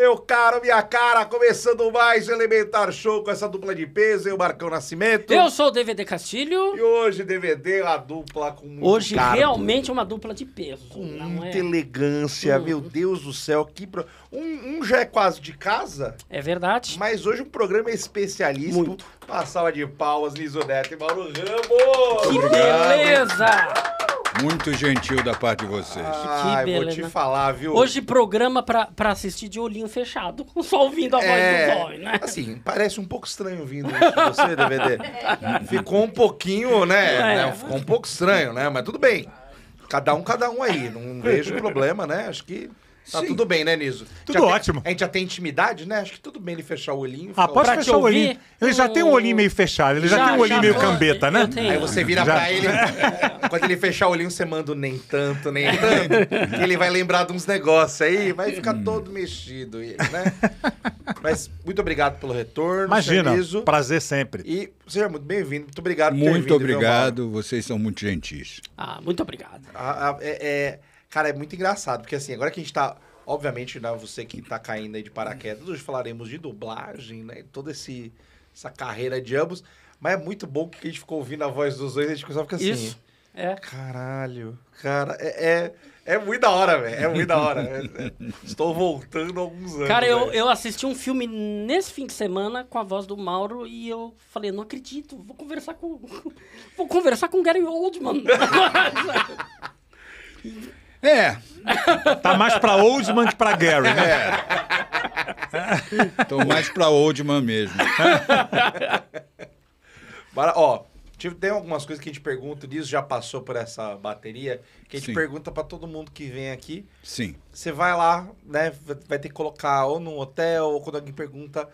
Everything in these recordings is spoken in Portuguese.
Meu caro, minha cara, começando mais o Elementar Show com essa dupla de peso, eu, Marcão Nascimento. Eu sou o DVD Castilho. E hoje, DVD, a dupla com muito Hoje, carbo, realmente, é uma dupla de peso. Com muita é? elegância, hum. meu uhum. Deus do céu. Que pro... um, um, já é quase de casa. É verdade. Mas hoje o um programa é especialíssimo. Muito. Passava de palmas, Liso Neto e Mauro Ramos. Que Obrigado. beleza! Muito gentil da parte de vocês. Ah, que beleza. Vou te falar, viu? Hoje programa pra, assistir de olhinho fechado, só ouvindo a é, voz do Zói, né? Assim, parece um pouco estranho vindo de você, DVD. Ficou um pouquinho, né? É. né? Ficou um pouco estranho, né? Mas tudo bem. Cada um, cada um aí. Não vejo problema, né? Acho que Tá Sim. tudo bem, né, Niso? Tudo já ótimo. Tem, a gente já tem intimidade, né? Acho que tudo bem ele fechar o olhinho. Ah, pode fechar o olhinho. Ele já tem um olhinho meio fechado, ele já, já tem um olhinho já, meio eu, cambeta, eu né? Tenho. Aí você vira já. pra ele. quando ele fechar o olhinho, você manda nem tanto, nem tanto. que ele vai lembrar de uns negócios aí, vai ficar hum. todo mexido né? Mas muito obrigado pelo retorno. Imagina, Niso. prazer sempre. E seja muito bem-vindo. Muito obrigado por Muito vindo, obrigado, vocês são muito gentis. Ah, muito obrigado. Ah, ah, é, é... Cara, é muito engraçado, porque assim, agora que a gente tá Obviamente, né, você que está caindo aí de paraquedas, hoje falaremos de dublagem, né? Toda esse, essa carreira de ambos. Mas é muito bom que a gente ficou ouvindo a voz dos dois e a gente só fica assim. Isso. É. Caralho, cara, é, é, é muito da hora, velho. É muito da hora. É, é, estou voltando há alguns anos. Cara, eu, eu assisti um filme nesse fim de semana com a voz do Mauro e eu falei, não acredito, vou conversar com. Vou conversar com o Gary Oldman. É. Tá mais pra Oldman que pra Gary, né? É. Tô mais pra Oldman mesmo. Bora, ó, tem algumas coisas que a gente pergunta disso, já passou por essa bateria, que a gente Sim. pergunta para todo mundo que vem aqui. Sim. Você vai lá, né? Vai ter que colocar ou num hotel, ou quando alguém pergunta,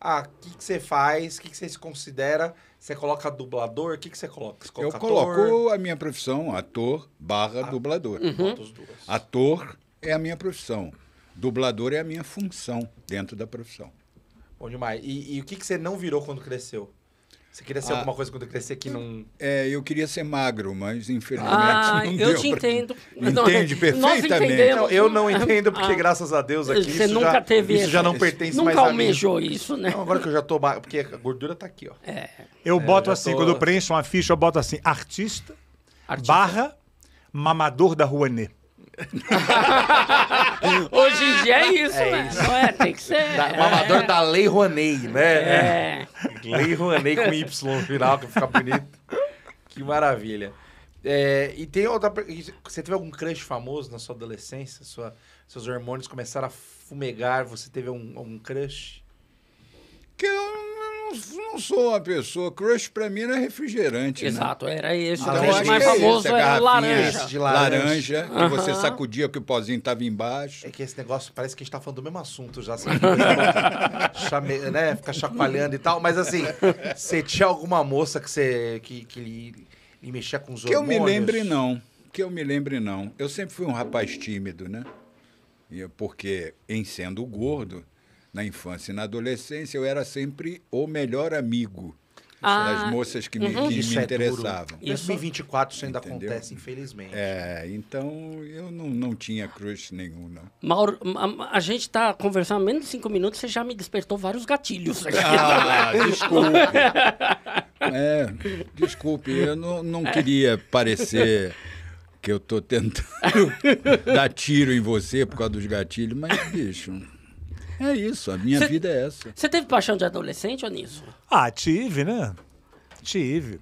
ah, o que, que você faz, o que, que você se considera. Você coloca dublador? O que, que você coloca? Você coloca eu ator? coloco a minha profissão, ator barra ah, dublador. Uhum. Ator é a minha profissão. Dublador é a minha função dentro da profissão. Bom demais. E, e o que, que você não virou quando cresceu? Você queria ser ah, alguma coisa quando crescer que não. É, eu queria ser magro, mas infelizmente. Ah, não eu te entendo. Pra... Entende perfeitamente. Não, eu não entendo, porque ah, graças a Deus aqui. Você isso nunca já, teve. Isso já não pertence nunca mais. Nunca almejou isso, né? Não, agora que eu já tô. Porque a gordura tá aqui, ó. É. Eu é, boto eu assim, tô... quando eu preencho uma ficha, eu boto assim: artista, artista. barra mamador da Rouanet. Hoje em dia é isso, é né? Isso. Não é, tem que ser. Da, é. da Lei Rouanet, né? É. Lei Rouanet com Y no final, pra ficar bonito. Que maravilha. É, e tem outra. Você teve algum crush famoso na sua adolescência? Sua, seus hormônios começaram a fumegar? Você teve um, um crush? Que eu não, não sou uma pessoa. Crush pra mim era é refrigerante. Né? Exato, né? era esse. Ah, o então, crush mais é famoso esse, era laranja. De laranja, laranja uh -huh. que você sacudia que o pozinho tava embaixo. É que esse negócio parece que a gente tá falando do mesmo assunto já. Assim, tipo, né? Chame, né? fica chacoalhando e tal. Mas assim, você tinha alguma moça que você. que, que lhe, lhe mexia com os que hormônios? eu me lembre, não. Que eu me lembre, não. Eu sempre fui um rapaz tímido, né? Porque, em sendo gordo, na infância e na adolescência, eu era sempre o melhor amigo ah, das moças que me, uhum. que me é interessavam. Isso em 24 isso ainda Entendeu? acontece, infelizmente. É, então eu não, não tinha crush nenhum, não. Mauro, a, a gente está conversando há menos de cinco minutos, você já me despertou vários gatilhos. Ah, desculpe. É, desculpe, eu não, não é. queria parecer que eu estou tentando dar tiro em você por causa dos gatilhos, mas, bicho... É isso, a minha cê, vida é essa. Você teve paixão de adolescente, ou nisso? Ah, tive, né? Tive.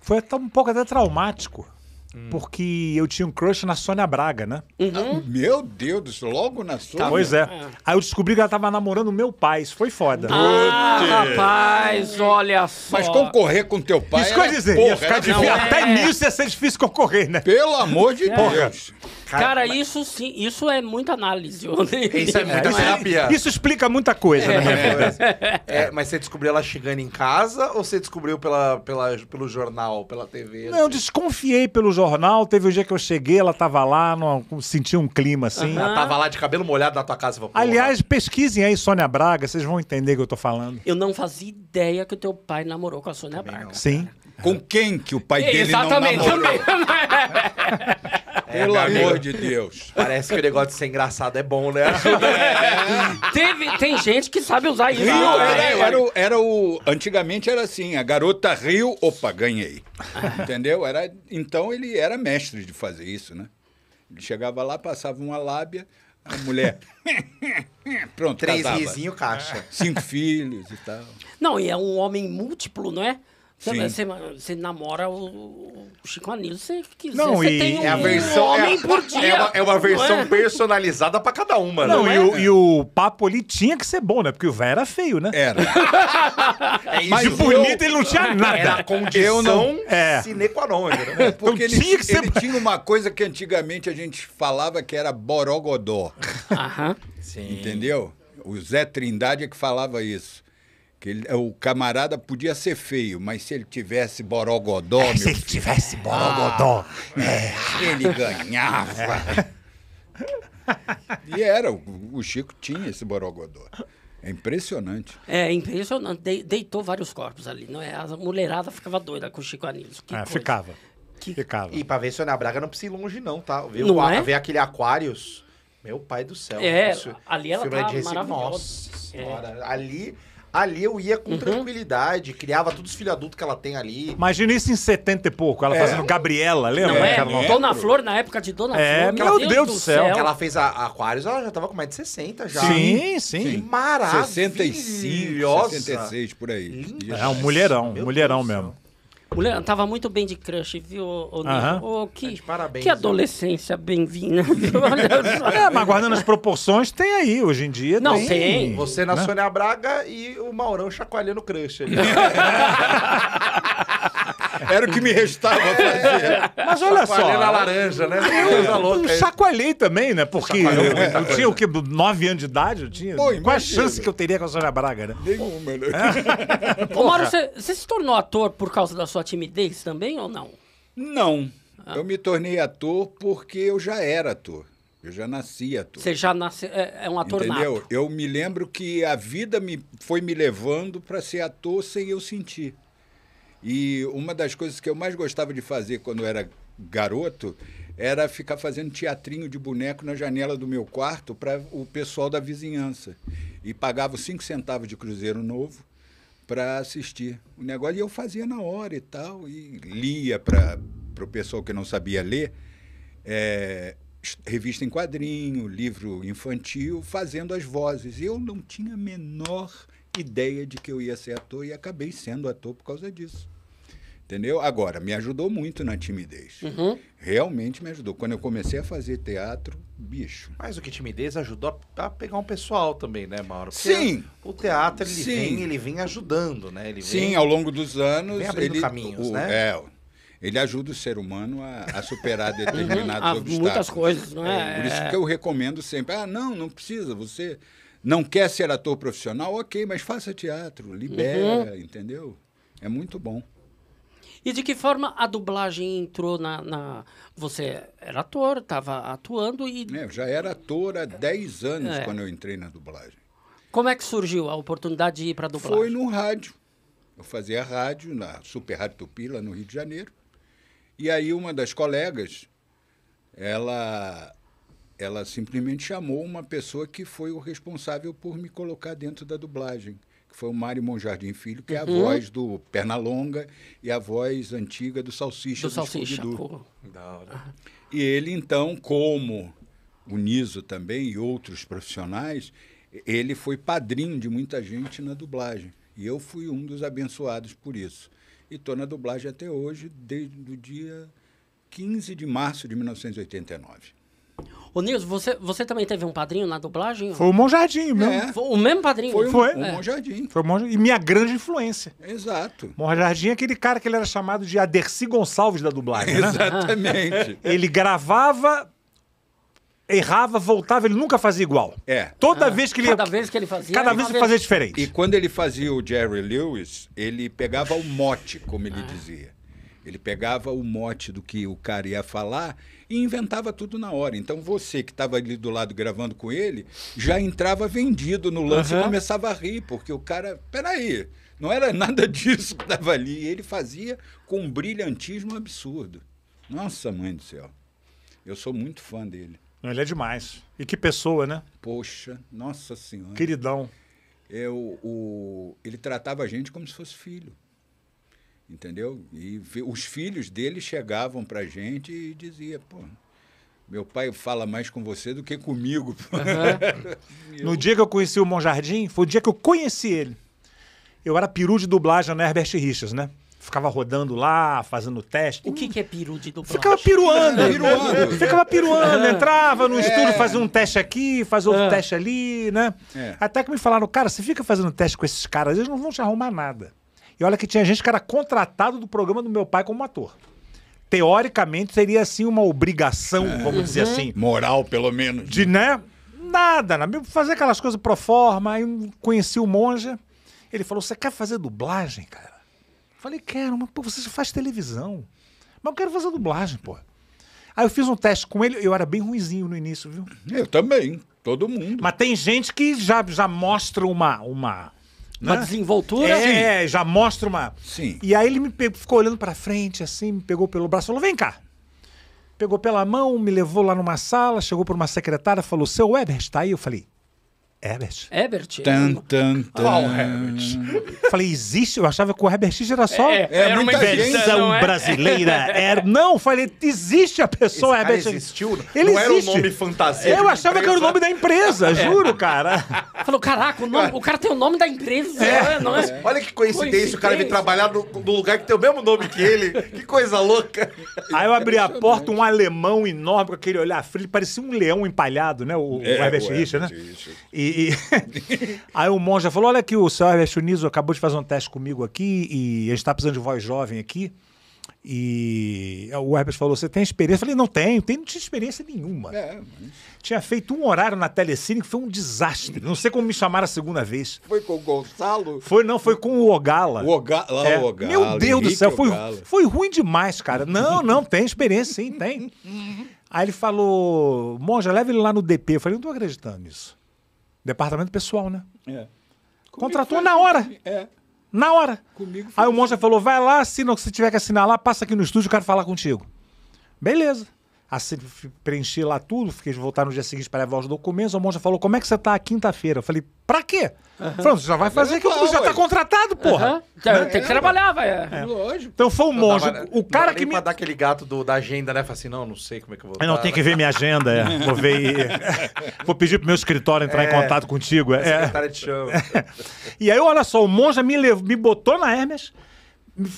Foi um pouco até traumático. Hum. Porque eu tinha um crush na Sônia Braga, né? Uhum. Ah, meu Deus logo na Sônia? Tá, pois é. é. Aí eu descobri que ela tava namorando meu pai, isso foi foda. Ah, rapaz, olha só. Mas concorrer com teu pai Isso que eu ia dizer, porra, ia ficar né? difícil. É... Até nisso ia ser difícil concorrer, né? Pelo amor de é. Deus. Cara, Cara mas... isso sim, isso é muita análise. Isso é muita terapia. É, isso explica muita coisa, né? mas você descobriu ela chegando em casa ou você descobriu pela, pela, pelo jornal, pela TV? Não, assim? eu desconfiei pelo jornal jornal, teve o um dia que eu cheguei, ela tava lá, no, senti um clima assim. Ela tava lá de cabelo molhado na tua casa. Aliás, pesquisem aí Sônia Braga, vocês vão entender o que eu tô falando. Eu não fazia ideia que o teu pai namorou com a Sônia Braga. Sim. Com quem que o pai dele Exatamente, não namorou? Exatamente. É, Pelo amor de Deus. Parece que o negócio de ser engraçado é bom, né? É. Teve, tem gente que sabe usar isso. Rio ah, era, é. era, o, era o. Antigamente era assim, a garota riu, opa, ganhei. Entendeu? Era, então ele era mestre de fazer isso, né? Ele chegava lá, passava uma lábia, a mulher. Pronto, Três casava. risinho caixa. Cinco filhos e tal. Não, e é um homem múltiplo, não é? Você, você, você, namora o, Chico Anísio, você quiser. Não, você tem é um, é a versão, um homem é por dia. É uma, é uma versão é? personalizada pra cada uma, Não, né? Não, e, é? o, e o papo ali tinha que ser bom, né? Porque o velho era feio, né? Era. É mas de bonito eu, ele não tinha nada. Era condição eu não, é. sine qua non. Né? Porque então, ele, tinha, ser... ele tinha uma coisa que antigamente a gente falava que era borogodó. Aham. Sim. Entendeu? O Zé Trindade é que falava isso. Que ele, o camarada podia ser feio, mas se ele tivesse borogodó. É, se ele filho, tivesse ah, borogodó, ah, é. ele ganhava. É. E era, o, o Chico tinha esse borogodó. É impressionante. É impressionante. De, deitou vários corpos ali, não é? A mulherada ficava doida com o Chico Anísio. Que é, ficava. Que... Ficava. E pra ver se Ana Braga não precisa ir longe, não, tá? Ver, não o, é? ver aquele Aquarius. Meu pai do céu. É, ali ela tá maravilhosa. Nossa é. senhora, ali Ali eu ia com uhum. tranquilidade, criava todos os filhos adultos que ela tem ali. Imagina isso em 70 e pouco, ela é. fazendo Gabriela, lembra? Não é, é. Dona Flor, na época de Dona é, Flor, meu, meu Deus, Deus, do céu. céu. Ela fez a, a Aquários, ela já tava com mais de 60 já. Sim, sim. Que maravilhosa. 65, 66, por aí. É um mulherão, meu mulherão Deus mesmo. Mulher, tava muito bem de crush, viu? Ô, ô, que, parabéns, que adolescência bem-vinda, É, mas guardando as proporções, tem aí hoje em dia. Não, tem. tem. Você na né? Sônia Braga e o Maurão chacoalhando crush ali. Era o que me restava fazer. Mas olha Chacoalhei só. na laranja, né? Coisa louca. Eu chacoalhei também, né? Porque eu, eu tinha o quê? Nove anos de idade? Eu tinha. Pô, Qual a chance que eu teria com a Sônia Braga, né? Nenhuma, né? É. Ô, Mauro, você, você se tornou ator por causa da sua timidez também ou não? Não. Ah. Eu me tornei ator porque eu já era ator. Eu já nasci ator. Você já nasceu. É, é, um ator Entendeu? Nato. Eu me lembro que a vida me foi me levando para ser ator sem eu sentir. E uma das coisas que eu mais gostava de fazer quando era garoto era ficar fazendo teatrinho de boneco na janela do meu quarto para o pessoal da vizinhança. E pagava cinco centavos de cruzeiro novo para assistir o negócio. E eu fazia na hora e tal, e lia para o pessoal que não sabia ler. É, revista em quadrinho, livro infantil, fazendo as vozes. Eu não tinha a menor ideia de que eu ia ser ator e acabei sendo ator por causa disso. Entendeu? Agora, me ajudou muito na timidez. Uhum. Realmente me ajudou. Quando eu comecei a fazer teatro, bicho. Mas o que timidez ajudou a pegar um pessoal também, né, Mauro? Porque Sim. O teatro, ele, Sim. Vem, ele vem ajudando, né? Ele Sim, ao longo dos anos. Vem abrindo ele, caminhos, o, né? É, ele ajuda o ser humano a, a superar uhum. determinados uhum, obstáculos. Muitas coisas, não é? é? Por isso que eu recomendo sempre. Ah, não, não precisa. Você não quer ser ator profissional? Ok, mas faça teatro, libera, uhum. entendeu? É muito bom. E de que forma a dublagem entrou na. na... Você era ator, estava atuando e. É, eu já era ator há 10 anos é. quando eu entrei na dublagem. Como é que surgiu a oportunidade de ir para dublagem? Foi no rádio. Eu fazia rádio na Super Rádio Tupila, no Rio de Janeiro. E aí uma das colegas, ela ela simplesmente chamou uma pessoa que foi o responsável por me colocar dentro da dublagem, que foi o Mário Monjardim Filho, que uhum. é a uhum. voz do Pernalonga e a voz antiga do Salsicha do, do Salsicha, Da hora. E ele, então, como o Niso também e outros profissionais, ele foi padrinho de muita gente na dublagem. E eu fui um dos abençoados por isso. E estou na dublagem até hoje, desde o dia 15 de março de 1989. Ô, Nilson, você, você também teve um padrinho na dublagem? Foi o Monjardim é. mesmo. É. Foi o mesmo padrinho? Foi, é. foi. o é. Monjardim. Foi o Monjardim. E minha grande influência. Exato. Monjardim é aquele cara que ele era chamado de Aderci Gonçalves da dublagem, né? Exatamente. ele gravava errava, voltava, ele nunca fazia igual. É. Toda ah, vez que ele cada vez que ele fazia, cada vez ele fazia diferente. E quando ele fazia o Jerry Lewis, ele pegava o mote, como ele ah. dizia. Ele pegava o mote do que o cara ia falar e inventava tudo na hora. Então você que estava ali do lado gravando com ele já entrava vendido no lance uhum. e começava a rir, porque o cara, peraí, não era nada disso que estava ali. Ele fazia com um brilhantismo absurdo. Nossa, mãe do céu. Eu sou muito fã dele. Ele é demais. E que pessoa, né? Poxa, nossa senhora. Queridão. Eu, é, o, ele tratava a gente como se fosse filho entendeu? E os filhos dele chegavam para gente e dizia, pô, meu pai fala mais com você do que comigo. Uhum. eu... No dia que eu conheci o Monjardim, foi o dia que eu conheci ele. Eu era peru de dublagem na Herbert Richards, né? Ficava rodando lá, fazendo teste. O que, que é peru de dublagem? Ficava piruando Ficava piruando Entrava no é. estúdio, fazia um teste aqui, fazia outro é. teste ali, né? É. Até que me falaram, cara, você fica fazendo teste com esses caras, eles não vão te arrumar nada. E olha que tinha gente que era contratado do programa do meu pai como ator. Teoricamente seria assim uma obrigação, é. vamos dizer uhum. assim. Moral, pelo menos. De, né? Nada, né? fazer aquelas coisas pro forma. Aí conheci o Monja. Ele falou: Você quer fazer dublagem, cara? Eu falei: Quero, mas pô, você faz televisão. Mas eu quero fazer dublagem, pô. Aí eu fiz um teste com ele, eu era bem ruizinho no início, viu? Eu também, todo mundo. Mas tem gente que já, já mostra uma, uma, né? Uma né? desenvoltura. É, já mostra uma. Sim. E aí ele me pegou, ficou olhando para frente, assim, me pegou pelo braço e falou: vem cá. Pegou pela mão, me levou lá numa sala, chegou para uma secretária, falou: seu Weber está aí? Eu falei: Herbert. Herbert. Tan, tan, tan. Qual Herbert? Falei, existe? Eu achava que o Herbert era só é, é, uma versão é? é? brasileira. É, não, falei, existe a pessoa Esse Herbert. existiu? Ele não existe. era o um nome fantasia. Eu achava empresa. que era o nome da empresa, é. juro, cara. Falou, caraca, o, nome, o, cara tem o nome da empresa. É. Né? Não é? Olha que coincidência, coincidência. o cara vem trabalhar no, no, lugar que tem o mesmo nome que ele. Que coisa louca. Aí eu abri a porta, um alemão enorme com aquele olhar frio, parecia um leão empalhado, né? O, é, o né? Herbert Richa, né? E aí o monja falou: Olha aqui, o Sérgio Niso acabou de fazer um teste comigo aqui e a gente tá precisando de voz jovem aqui. E o Herbert falou: Você tem experiência? Eu falei: Não tenho, tenho não tinha experiência nenhuma. É, mas... Tinha feito um horário na Telecine que foi um desastre. Não sei como me chamaram a segunda vez. Foi com o Gonçalo? Foi, não, foi com o Ogala. O Ogala, é. o Ogala. Meu Deus Henrique do céu, foi, foi ruim demais, cara. Não, não, tem experiência, sim, tem. Aí ele falou: Monja, leva ele lá no DP. Eu falei: Não tô acreditando nisso. Departamento pessoal, né? É. Contratou na hora. É. Na hora. Comigo Aí o Monstro assim. falou: vai lá, assina o que você tiver que assinar lá, passa aqui no estúdio, eu quero falar contigo. Beleza preenchi lá tudo, fiquei de voltar no dia seguinte para levar os documentos. A monja falou: Como é que você está quinta-feira? Eu falei: Pra quê? Uhum. já vai fazer que aquilo, já está contratado, porra. Uhum. né? Tem que trabalhar, vai. É. é. Lógico. Então foi um monge. o cara não que me. dar aquele gato do, da agenda, né? Falei assim: Não, não sei como é que eu vou. Eu não, tem que ver minha agenda. É. Vou ver. E... vou pedir pro meu escritório entrar é. em contato contigo. É. Secretária de chama. e aí, olha só, o monja me, levou, me botou na Hermes.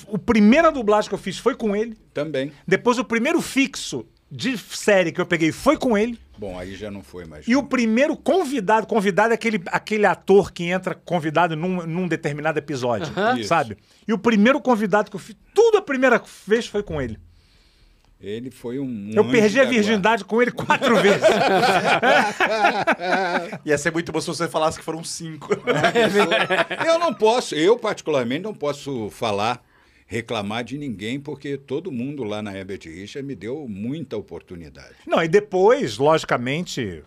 O primeira dublagem que eu fiz foi com ele. Também. Depois o primeiro fixo de série que eu peguei foi com ele. Bom, aí já não foi mais. E o primeiro convidado, convidado é aquele, aquele ator que entra convidado num, num determinado episódio, sabe? E o primeiro convidado que eu fiz, tudo a primeira vez foi com ele. Ele foi um. Eu perdi a virgindade com ele quatro vezes. Ia é ser muito bom se você falasse que foram cinco. É eu não posso, eu particularmente não posso falar reclamar de ninguém, porque todo mundo lá na Herbert Richard me deu muita oportunidade. Não, e depois, logicamente,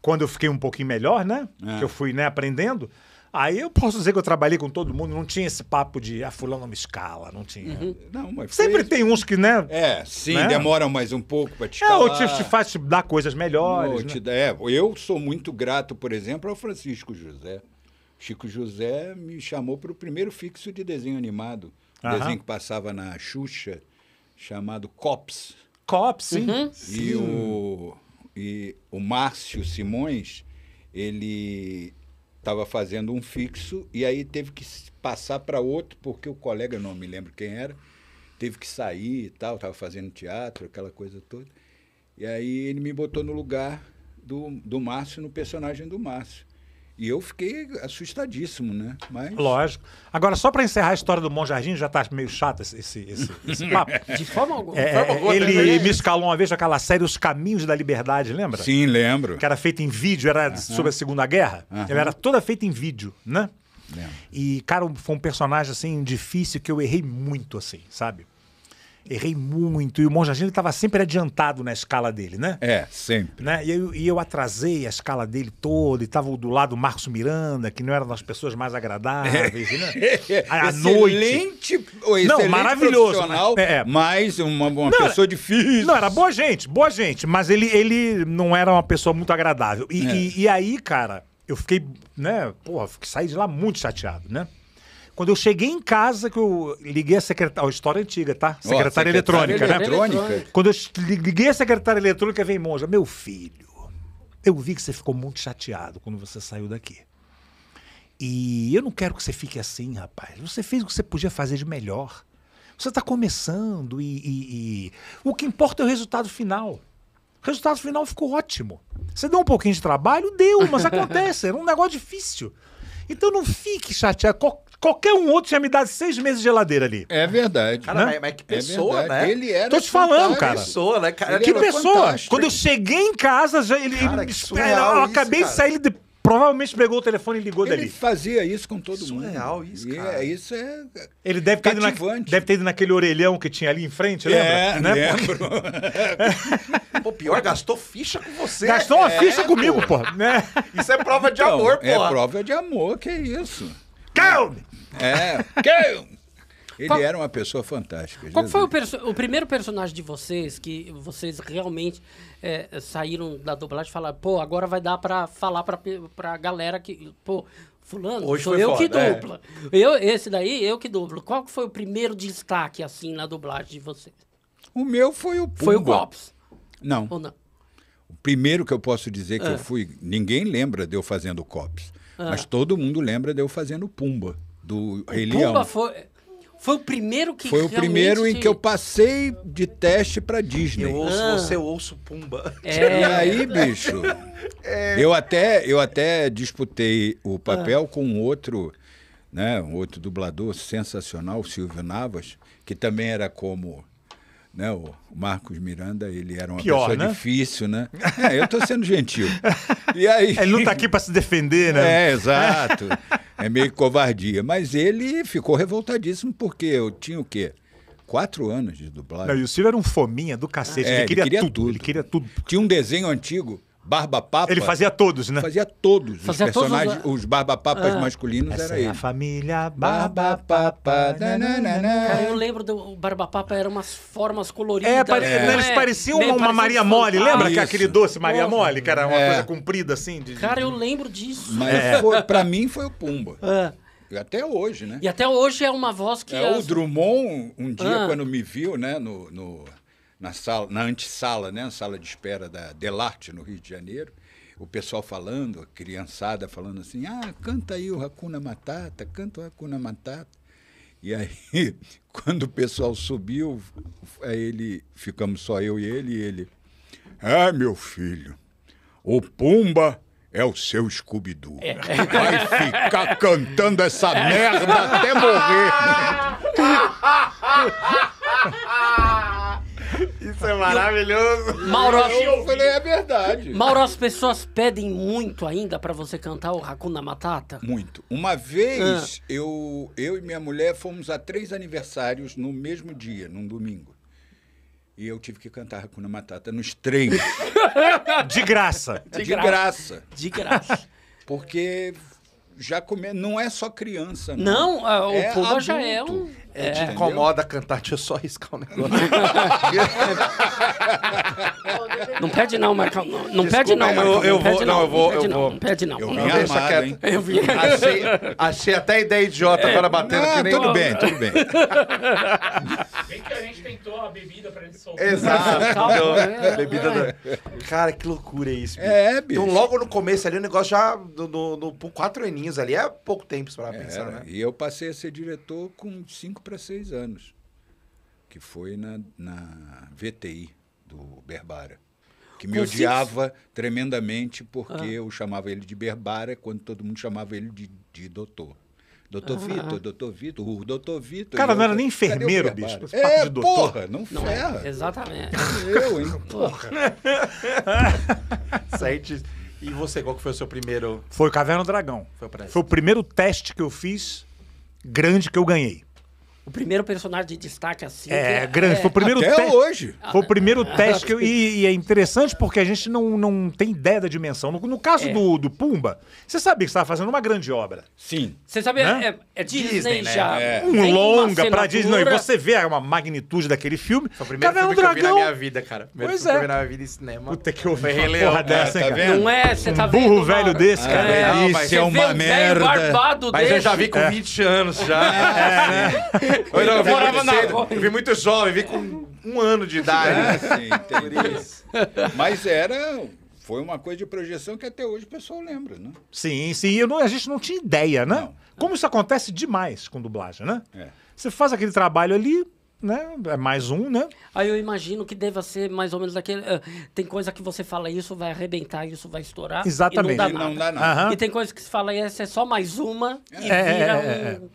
quando eu fiquei um pouquinho melhor, né? É. Que eu fui né, aprendendo. Aí eu posso dizer que eu trabalhei com todo mundo, não tinha esse papo de ah, fulano me escala, não tinha. Uhum. Não, mas Sempre tem uns que, né? É, sim, né? demoram mais um pouco para te escalar. É, ou te, te faz te dar coisas melhores. Né? te é, eu sou muito grato, por exemplo, ao Francisco José. Chico José me chamou para o primeiro fixo de desenho animado Aham. desenho que passava na Xuxa, chamado Cops. Cops, sim. Uhum. E, sim. O, e o Márcio Simões, ele estava fazendo um fixo e aí teve que passar para outro, porque o colega, não me lembro quem era, teve que sair e tal, estava fazendo teatro, aquela coisa toda. E aí ele me botou no lugar do, do Márcio, no personagem do Márcio. E eu fiquei assustadíssimo, né? Mas... Lógico. Agora, só para encerrar a história do Bom Jardim, já está meio chato esse, esse, esse, esse papo. De forma alguma. É, é ele né? me escalou uma vez aquela série Os Caminhos da Liberdade, lembra? Sim, lembro. Que era feita em vídeo, era uh -huh. sobre a Segunda Guerra. Uh -huh. Ela era toda feita em vídeo, né? Lembro. E, cara, foi um personagem, assim, difícil que eu errei muito, assim, sabe? errei muito. E o ele estava sempre adiantado na escala dele, né? É, sempre. Né? E, eu, e eu atrasei a escala dele toda, e estava do lado o Marcos Miranda, que não era das pessoas mais agradáveis, né? é. né? À excelente, noite. Excelente não, maravilhoso. mas, né? é, é, mas uma, uma não, pessoa é. difícil. Não, era boa gente, boa gente, mas ele, ele não era uma pessoa muito agradável. E, é. e, e aí, cara, eu fiquei, né? Porra, fiquei, saí de lá muito chateado, né? Quando eu cheguei em casa, que eu liguei a secretária. Oh, história antiga, tá? Secretária, oh, secretária eletrônica, eletrônica, né? Eletrônica. Quando eu liguei a secretária eletrônica, vem monja. Meu filho, eu vi que você ficou muito chateado quando você saiu daqui. E eu não quero que você fique assim, rapaz. Você fez o que você podia fazer de melhor. Você está começando e, e, e. O que importa é o resultado final. O resultado final ficou ótimo. Você deu um pouquinho de trabalho? Deu, mas acontece. Era um negócio difícil. Então não fique chateado. Qualquer um outro tinha me dado seis meses de geladeira ali. É verdade. Cara, né? mas, que é pessoa, é né? Ele era. Tô te falando, cara. Pessoa, né? cara que pessoa. Fantástico. Quando eu cheguei em casa, já ele. Cara, ele eu acabei isso, de sair, ele de provavelmente pegou o telefone e ligou ele dali. Ele fazia isso com todo Surreal, mundo. Surreal isso, é, cara. E, isso é Ele deve ter, na, deve ter, ido naquele orelhão que tinha ali em frente, é, lembra? É, né? lembro. Pô, pior, gastou ficha com você. Gastou uma é, ficha comigo, pô. Né? Isso é prova de então, amor, pô. É prova de amor, que isso. Calme! É, calme! Ele Qual... era uma pessoa fantástica. Qual foi o, perso... o, primeiro personagem de vocês que vocês realmente é, saíram da dublagem e falaram, pô, agora vai dar para falar pra, pra galera que, pô, fulano, Hoje sou eu foda, que dubla. É. Eu, esse daí, eu que dublo. Qual foi o primeiro destaque, assim, na dublagem de vocês? O meu foi o Pumba. Foi o Cops. Não. Ou não? O primeiro que eu posso dizer que é. eu fui, ninguém lembra de eu fazendo Cops. Ah. Mas todo mundo lembra de eu fazendo Pumba, do o Rei Pumba Leão. Foi... Foi o primeiro que Foi o primeiro te... em que eu passei de teste para Disney. Eu ouço ah. você, eu ouço Pumba. É. E aí, bicho, é. eu, até, eu até disputei o ah. papel ah. com outro, né, um outro dublador sensacional, Silvio Navas, que também era como né? O Marcos Miranda, ele era uma Pior, pessoa né? difícil, né? É, eu estou sendo gentil. E aí... Ele não tá aqui para se defender, né? É, exato. É meio covardia. Mas ele ficou revoltadíssimo porque eu tinha o quê? Quatro anos de dublagem. Não, e o Silvio era um fominha do cacete. É, ele, queria ele, queria tudo, tudo. Ele queria tudo. Tinha um desenho antigo Barba Papa. Ele fazia todos, né? Fazia todos. Fazia os personagens, todos... os Barba Papas ah, masculinos Essa era é ele. A família Barba Papa. Cara, Eu lembro do Barba Papa eram umas formas coloridas. É, pare... é. eles pareciam é. uma, uma Maria Mole, lembra que é aquele doce Maria Pô, Mole, que era uma é. coisa comprida assim? De... Cara, eu lembro disso. Mas é. foi, pra mim foi o Pumba. E até hoje, né? E até hoje é uma voz que. É, as... O Drummond, um dia, ah. quando me viu, né, no, no na sala, na antessala, né, na sala de espera da Delarte no Rio de Janeiro, o pessoal falando, a criançada falando assim: "Ah, canta aí o racuna Matata, canta o racuna Matata". E aí, quando o pessoal subiu, ele ficamos só eu e ele, e ele: "Ah, meu filho, o Pumba é o seu scooby é. Vai ficar cantando essa merda até morrer. Isso é maravilhoso. Eu... Mauro, eu falei, é verdade. Mauro, as pessoas pedem muito ainda para você cantar o Hakuna Matata? Muito. Uma vez, ah. eu, eu e minha mulher fomos a três aniversários no mesmo dia, num domingo. E eu tive que cantar Hakuna Matata nos três. De graça. De, De graça. graça. De graça. Porque já come... não é só criança, não. Não, ah, o é povo adulto. já é um. É, te incomoda cantar, deixa eu só riscar o um negócio. não pede não, Marcão. Não, não Desculpa, pede não, Marcão. Eu, eu não vou, não, eu vou, eu vou. Não pede não. Eu vim não, armado, hein? Eu vim. Achei, achei até ideia idiota é, agora batendo. Não, que nem... tudo bem, tudo bem. Bem que a gente tentou a bebida pra ele soltar. Exato. Né? bebida Da... Cara, que loucura é isso. Bicho. É, bicho. Então, logo no começo ali, o negócio já. No, no, no quatro aninhos ali, é pouco tempo pra é, pensar, né? E eu passei a ser diretor com cinco para seis anos. Que foi na, na VTI do Berbara que me odiava tremendamente porque ah. eu chamava ele de Berbara quando todo mundo chamava ele de, de doutor. Doutor ah. Vitor, doutor Vitor, o doutor Vitor. Cara, não era nem enfermeiro, bicho. É, de doutor. porra, não, não É, exatamente. Eu, hein? Porra. Isso E você, qual que foi o seu primeiro? Foi o Caverna do Dragão. Foi o, foi o primeiro teste que eu fiz, grande que eu ganhei. O primeiro personagem de destaque assim. É, é grande. É, foi o é. primeiro até hoje. Foi o primeiro ah, é. teste. Que eu, e, e, é interessante porque a gente não, não tem ideia da dimensão. No, no caso é. do, do Pumba, você sabia que estava fazendo uma grande obra. Sim. Você sabia? Né? É, Disney, Disney né? já. Um longa pra Disney. Não, e você vê uma magnitude daquele filme. Foi o primeiro Caverna filme dragão. que eu vi na minha vida, cara. Primeiro pois filme é. Que eu vi na minha vida em cinema. Puta que eu vi uma porra dessa, tá cara. Não é? Você tá um vendo? burro velho desse, cara. isso é uma merda. Mas eu já vi com 20 anos já. É, né? Eu, não, eu vi morava muito na cedo, eu vi muito jovem, vi com um ano de idade. Ah, sim, isso. Mas era foi uma coisa de projeção que até hoje o pessoal lembra, né? Sim, sim. Não, a gente não tinha ideia, né? Não. Como isso acontece demais com dublagem, né? É. Você faz aquele trabalho ali, né? É mais um, né? Aí eu imagino que deva ser mais ou menos daquele. Uh, eh, tem coisa que você fala isso vai arrebentar, isso vai estourar. Exatamente. E não dá, não dá nada. Uhum. E tem coisa que se fala essa é só mais uma é. e vira é, é um.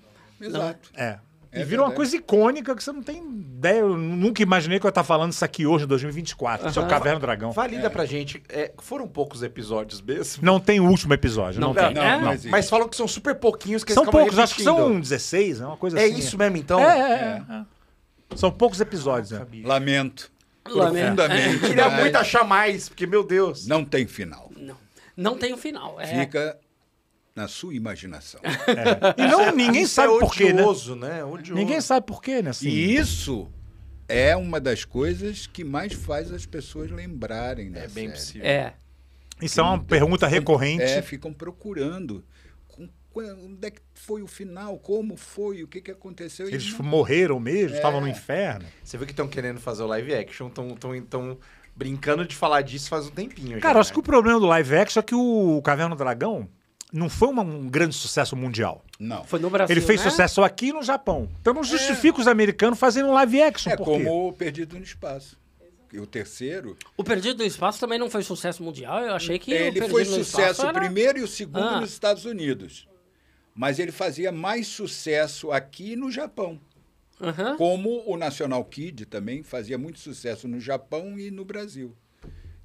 É, Exato. É. É e virou uma coisa icônica que você não tem ideia. Eu nunca imaginei que eu ia estar falando isso aqui hoje, em 2024. Uhum. É o Caverna do Dragão. Valida é. pra gente. É, foram poucos episódios mesmo? Não tem o último episódio. Não, não tem. Não, não, Mas falam que são super pouquinhos que São poucos, repetindo. acho que são 16, é uma coisa é assim. É isso mesmo, então? É, é, é, São poucos episódios, né? Lamento. Lamento. Profundamente. Queria muito achar mais, porque, meu Deus. Não tem final. Não. Não tem o um final. Fica na sua imaginação. É. E não, é ninguém é sabe é por quê, né? né? Ninguém sabe por quê, né? Assim, e isso é uma das coisas que mais faz as pessoas lembrarem da É bem série. possível. É. Isso é uma então, pergunta recorrente. É, ficam procurando onde é que foi o final, como foi, o que, que aconteceu. Eles não... morreram mesmo, é. estavam no é. inferno. Você viu que estão querendo fazer o live action, estão tão, tão brincando de falar disso faz um tempinho. Cara, já, acho né? que o problema do live action é que o Caverna do Dragão não foi uma, um grande sucesso mundial. Não. Foi no Brasil. Ele fez né? sucesso aqui no Japão. Então não é. justifica é. os americanos fazendo um live action. É como o Perdido no Espaço. E o terceiro. O Perdido no Espaço também não foi sucesso mundial. Eu achei que. Ele foi sucesso era... o primeiro e o segundo ah. nos Estados Unidos. Mas ele fazia mais sucesso aqui no Japão. Uhum. Como o National Kid também fazia muito sucesso no Japão e no Brasil.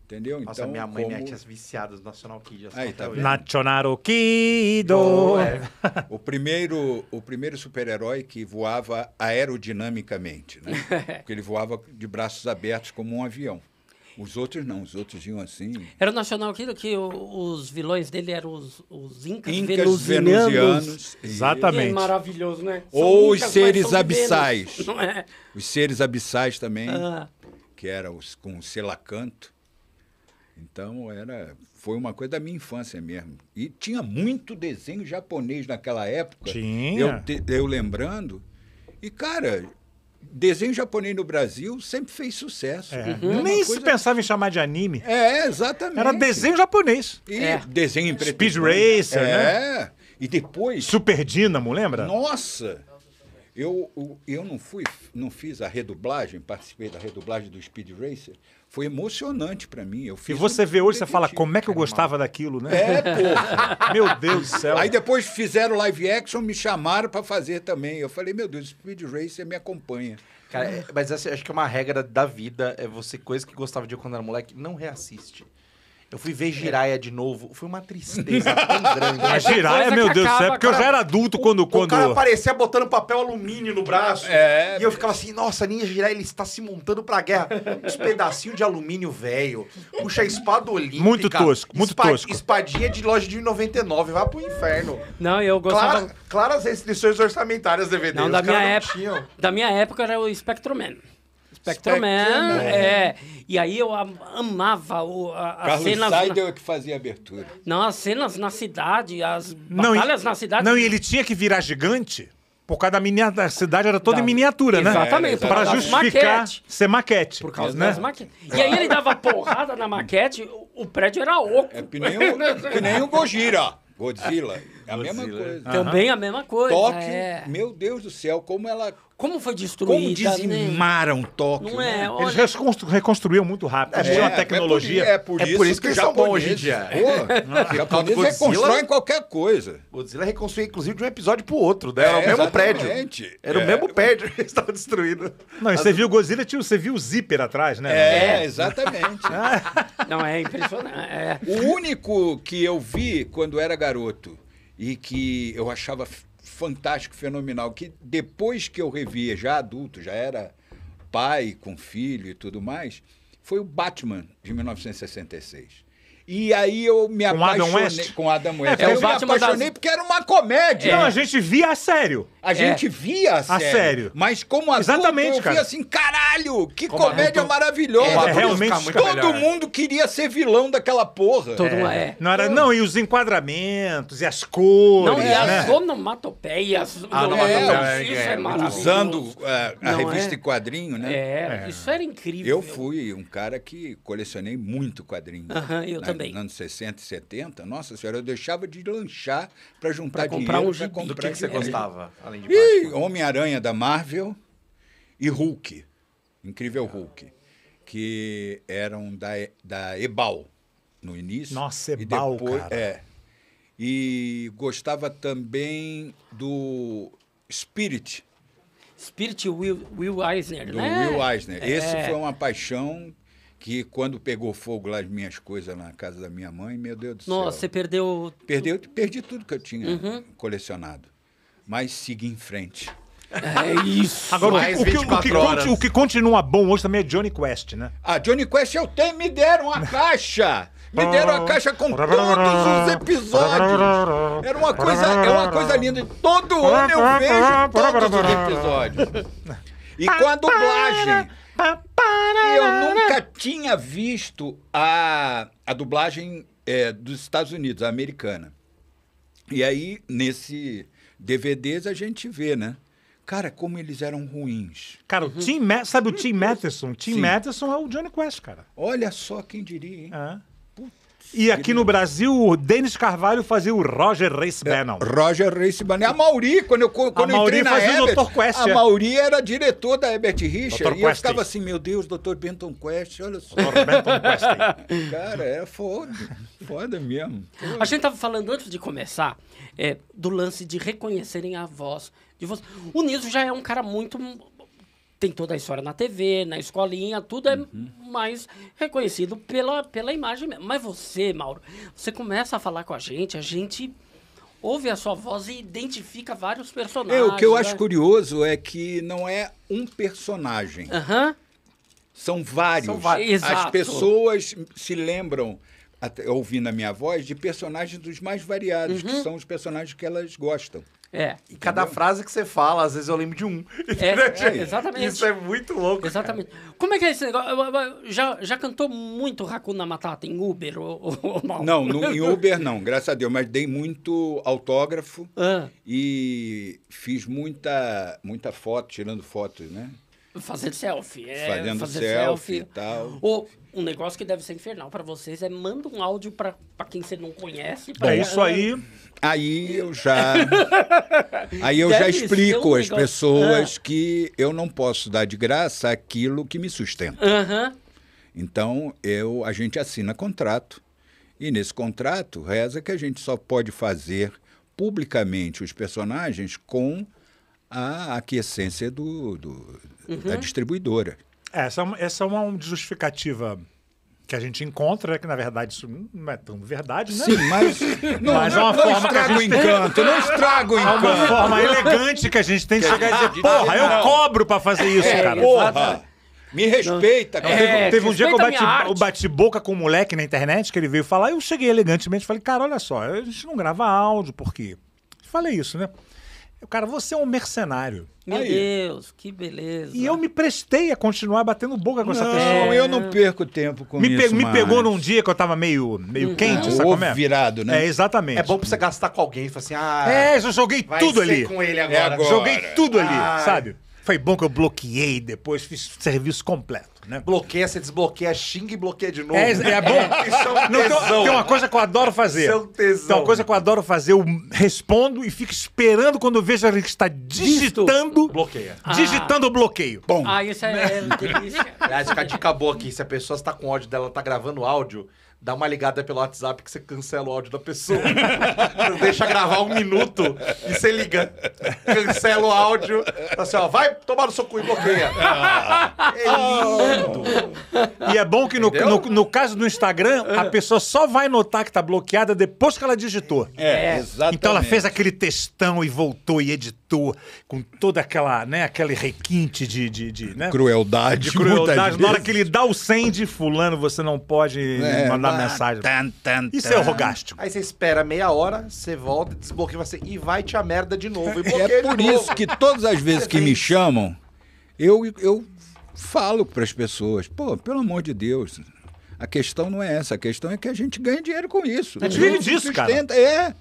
Entendeu? Nossa, então, minha mãe como... mete as viciadas do National Kid. tá vendo? Kid! Oh, é. o primeiro, o primeiro super-herói que voava aerodinamicamente, né? Porque ele voava de braços abertos como um avião. Os outros não, os outros iam assim. Era o National Kid que o, os vilões dele eram os, os incas, incas venusianos. venusianos. É Exatamente. E maravilhoso, né? Ou incas, os seres abissais. é? Os seres abissais também, ah. que eram os, com o selacanto. Então era, foi uma coisa da minha infância mesmo. E tinha muito desenho japonês naquela época. Tinha. Eu, eu lembrando. E cara, desenho japonês no Brasil sempre fez sucesso. É. Uhum. Nem coisa... se pensava em chamar de anime. É, exatamente. Era desenho japonês. E é. desenho em preto Speed Racer, né? é. né? E depois Super Dynamo lembra? Nossa. Eu, eu não fui, não fiz a redublagem, participei da redublagem do Speed Racer, foi emocionante para mim. Eu e você um vê hoje, você fala, como é que eu gostava daquilo, né? É, porra. meu Deus do céu. Aí depois fizeram live action, me chamaram para fazer também. Eu falei, meu Deus, Speed Racer me acompanha. Cara, é, mas essa, assim, acho que é uma regra da vida, é você, coisa que gostava de quando era moleque, não reassiste. Eu fui ver giraia de novo. Foi uma tristeza tão grande. Né? A é meu Deus do céu, é porque eu já era adulto quando. O, quando... o cara aparecia botando papel alumínio no braço. É. E eu ficava assim, nossa, Ninja giraia ele está se montando pra guerra. Uns pedacinhos de alumínio velho. Puxa espada olímpica. Muito tosco, muito tosco. Espadinha de loja de 99, vai pro inferno. Não, eu gostava... Clara, claras restrições orçamentárias DVD. Não, da minha, época, da minha época era o Spectrum Man. Spectreman, é. é. E aí eu amava o, a, Carlos cenas. Seidel na... É que fazia a abertura. Não, as cenas na cidade, as batalhas e, na cidade. Não, e ele tinha que virar gigante. Por causa da miniatura, a cidade era toda da... em miniatura, né? Exatamente. para justificar maquete. ser maquete. Por causa né? das maquetes. E aí ele dava porrada na maquete, o, prédio era oco. É que nem o, que nem o Gojira. Godzilla a mesma coisa. Uhum. Também a mesma coisa. Tóquio, é. meu Deus do céu, como ela. Como foi destruída? Como né? dizimaram né? Tóquio. Não é, né? Eles reconstru... reconstruíram muito rápido. É, uma é, é tecnologia. É por, é por, isso, é por isso que, que eles são bons hoje em dia. Pô, japonês reconstrói qualquer coisa. Godzilla reconstruiu, inclusive, de um episódio para o outro. Né? Era o é, mesmo prédio. Era o mesmo prédio que estava destruindo. Não, e você viu o Godzilla, tinha, você viu o zíper atrás, né? É, exatamente. Não, é impressionante. O único que eu vi quando era garoto e que eu achava fantástico, fenomenal, que depois que eu revia, já adulto, já era pai com filho e tudo mais, foi o Batman de 1966. E aí eu me com apaixonei Adam West? com Adam é, West. É, eu, me apaixonei porque era uma comédia. Não, a gente via a sério. A é. gente é. via a sério, a sério. Mas como a Exatamente, eu cara. via assim, caralho, que como comédia é, maravilhosa. É, realmente Todo melhor. É. mundo queria ser vilão daquela porra. Todo é. é. Não, era, não, e os enquadramentos, e as cores. Não, e né? as onomatopeias. Ah, não, é, isso é, maravilhoso. Usando a, revista e quadrinho, né? É, isso era incrível. Eu fui um cara que colecionei muito quadrinho. Aham, uh -huh, eu na, também. Nos anos 60 e 70, nossa senhora, eu deixava de lanchar para juntar pra dinheiro. Comprar um gibi. Comprar... Do que, que você gostava? Além além de Batman? Homem-Aranha da Marvel e Hulk. Incrível Hulk. Que eram da, da Ebal no início. Nossa, Ebal, e depois, cara. É. E gostava também do Spirit. Spirit Will, Will Eisner, do né? Will Eisner. É. Esse foi uma paixão que quando pegou fogo lá as minhas coisas na casa da minha mãe, meu Deus do Nossa, céu. Nossa, você perdeu... Perdeu, perdi tudo que eu tinha uhum. colecionado mas siga em frente. É isso. Agora, Mais o que, o, que o que continua bom hoje também é Johnny Quest, né? Ah, Johnny Quest eu é tenho, me deram a caixa. Me deram a caixa com todos os episódios. Era uma coisa, é uma coisa linda. Todo ano eu vejo todos os episódios. E com a dublagem. E eu nunca tinha visto a, a dublagem é, dos Estados Unidos, a americana. E aí, nesse DVDs a gente vê, né? Cara, como eles eram ruins. Cara, o uhum. Tim, sabe o Tim Matheson? Tim Sim. Matheson é o Johnny Quest, cara. Olha só quem diria, hein? É. E aqui no Brasil, o Denis Carvalho fazia o Roger Race é, Bannon. É, Roger Race Bannon. A Mauri, quando eu, quando a eu entrei na fazia Herbert, o Dr. Quest. A é. Mauri era diretor da Herbert Richard. Dr. E eu ficava assim, meu Deus, Dr. Benton Quest, olha só. Dr. Benton Quest. Cara, é foda. Foda mesmo. A gente tava falando, antes de começar, é, do lance de reconhecerem a voz de você. O Niso já é um cara muito tem toda a história na TV, na escolinha, tudo é uhum. mais reconhecido pela, pela imagem mesmo. Mas você, Mauro, você começa a falar com a gente, a gente ouve a sua voz e identifica vários personagens. É, o que eu né? acho curioso é que não é um personagem. Uhum. São vários. São vários. As pessoas se lembram até ouvindo a minha voz, de personagens dos mais variados, uhum. que são os personagens que elas gostam. É. E cada entendeu? frase que você fala, às vezes eu lembro de um. É, é, exatamente. Isso é muito louco. Exatamente. Cara. Como é que é esse negócio? Já, já cantou muito Hakuna Matata em Uber ou, ou não? Não, no, em Uber não, graças a Deus. Mas dei muito autógrafo ah. e fiz muita, muita foto, tirando fotos, né? Fazendo selfie. É, Fazendo selfie, selfie e tal um negócio que deve ser infernal para vocês é manda um áudio para quem você não conhece. Pra... É isso aí. Ah, aí eu já. aí eu deve já explico um às negócio... pessoas ah. que eu não posso dar de graça aquilo que me sustenta. Então eu, a gente assina contrato. E nesse contrato reza que a gente só pode fazer publicamente os personagens com a aquiescência do, do uhum. da distribuidora. É, essa, é essa é uma justificativa que a gente encontra, né, que na verdade isso não é tão verdade, né? Sim, mas, não, mas não, é uma não forma que a gente encanto, tem... não estraga o encanto. É uma forma elegante que a gente tem de chegar e dizer, porra, eu cobro para fazer isso, é, cara. Porra. Me respeita, cara. É, teve, um dia que eu bati, eu bati, boca com um moleque na internet que ele veio falar, eu cheguei elegantemente, falei, cara, olha só, a gente não grava áudio, porque falei isso, né? Eu, cara, você é um mercenário. Meu Aí. Deus, que beleza. E eu me prestei a continuar batendo boca com não, essa pessoa. não eu não perco tempo com me isso. Pe mais. me pegou num dia que eu tava meio, meio uhum. quente, sabe como é? virado, né? É, exatamente. É bom pra você gastar com alguém e falar assim, ah... É, eu joguei tudo ali. com ele é agora. É agora. Joguei tudo ali, sabe? Foi bom que eu bloqueei depois, fiz serviço completo. Né? Bloqueia, você desbloqueia, xinga e bloqueia de novo. É, é bom. Isso é um Não, Tem uma coisa que eu adoro fazer. Isso é um tesão. Tem uma coisa que eu adoro fazer. Eu respondo e fico esperando quando eu vejo que está digitando. Bloqueia. Ah. Digitando ah. o bloqueio. Bom. Ah, isso é, é delícia. Aliás, fica a dica boa aqui. Se a pessoa está com ódio dela, está gravando áudio dá uma ligada pelo WhatsApp que você cancela o áudio da pessoa. deixa gravar um minuto e você liga. Cancela o áudio. Assim, ó, vai tomar no seu cu e bloqueia. Ah. é lindo. E é bom que no, no, no, caso do Instagram, a pessoa só vai notar que tá bloqueada depois que ela digitou. É, é. exatamente. Então ela fez aquele textão e voltou e editou com toda aquela, né, aquele requinte de... de, de né? Crueldade. De crueldade. Na hora que ele dá o send, fulano, você não pode é. mandar mandar mensagem. Tan, tan, Isso é o rogástico. Aí você espera meia hora, você volta, desbloqueia você e vai te a merda de novo. é por novo. isso que todas as vezes que me chamam, eu, eu falo para as pessoas, pô, pelo amor de Deus, a questão não é essa, a questão é que a gente ganha dinheiro com isso. A gente disso, sustenta, cara. É.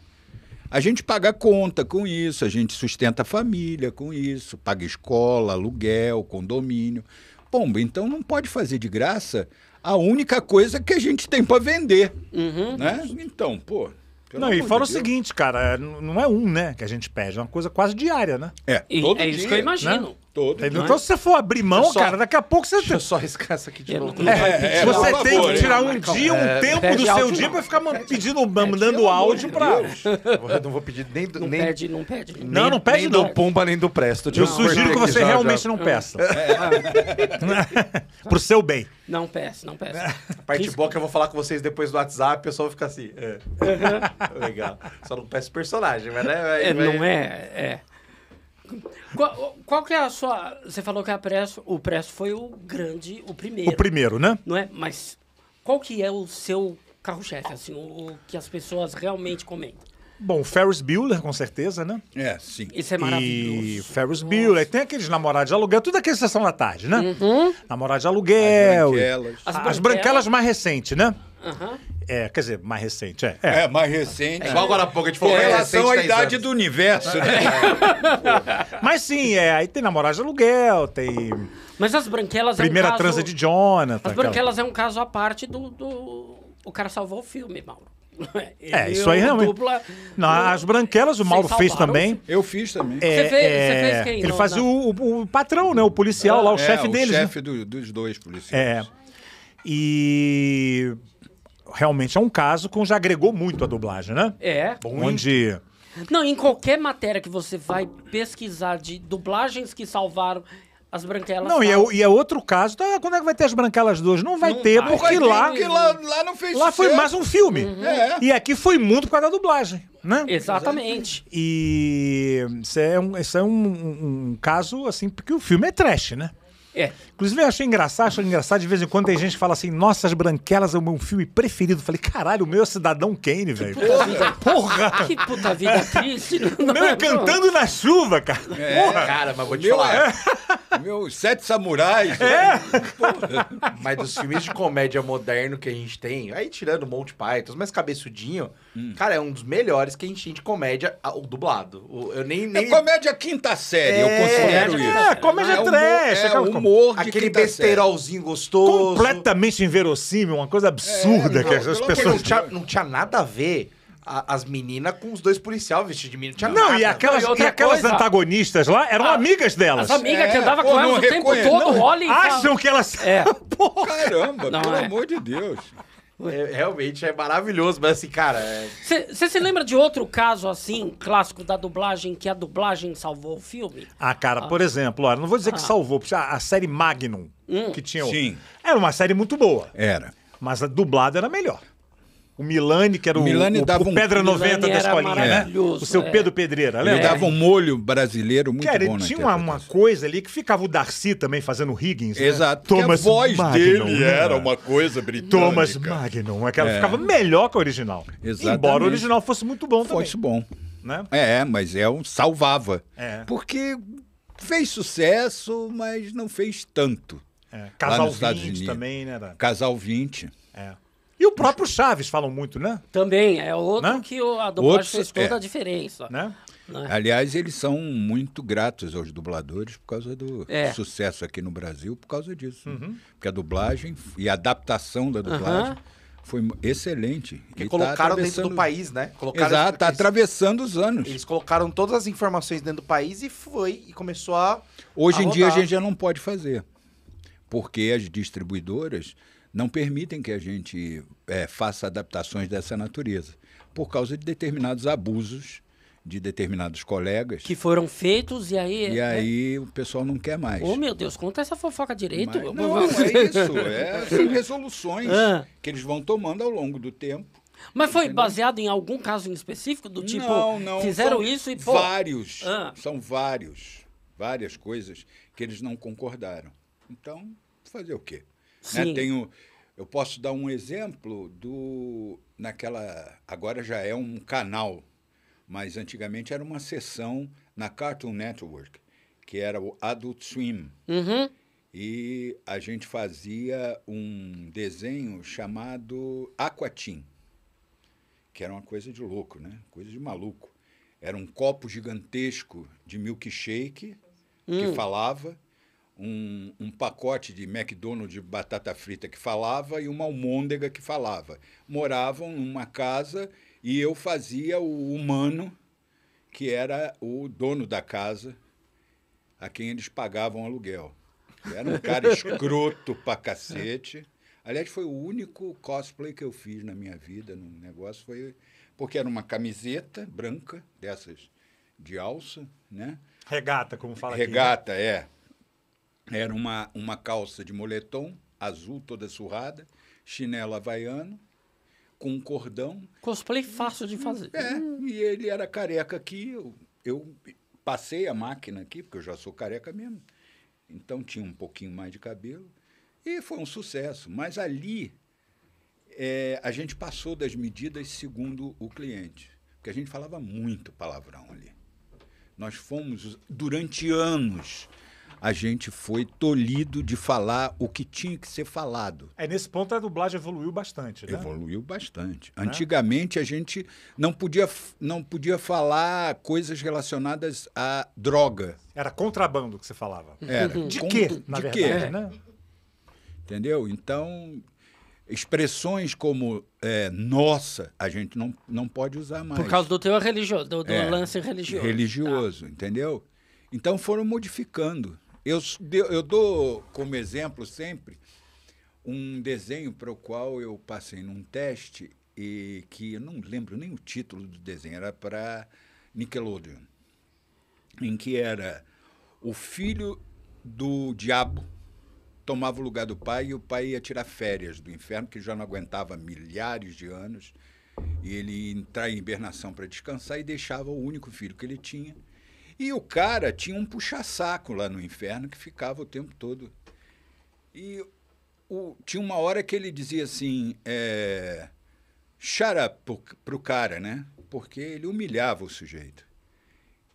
A gente paga conta com isso, a gente sustenta a família com isso, paga escola, aluguel, condomínio. Pomba, então não pode fazer de graça a única coisa que a gente tem para vender. Uhum. Né? Então, pô. Não, e fala de o seguinte, cara, é, não é um, né, que a gente pede, é uma coisa quase diária, né? É, todo é dia, isso que eu imagino. Né? Todo. Entendeu? Né? Então, se você for abrir mão, só... cara, daqui a pouco você. Deixa eu tá- só riscar essa aqui de é, novo. É, é, você tem favor, que tirar um dia, um é, tempo do seu dia pra ficar pedindo, mandando áudio pra. Eu não vou pedir nem. Não nem... não pede Nem, não, não pede, nem não. do Pumba, nem do Presto. Eu sugiro que você já, realmente já. não ah. peça. É. Pro seu bem. Não peça, não peça. A parte boa que eu vou falar com vocês depois do WhatsApp, só vou ficar assim. Legal. Só não peça personagem, mas né? Não é, é. Qual, qual, que é a sua. Você falou que a Presto, o Presto foi o grande, o primeiro. O primeiro, né? Não é? Mas qual que é o seu carro-chefe, assim, o, o, que as pessoas realmente comentam? Bom, Ferris Bueller, com certeza, né? É, sim. Isso é maravilhoso. E Ferris Nossa. Bueller, tem aqueles namorados de aluguel, tudo aquele sessão da tarde, né? Uhum. namorados de aluguel. As branquelas. As branquelas mais recentes né? É, quer dizer, mais recente, é. É, é mais recente. É igual agora há pouco a gente é, falou. Em é, relação à idade anos. do universo, né? É. Mas sim, é, aí tem namorado de aluguel, tem. Mas as branquelas Primeira é um caso... transa de Jonathan. As branquelas aquela... é um caso à parte do, do. O cara salvou o filme, Mauro. é, isso aí realmente. Dupla, não, as branquelas, o Mauro fez também. Eu fiz também. É, você, fez, é... você, fez, quem? Ele não, fazia não. O, o, patrão, né? O policial ah, lá, o é, chefe deles. O né? chefe né? do, dos dois policiais. É. E realmente é um caso que já agregou muito a dublagem, né? É. Onde. Não, em qualquer matéria que você vai pesquisar de dublagens que salvaram as branquelas. Não, e é, e é, outro caso. Então, quando é que vai ter as branquelas duas? Não vai não ter, vai. porque, vai lá, porque lá, lá. não fez Lá foi certo. mais um filme. Uhum. É. E aqui foi muito por causa da dublagem. Né? Exatamente. E isso é, um, isso é um, um, um caso, assim, porque o filme é trash, né? É. Inclusive, eu achei engraçado, achei engraçado. De vez em quando tem gente que fala assim: Nossas Branquelas é o meu filme preferido. Eu falei, caralho, o meu é Cidadão Kane, velho. Porra! Que puta vida triste. meu é, é cantando na chuva, cara. É, Porra. cara, mas vou te meu, falar. É. Meu, Sete Samurais. É. Porra. Mas dos filmes de comédia moderno que a gente tem, aí tirando Monty Python, mas cabeçudinho, hum. cara, é um dos melhores que a gente tem de comédia o dublado. Eu nem, é nem... É comédia quinta série, eu é, considero isso. É, comédia trash. É humor, é humor Aquele tá besteirolzinho certo. gostoso. Completamente inverossímil, uma coisa absurda é, não, que essas pessoas. Não tinha, não tinha nada a ver as meninas com os dois policiais vestidos de menino. não, e aquelas, e e aquelas coisa, antagonistas lá eram a, amigas delas. As amigas é, que andavam com elas o tempo todo, não, olhem. Acham que elas. É. Caramba, não, pelo é. amor de Deus. É, realmente é maravilhoso, mas assim, cara. Você é... se lembra de outro caso assim, clássico da dublagem, que a dublagem salvou o filme? Ah, cara, ah. por exemplo, olha, não vou dizer ah. que salvou, porque a, a série Magnum, hum. que tinha. Sim. Era uma série muito boa. Era. Mas a dublada era melhor. O Milani, que era o, Milani o, dava Pedra 90 Milani da escolinha, né? O seu é. Pedro Pedreira, lembra? Ele dava um molho brasileiro muito Cara, bom. Cara, tinha uma, uma coisa ali que ficava o Darcy também fazendo Higgins. Né? Exato. Né? Thomas a voz Magnum, dele era uma coisa britânica. Thomas Magnum. Né? Aquela é. ficava melhor que o original. Exatamente. Embora o original fosse muito bom também. Fosse bom. Né? É, mas é um salvava. É. Porque fez sucesso, mas não fez tanto. É. Casal 20 também, né? Casal 20. É. E o próprio Chaves falam muito, né? Também, é outro né? que o, a dublagem fez toda é. a diferença. Né? Né? Aliás, eles são muito gratos aos dubladores por causa do é. sucesso aqui no Brasil, por causa disso. Né? Uhum. Porque a dublagem e a adaptação da dublagem uhum. foi excelente. Que e tá colocaram tá dentro do país, né? Colocaram Exato, está atravessando os anos. Eles colocaram todas as informações dentro do país e foi e começou a. Hoje a em rodar. dia a gente já não pode fazer. Porque as distribuidoras não permitem que a gente é, faça adaptações dessa natureza, por causa de determinados abusos de determinados colegas. Que foram feitos e aí. E né? aí é... o pessoal não quer mais. Ô, oh, meu Deus, conta essa fofoca direito. Mas, não, é isso. É, são resoluções ah. que eles vão tomando ao longo do tempo. Mas foi entendeu? baseado em algum caso em específico? Do tipo, não, não, fizeram isso e. Pô... Vários. Ah. São vários. Várias coisas que eles não concordaram. Então, fazer o quê? Né, Sim. Né? Tenho, eu posso dar um exemplo do naquela agora já é um canal, mas antigamente era uma sessão na Cartoon Network que era o Adult Swim. Uhum. E a gente fazia um desenho chamado Aquatim, que era uma coisa de louco, né? Coisa de maluco. Era um copo gigantesco de milkshake hum. que falava um, um, pacote de McDonald's de batata frita que falava e uma almôndega que falava. Moravam numa casa e eu fazia o humano, que era o dono da casa, a quem eles pagavam aluguel. Era um cara escroto pra cacete. Aliás, foi o único cosplay que eu fiz na minha vida, no negócio, foi porque era uma camiseta branca, dessas de alça, né? Regata, como fala Regata, aqui, né? é. Era uma, uma calça de moletom, azul toda surrada, chinelo havaiano, com um cordão. Cosplay fácil de fazer. É, e ele era careca aqui. Eu, eu passei a máquina aqui, porque eu já sou careca mesmo. Então tinha um pouquinho mais de cabelo. E foi um sucesso. Mas ali é, a gente passou das medidas segundo o cliente. Porque a gente falava muito palavrão ali. Nós fomos, durante anos, a gente foi tolhido de falar o que tinha que ser falado. É, nesse ponto a dublagem evoluiu bastante, né? Evoluiu bastante. Né? Antigamente a gente não podia, não podia falar coisas relacionadas à droga. Era contrabando que você falava. Era. De quê, de que né? Entendeu? Então, expressões como é, nossa, a gente não, não pode usar mais. Por causa do teu religioso do, do é, lance religioso. Religioso, tá. entendeu? Então foram modificando. Eu, eu dou como exemplo sempre um desenho para o qual eu passei num teste e que eu não lembro nem o título do desenho, era para Nickelodeon, em que era o filho do diabo tomava o lugar do pai e o pai ia tirar férias do inferno, que já não aguentava milhares de anos, e ele entrava em hibernação para descansar e deixava o único filho que ele tinha, e o cara tinha um puxa-saco lá no inferno que ficava o tempo todo. E o, tinha uma hora que ele dizia assim: é, para o cara, né? Porque ele humilhava o sujeito.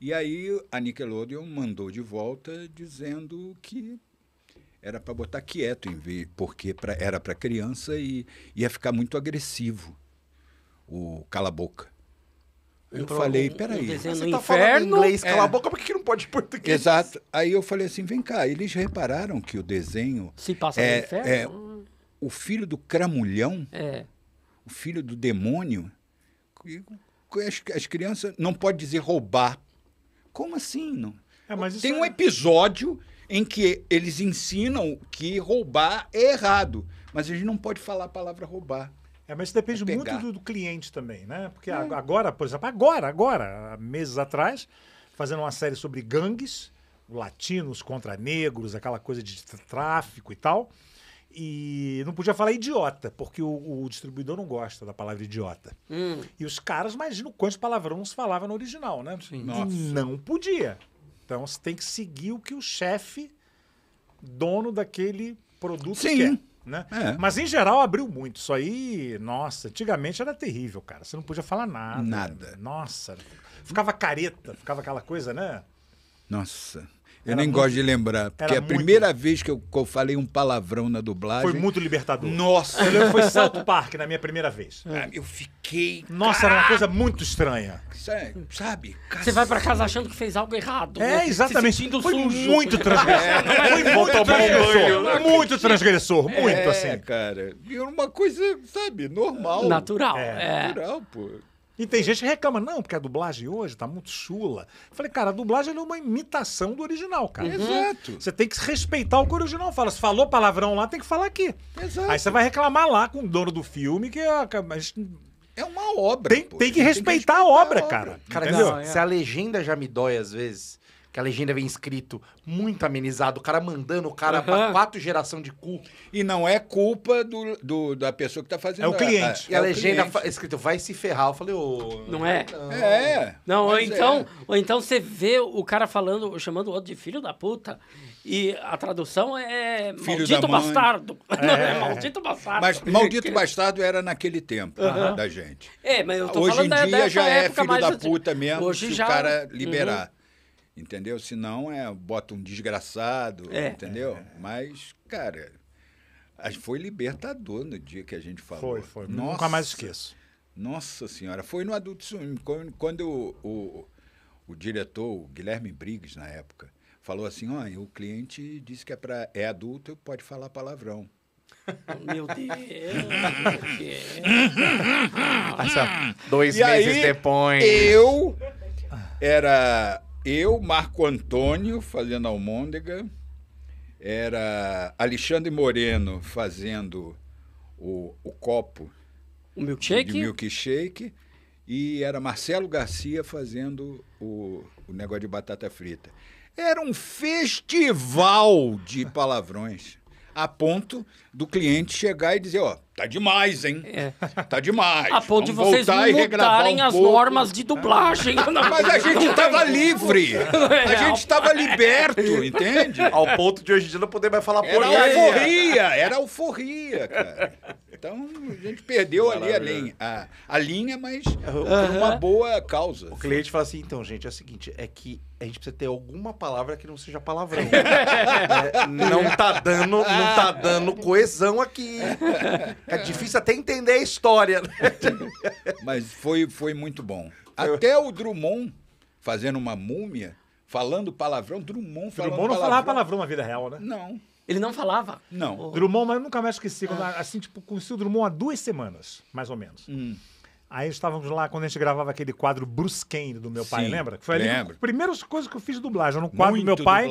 E aí a Nickelodeon mandou de volta dizendo que era para botar quieto em vez, porque pra, era para criança e ia ficar muito agressivo o cala-boca eu falei, um, peraí. Um você no tá falando inferno? inglês, cala é. a boca, por que não pode português? Exato. Aí eu falei assim, vem cá, eles repararam que o desenho... Se passa é, no inferno? É, o filho do cramulhão, é. o filho do demônio, as, as crianças não pode dizer roubar. Como assim? Não? É, Tem um é episódio em que eles ensinam que roubar é errado, mas a gente não pode falar a palavra roubar. É, mas depende é muito do, do, cliente também, né? Porque é. agora, por exemplo, agora, agora, meses atrás, fazendo uma série sobre gangues, latinos contra negros, aquela coisa de tráfico e tal. E não podia falar idiota, porque o, o distribuidor não gosta da palavra idiota. Hum. E os caras, imagina quantos palavrões falava no original, né? Sim. Nossa. E não podia. Então você tem que seguir o que o chefe, dono daquele produto, Sim. quer né? É. Mas em geral abriu muito. Isso aí, nossa, antigamente era terrível, cara. Você não podia falar nada. Nada. Nossa. Ficava careta, ficava aquela coisa, né? Nossa. Eu nem muito, gosto de lembrar, porque a primeira vez que eu, que eu, falei um palavrão na dublagem. Foi muito libertador. Nossa! Eu foi Salto Park na minha primeira vez. Ah, eu fiquei. Nossa, caraca. era uma coisa muito estranha. É, sabe? Você vai pra casa achando que fez algo errado. É, né? exatamente. Se foi sujo. muito transgressor. É. Foi muito transgressor. muito transgressor. Muito é, assim. cara. E uma coisa, sabe, normal. Natural. É. é. Natural, pô. E tem gente que reclama, não, porque a dublagem hoje tá muito chula. Eu falei, cara, a dublagem é uma imitação do original, cara. Uhum. Exato. Você tem que respeitar o que o original fala. Se falou palavrão lá, tem que falar aqui. Exato. Aí você vai reclamar lá com o dono do filme, que a, a gente é uma obra. Tem, tem, que, tem respeitar que respeitar a obra, a obra. cara. Cara, não, se a legenda já me dói às vezes que a legenda vem escrito muito amenizado, o cara mandando o cara uhum. quatro geração de cu. E não é culpa do, do da pessoa que tá fazendo. É o cliente. A, a, é e a legenda escrito vai se ferrar. Eu falei, ô... Não é? é? Não. É. Não, ou então, é. ou então você vê o cara falando, chamando o outro de filho da puta, e a tradução é filho maldito bastardo. É. Não, é maldito bastardo. Mas maldito bastardo era naquele tempo uhum. da gente. É, mas eu tô Hoje em dia já é filho da puta mesmo, Hoje se já... o cara é. liberar. Uhum. Entendeu? Se não, é, bota um desgraçado, é, entendeu? É. Mas, cara, foi libertador no dia que a gente falou. Foi, foi. Nossa, Nunca mais esqueço. Nossa Senhora. Foi no Adulto Swim, quando o, o, o diretor, o Guilherme Briggs, na época, falou assim: ó, o cliente disse que é, pra, é adulto, pode falar palavrão. Meu Deus! Meu Deus. dois e meses aí, depois. Eu era eu, Marco Antônio, fazendo Almôndega, era Alexandre Moreno fazendo o, o copo o milkshake? de milkshake e era Marcelo Garcia fazendo o, o negócio de batata frita. Era um festival de palavrões, a ponto do cliente chegar e dizer, ó, Tá demais, hein? É. Tá demais. A ponto de vocês mudarem um as pouco. normas de dublagem. Mas a gente estava livre. É, a gente estava liberto, entende? Ao ponto de hoje em dia não poder mais falar porcaria. Era alforria, era alforria, cara. Então a gente perdeu ali a linha, a, a linha mas por uma boa causa. O cliente fala assim: então, gente, é o seguinte, é que a gente precisa ter alguma palavra que não seja palavrão. Né? não tá dando, não tá dando coesão aqui. É difícil até entender a história. Né? Mas foi, foi muito bom. Até o Drummond fazendo uma múmia, falando palavrão, Drummond falando Drummond não palavrão. falava palavrão na vida real, né? Não. Ele não falava. Não. Drummond, mas eu nunca mais esqueci. Quando, ah. Assim, tipo, conheci o Drummond há duas semanas, mais ou menos. Hum. Aí estávamos lá quando a gente gravava aquele quadro Bruce Kane do meu pai, Sim, lembra? Que foi lembro. primeiras coisas que eu fiz de dublagem. Era um quadro Muito do meu pai,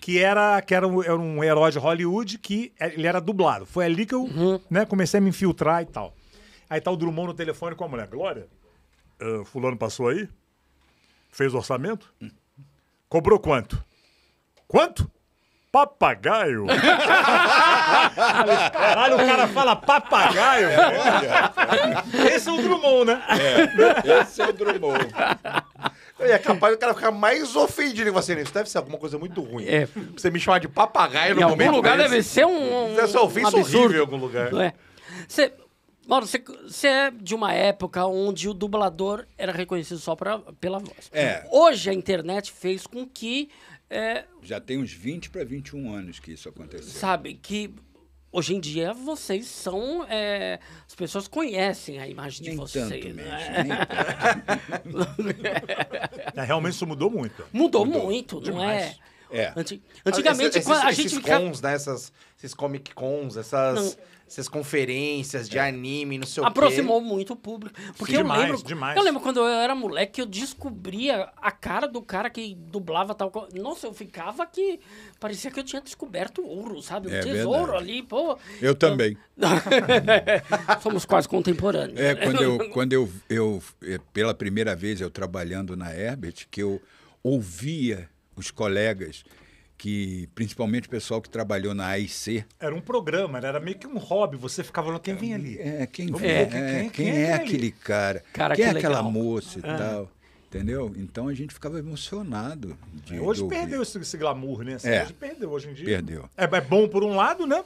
que, era, que era um, era, um, herói de Hollywood que é, ele era dublado. Foi ali que eu uhum. né, comecei a me infiltrar e tal. Aí tá o Drummond no telefone com a mulher. Glória, uh, fulano passou aí? Fez orçamento? Hum. Cobrou quanto? Quanto? papagaio. Caralho, o cara fala papagaio. É, esse é o Drummond, né? É, esse é o Drummond. E é capaz do cara ficar mais ofendido com você. nisso. Né? deve ser alguma coisa muito ruim. É. Você me chamar de papagaio no momento. Em algum lugar deve ser um. deve ser ofensa um horrível em algum lugar. Não é. Você. Mauro, você é de uma época onde o dublador era reconhecido só pra, pela voz. É. Hoje a internet fez com que é, Já tem uns 20 para 21 anos que isso aconteceu. Sabe, que hoje em dia vocês são. É, as pessoas conhecem a imagem nem de vocês. Tanto, né? é, realmente isso mudou muito. Mudou, mudou muito, demais. não é? É. antigamente, esses, esses, a gente esses ficava... cons, né? Essas, esses comic cons, essas. Não essas conferências de é. anime, não sei Aproximou o quê. muito o público. Porque eu lembro. Demais. Eu lembro quando eu era moleque eu descobria a cara do cara que dublava tal coisa. Nossa, eu ficava que. Parecia que eu tinha descoberto ouro, sabe? Um é tesouro verdade. ali, pô. Eu também. Somos quase contemporâneos. É, quando, eu, quando eu, eu. É, pela primeira vez eu trabalhando na Herbert, que eu ouvia os colegas que principalmente o pessoal que trabalhou na AIC. Era um programa, era meio que um hobby, você ficava lá, quem vem ali? É, quem, vem? é, quem, é, quem, quem é, é aquele cara? cara quem é que é legal. aquela moça e ah. tal? Entendeu? Então a gente ficava emocionado. De, é, hoje de perdeu esse, esse, glamour, né? Assim, é, hoje perdeu, hoje em dia. Perdeu. É, é bom por um lado, né?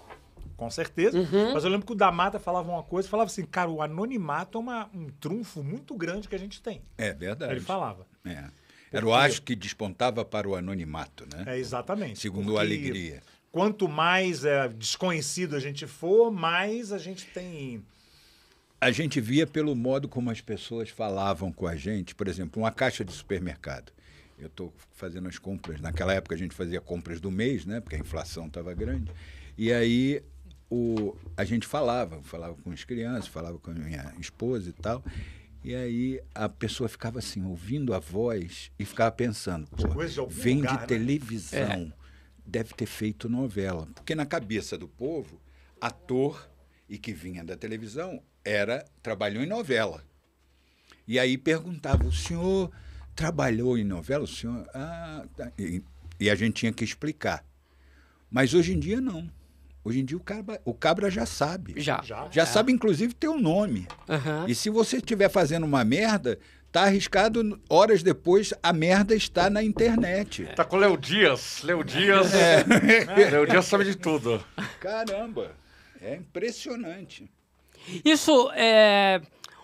Com certeza. Uhum. Mas eu lembro que o Damata falava uma coisa, falava assim, cara, o anonimato é uma, um trunfo muito grande que a gente tem. É verdade. Ele falava. É. Era o acho que despontava para o anonimato, né? É, exatamente. Segundo a alegria. Quanto mais é, desconhecido a gente for, mais a gente tem. A gente via pelo modo como as pessoas falavam com a gente, por exemplo, uma caixa de supermercado. Eu estou fazendo as compras. Naquela época a gente fazia compras do mês, né? Porque a inflação estava grande. E aí o, a gente falava, falava com as crianças, falava com a minha esposa e tal. E aí a pessoa ficava assim, ouvindo a voz e ficava pensando, pô, vem lugar, de né? televisão, é. deve ter feito novela. Porque na cabeça do povo, ator e que vinha da televisão era trabalhou em novela. E aí perguntava, o senhor trabalhou em novela? O senhor... Ah, tá. e, e a gente tinha que explicar. Mas hoje em dia não. Hoje em dia o cabra, o cabra já sabe. Já. Já, já é. sabe, inclusive, teu nome. Uhum. E se você estiver fazendo uma merda, tá arriscado horas depois, a merda está na internet. É. Tá com o Léo Dias. Léo Dias. É. é. Léo Dias sabe de tudo. Caramba, é impressionante. Isso é,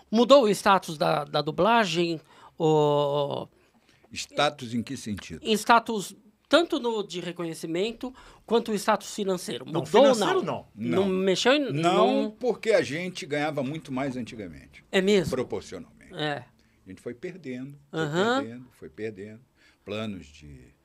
mudou o status da, da dublagem? O... Status em que sentido? Em status tanto no de reconhecimento quanto o status financeiro. Mudou não, financeiro, não? Não, não. mexeu em, não, não, porque a gente ganhava muito mais antigamente. É mesmo? Proporcionalmente. É. A gente foi perdendo, foi uhum. perdendo, foi perdendo. Planos de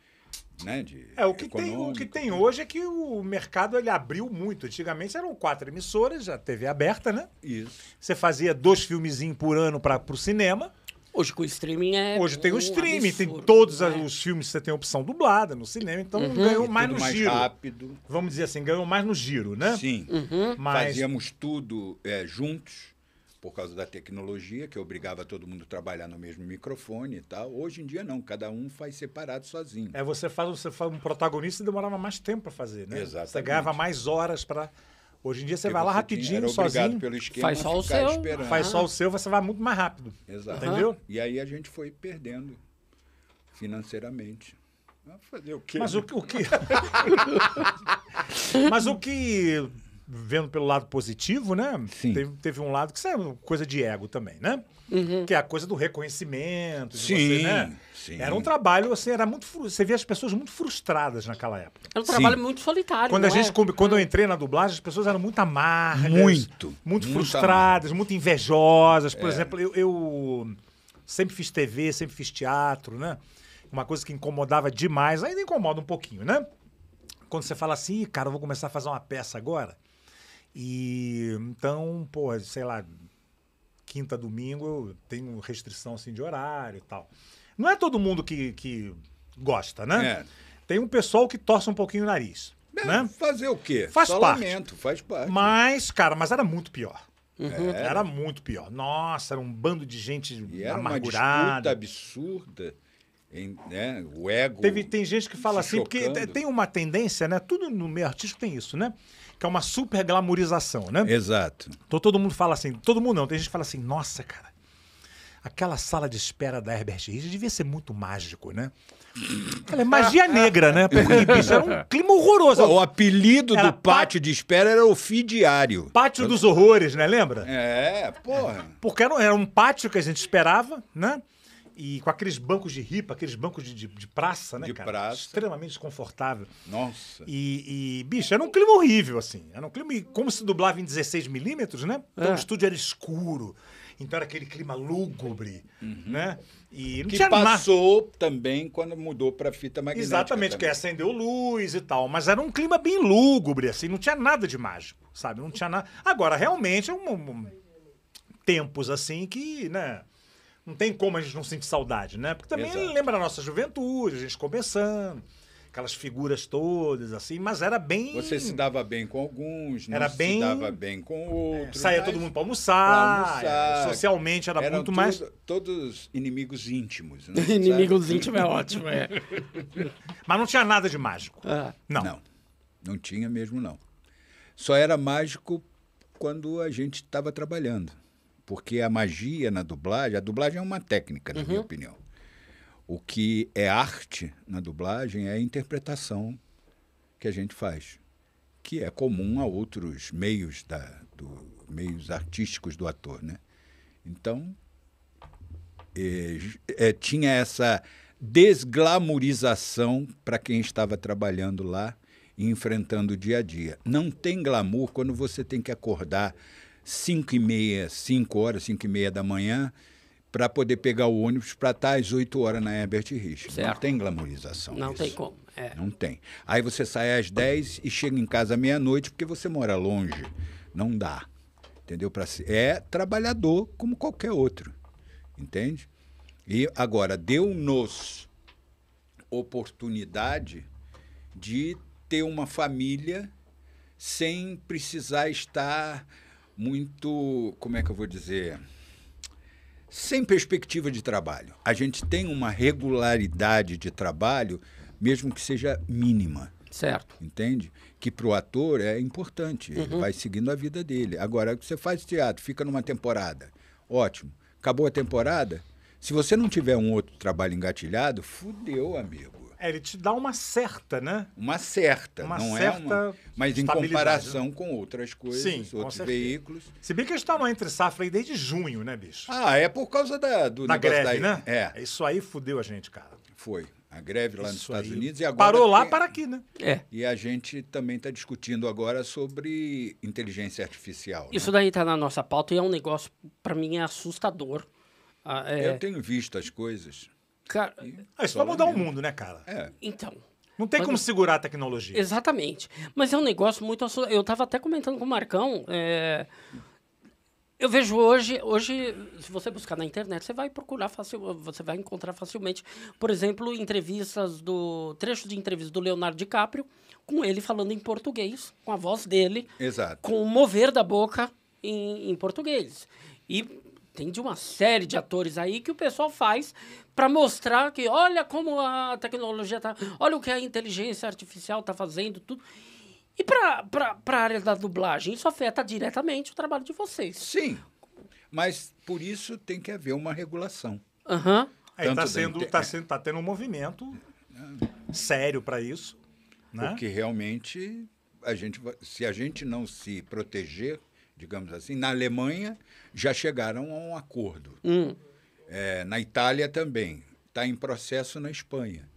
né, é, o que, tem, o que tem hoje é que o mercado ele abriu muito. Antigamente eram quatro emissoras, a TV aberta, né? Isso. Você fazia dois filmezinhos por ano para o cinema. Hoje com o streaming é. Hoje tem um o streaming, absurdo, tem todos né? os filmes você tem opção dublada no cinema, então uhum. ganhou mais no mais giro. rápido. Vamos dizer assim, ganhou mais no giro, né? Sim. Uhum. Mas... Fazíamos tudo é, juntos, por causa da tecnologia, que obrigava todo mundo a trabalhar no mesmo microfone e tal. Hoje em dia não, cada um faz separado sozinho. É, você faz, você faz um protagonista e demorava mais tempo para fazer, né? Exatamente. Você ganhava mais horas para Hoje em dia você Porque vai lá você rapidinho, sozinho. faz só o seu. Esperando. Faz só o seu, você vai muito mais rápido. Exato. Entendeu? E aí a gente foi perdendo financeiramente. Fazer o quê? Mas o, o que. Mas o que vendo pelo lado positivo, né? Sim. Teve, teve um lado que isso é coisa de ego também, né? Uhum. Que é a coisa do reconhecimento, sim, você, né? Sim. Era um trabalho, assim, era muito. Você via as pessoas muito frustradas naquela época. Era um trabalho muito solitário. Quando a gente, é? Uhum. quando eu entrei na dublagem, as pessoas eram muito amargas, muito, muito frustradas, muito invejosas. Por é. exemplo, eu, eu sempre fiz TV, sempre fiz teatro, né? Uma coisa que incomodava demais, ainda incomoda um pouquinho, né? Quando você fala assim, cara, eu vou começar a fazer uma peça agora. E então, pô, sei lá, quinta, domingo eu tenho restrição assim de horário e tal. Não é todo mundo que, que gosta, né? É. Tem um pessoal que torce um pouquinho o nariz. É, né? Fazer o quê? Faz Só parte. Lamento, faz parte. Mas, cara, mas era muito pior. Uhum. Era. era. muito pior. Nossa, era um bando de gente e era amargurada. Uma absurda. Em, né? O ego. Teve, tem gente que fala assim, chocando. porque tem uma tendência, né? Tudo no meio artístico tem isso, né? que é uma super glamorização, né? Exato. Então todo mundo fala assim, todo mundo não, tem gente que fala assim, nossa, cara, aquela sala de espera da Herbert Richards devia ser muito mágico, né? Ela é magia negra, né? Porque, bicho, era um clima horroroso. o apelido era do pátio de espera era o Fidiário. Pátio dos Horrores, né? Lembra? É, porra. Porque era, um pátio que a gente esperava, né? E com aqueles bancos de ripa, aqueles bancos de, de, de praça, né, de cara? Praça. Extremamente desconfortável. Nossa. E, e, bicho, era um clima horrível, assim. Era um clima. Como se dublava em 16 milímetros, né? Então é. o estúdio era escuro. Então era aquele clima lúgubre, uhum. né? E não que passou também quando mudou para fita magnética. Exatamente, também. que acendeu luz e tal. Mas era um clima bem lúgubre, assim. Não tinha nada de mágico, sabe? Não tinha nada. Agora, realmente, é um, um tempos assim que, né? não tem como a gente não sentir saudade, né? Porque também Exato. lembra a nossa juventude, a gente começando, aquelas figuras todas, assim, mas era bem. Você se dava bem com alguns, não era se bem... dava bem com outros. É, saía mas... todo mundo para almoçar, almoçar, Socialmente era muito tudo, mais. Todos inimigos íntimos, né? inimigos íntimos é ótimo, é. mas não tinha nada de mágico. Ah. Não. Não. Não tinha mesmo, não. Só era mágico quando a gente estava trabalhando. Porque a magia na dublagem, a dublagem é uma técnica, na uhum. minha opinião. O que é arte na dublagem é a interpretação que a gente faz, que é comum a outros meios da, do, meios artísticos do ator, né? Então é, é, tinha essa desglamorização para quem estava trabalhando lá e enfrentando o dia a dia. Não tem glamour quando você tem que acordar 5 e meia, 5 horas, 5 e meia da manhã, para poder pegar o ônibus para estar tá às 8 horas na Herbert Rich. Não tem glamorização. Não isso. tem como. É. Não tem. Aí você sai às 10 e chega em casa meia-noite porque você mora longe. Não dá. Entendeu? Pra, é trabalhador como qualquer outro. Entende? E agora, deu-nos oportunidade de ter uma família sem precisar estar muito, como é que eu vou dizer, sem perspectiva de trabalho. A gente tem uma regularidade de trabalho, mesmo que seja mínima. Certo. Entende? Que para o ator é importante, ele uhum. vai seguindo a vida dele. Agora, você faz teatro, fica numa temporada, ótimo. Acabou a temporada, se você não tiver um outro trabalho engatilhado, fudeu, amigo. É, ele te dá uma certa, né? Uma certa, uma não é certa é uma... Mas em né? comparação com outras coisas, Sim, outros veículos. Se bem que está estavam entre safra aí desde junho, né, bicho? Ah, é por causa da, do da greve, daí. né? É. Isso aí fudeu a gente, cara. Foi. A greve lá Isso nos Estados aí. Unidos e agora. Parou lá tem... para aqui, né? É. E a gente também está discutindo agora sobre inteligência artificial. Isso né? daí está na nossa pauta e é um negócio, para mim, é assustador. Ah, é... Eu tenho visto as coisas. Cara, ah, isso é mudar o mundo, né, cara? É. Então. Não tem como segurar a tecnologia. Exatamente. Mas é um negócio muito Eu estava até comentando com o Marcão. É... Eu vejo hoje, hoje, se você buscar na internet, você vai procurar facil, você vai encontrar facilmente, por exemplo, entrevistas do trechos de entrevista do Leonardo DiCaprio com ele falando em português, com a voz dele, Exato. com o mover da boca em, em português. E tem de uma série de atores aí que o pessoal faz para mostrar que olha como a tecnologia tá, olha o que a inteligência artificial tá fazendo, tudo. E para a área da dublagem, isso afeta diretamente o trabalho de vocês. Sim. Mas por isso tem que haver uma regulação. Aham. Uhum. Aí está sendo, inter... tá é. sendo, tá tendo um movimento ah. sério para isso. Né? Porque realmente, a gente, se a gente não se proteger, digamos assim. Na Alemanha já chegaram a um acordo. Hum. É, na Itália também. Está em processo na Espanha.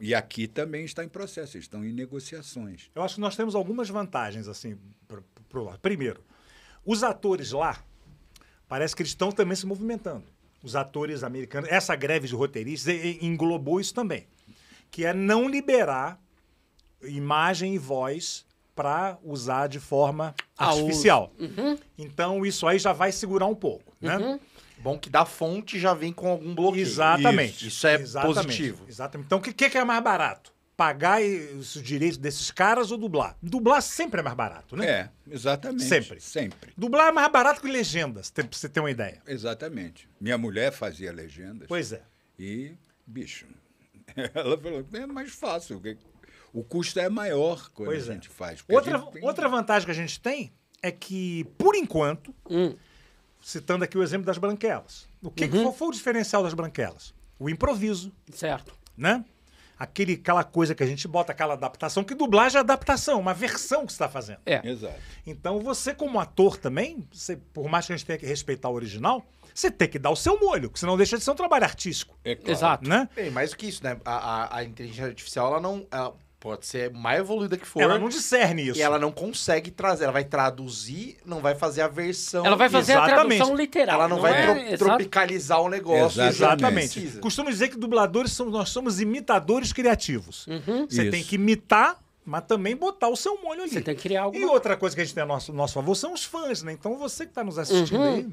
E aqui também está em processo, estão em negociações. Eu acho que nós temos algumas vantagens, assim, para o lado. Primeiro, os atores lá, parece que eles estão também se movimentando. Os atores americanos, essa greve de roteiristas englobou isso também, que é não liberar imagem e voz para usar de forma artificial. Uhum. Então isso aí já vai segurar um pouco, né? Uhum. Bom que da fonte já vem com algum bloqueio. Exatamente. Isso, isso é Exatamente. positivo. Exatamente. Então o que, que é, é mais barato? Pagar os direitos desses caras ou dublar? Dublar sempre é mais barato, né? É, exatamente. Sempre. Sempre. Dublar é mais barato que legendas, pra você ter uma ideia. Exatamente. Minha mulher fazia legendas. Pois é. E, bicho, ela falou, que é mais fácil o custo é maior quando pois a é. gente é. faz. Outra, gente tem... outra vantagem que a gente tem é que, por enquanto, hum. citando aqui o exemplo das branquelas, o que, uhum. que foi, o diferencial das branquelas? O improviso. Certo. Né? Aquele, aquela coisa que a gente bota, aquela adaptação, que dublagem é adaptação, uma versão que você está fazendo. É. Exato. Então você, como ator também, você, por mais que a gente tenha que respeitar o original, você tem que dar o seu molho, que senão deixa de ser um trabalho artístico. É claro. Exato. Né? Bem, mais do que isso, né? A, a, a inteligência artificial, ela não. Ela Pode ser mais evoluída que for. Ela não discerne isso. E ela não consegue trazer. Ela vai traduzir, não vai fazer a versão. Ela vai fazer Exatamente. a tradução literal. Ela não, não vai é... tro tropicalizar o negócio. Exatamente. costumamos Costumo dizer que dubladores nós somos imitadores criativos. Uhum. Você isso. tem que imitar mas também botar o seu molho ali. Você tem que criar algo. E outra coisa que a gente tem a nosso, nosso favor são os fãs, né? Então você que está nos assistindo uhum. aí,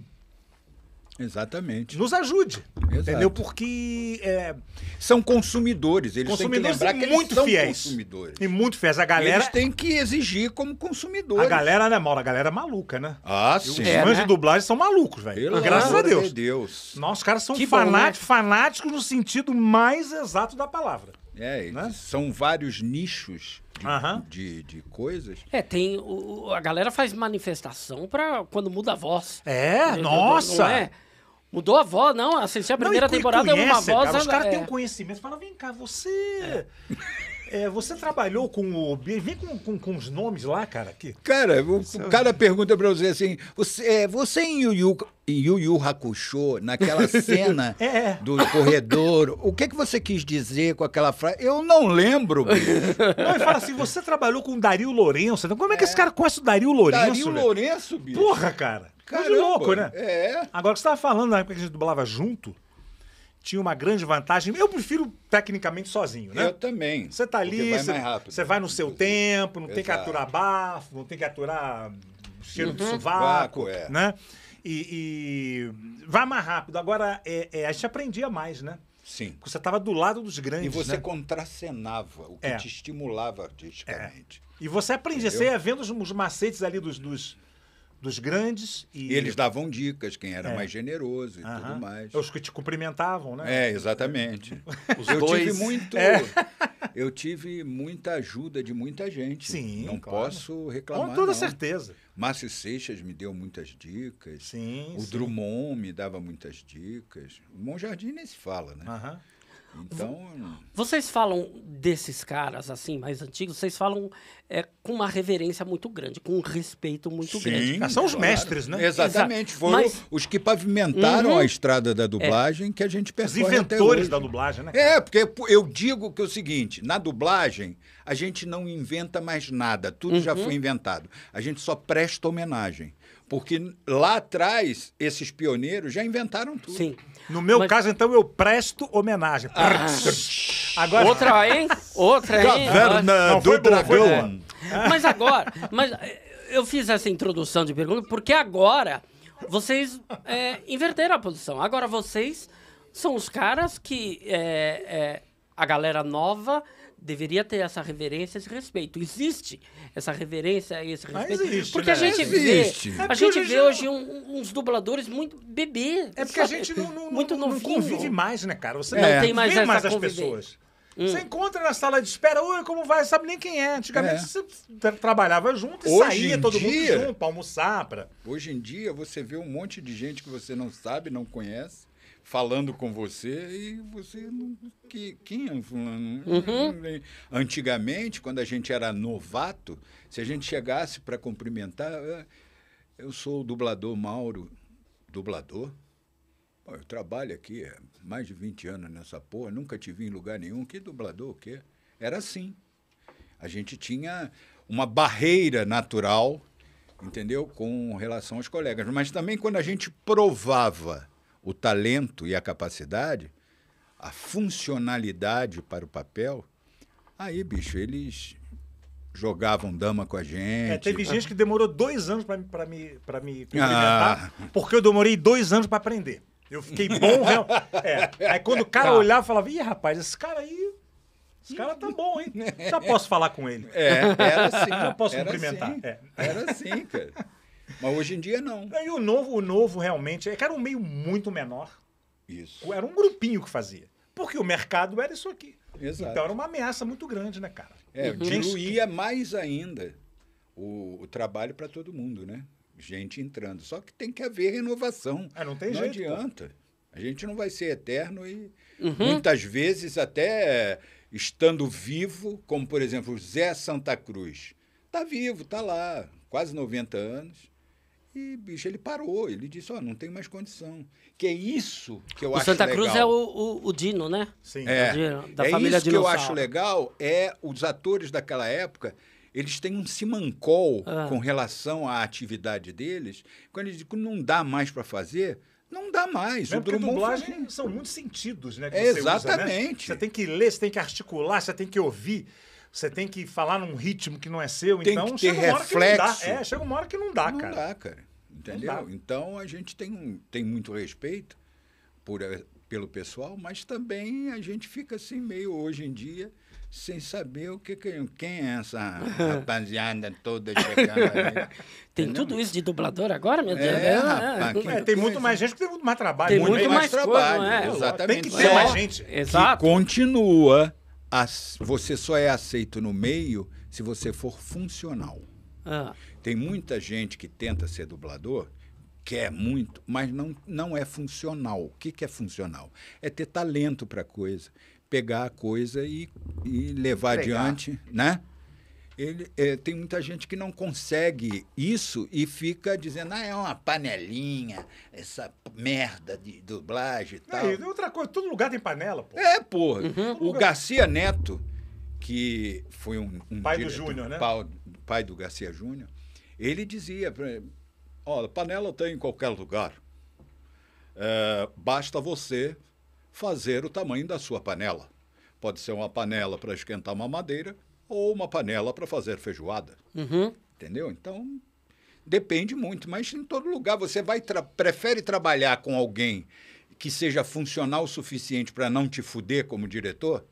Exatamente. Nos ajude. Exato. Entendeu? Porque é... são consumidores. Eles consumidores têm que lembrar que muito são fiéis. consumidores. E muito fiéis. A galera... Eles têm que exigir como consumidores. A galera, né, Mauro? A galera é maluca, né? Ah, sim. Os é, fãs né? de dublagem são malucos, velho. Graças a Deus. Deus. Nossos caras são fanáticos, né? fanáticos no sentido mais exato da palavra. É, né? são vários nichos de, uhum. de, de, coisas. É, tem. O, a galera faz manifestação para quando muda a voz. É, nossa! Não, não é? Mudou a voz, não. Assisti a primeira não, temporada, conhece, uma voz. Cara, os caras é... têm um conhecimento. Fala, vem cá, você. É, você trabalhou com o. Vem com, com, com os nomes lá, cara. Que... Cara, o, o é cara pergunta pra você assim: você, é, você em Yu Yu, Yu, Yu Hakusho, naquela cena é. do corredor, o que, é que você quis dizer com aquela frase? Eu não lembro. não, ele fala assim: você trabalhou com o Dario Lourenço. Então, como é que esse é. cara conhece o Dario Lourenço? Dario Lourenço, bicho. Porra, cara. Caramba, louco, né? É. Agora, que você estava falando na época que a gente dublava junto, tinha uma grande vantagem. Eu prefiro tecnicamente sozinho, né? Eu também. Você tá ali, vai você, você né? vai no seu inclusive. tempo, não Exato. tem que aturar bafo, não tem que aturar cheiro uhum. de sovaco, é. né? E, e, vai mais rápido. Agora, é, é, a gente aprendia mais, né? Sim. Porque você estava do lado dos grandes. E você né? contracenava, o que é. te estimulava artisticamente. É. E você aprendia, Entendeu? você ia vendo os, os macetes ali dos, dos dos grandes. E... e, eles davam dicas, quem era é. mais generoso e tudo mais. É os que te cumprimentavam, né? É, exatamente. Os eu dois. tive muito. É. Eu tive muita ajuda de muita gente. Sim. Não claro. posso reclamar. Com toda não. certeza. Márcio Seixas me deu muitas dicas. Sim. O sim. Drummond me dava muitas dicas. O Monjardim nem se fala, né? Uhum. Então. Vocês falam desses caras assim, mais antigos, vocês falam é, com uma reverência muito grande, com um respeito muito Sim, grande. Mas ah, são os claro. mestres, né? Exatamente. Foram Mas... os que pavimentaram uhum. a estrada da é. dublagem é. que a gente percebeu. Os inventores da dublagem, né? É, porque eu digo que é o seguinte: na dublagem, a gente não inventa mais nada, tudo uhum. já foi inventado. A gente só presta homenagem. Porque lá atrás, esses pioneiros já inventaram tudo. Sim. No meu Mas... caso, então, eu presto homenagem. Ah. Agora... Outra, hein? Outra, hein? Caverna Não, do Dragão. Bom, é. mas agora, mas eh, eu fiz essa introdução de pergunta porque agora vocês é, inverteram a posição. Agora vocês são os caras que é, é, a galera nova deveria ter essa reverência, esse respeito. Existe essa reverência e esse ah, respeito. Mas existe, porque né? a gente existe. vê, é a gente vê hoje um, uns dubladores muito bebê. É porque sabe? a gente não, não, muito não, não convive mais, né, cara? Você não vê tem mais, essa mais as pessoas. Hum. Você encontra na sala de espera, oi, como vai? Sabe nem quem é. Antigamente é. você trabalhava junto e Hoje saía todo dia, mundo junto pra almoçar. Pra... Hoje em dia você vê um monte de gente que você não sabe, não conhece falando com você e você não. Que, quem é fulano? Uhum. Antigamente, quando a gente era novato, se a gente chegasse para cumprimentar, ah, eu sou o dublador Mauro. Dublador? Eu trabalho aqui há mais de 20 anos nessa porra, nunca te vi em lugar nenhum. Que dublador, o quê? Era assim. A gente tinha uma barreira natural, entendeu? Com relação aos colegas. Mas também quando a gente provava o talento e a capacidade, a funcionalidade para o papel, aí, bicho, eles jogavam dama com a é, gente. É, teve gente que demorou dois anos para me, pra me, pra me ah. cumprimentar, ah. porque eu demorei dois anos para aprender. Eu fiquei bom, real. É. Aí quando o cara tá. olhava, falava, ih, rapaz, esse cara aí esse cara tá bom, hein? Já posso falar com ele. É, era assim. Já posso cumprimentar. Assim, é. Era assim, cara. Mas hoje em dia não. E o novo, o novo realmente, é era um meio muito menor. Isso. Era um grupinho que fazia. Porque o mercado era isso aqui. Exato. Então era uma ameaça muito grande, né, cara? É, uhum. diluía mais ainda o, o trabalho para todo mundo, né? Gente entrando. Só que tem que haver renovação. É, não tem não jeito. Não adianta. Pô. A gente não vai ser eterno e uhum. muitas vezes até estando vivo, como por exemplo o Zé Santa Cruz. Está vivo, está lá, quase 90 anos. E, bicho, ele parou, ele disse, ó, oh, não tem mais condição. Que é isso que eu o acho Santa legal. O Santa Cruz é o, o, o, Dino, né? Sim. É, é Dino, da é família isso dinossauro. que eu acho legal, é os atores daquela época, eles têm um simancol ah. com relação à atividade deles. Quando eles dizem não dá mais para fazer, não dá mais. Mesmo é o dublagem foi... são muitos sentidos, né? É, exatamente. Usa, né? Você tem que ler, você tem que articular, você tem que ouvir você tem que falar num ritmo que não é seu, tem então que ter uma reflexo. Que é, chega uma hora que não dá, não cara. Não dá, cara. Entendeu? Dá. Então a gente tem, um, tem muito respeito por, eh, pelo pessoal, mas também a gente fica assim meio hoje em dia sem saber o que, que quem é essa rapaziada toda chegando aí. Tem tudo isso de dublador agora, meu Deus? É, é, rapaz, é, é. é tem muito mais gente que tem muito mais trabalho. Tem muito, muito mais, mais, trabalho, coisa, exatamente. É? Tem que ter mais gente. Exato. Que continua você só é aceito no meio se você for funcional. Ah. Tem muita gente que tenta ser dublador, quer muito, mas não, não é funcional. O que, que é funcional? É ter talento para coisa, pegar a coisa e, e levar Pegar. adiante, né? ele, é, tem muita gente que não consegue isso e fica dizendo, ah, é uma panelinha, essa merda de dublagem e é tal. É, outra coisa, todo lugar tem panela, pô. É, pô. Uhum. O Garcia Neto, que foi um. um pai diretor, do Júnior, né? Pai, pai do Garcia Júnior, ele dizia: olha, panela tem em qualquer lugar. É, basta você fazer o tamanho da sua panela. Pode ser uma panela para esquentar uma madeira, ou uma panela para fazer feijoada. Uhum. Entendeu? Então, depende muito. Mas em todo lugar, você vai tra prefere trabalhar com alguém que seja funcional o suficiente para não te fuder como diretor?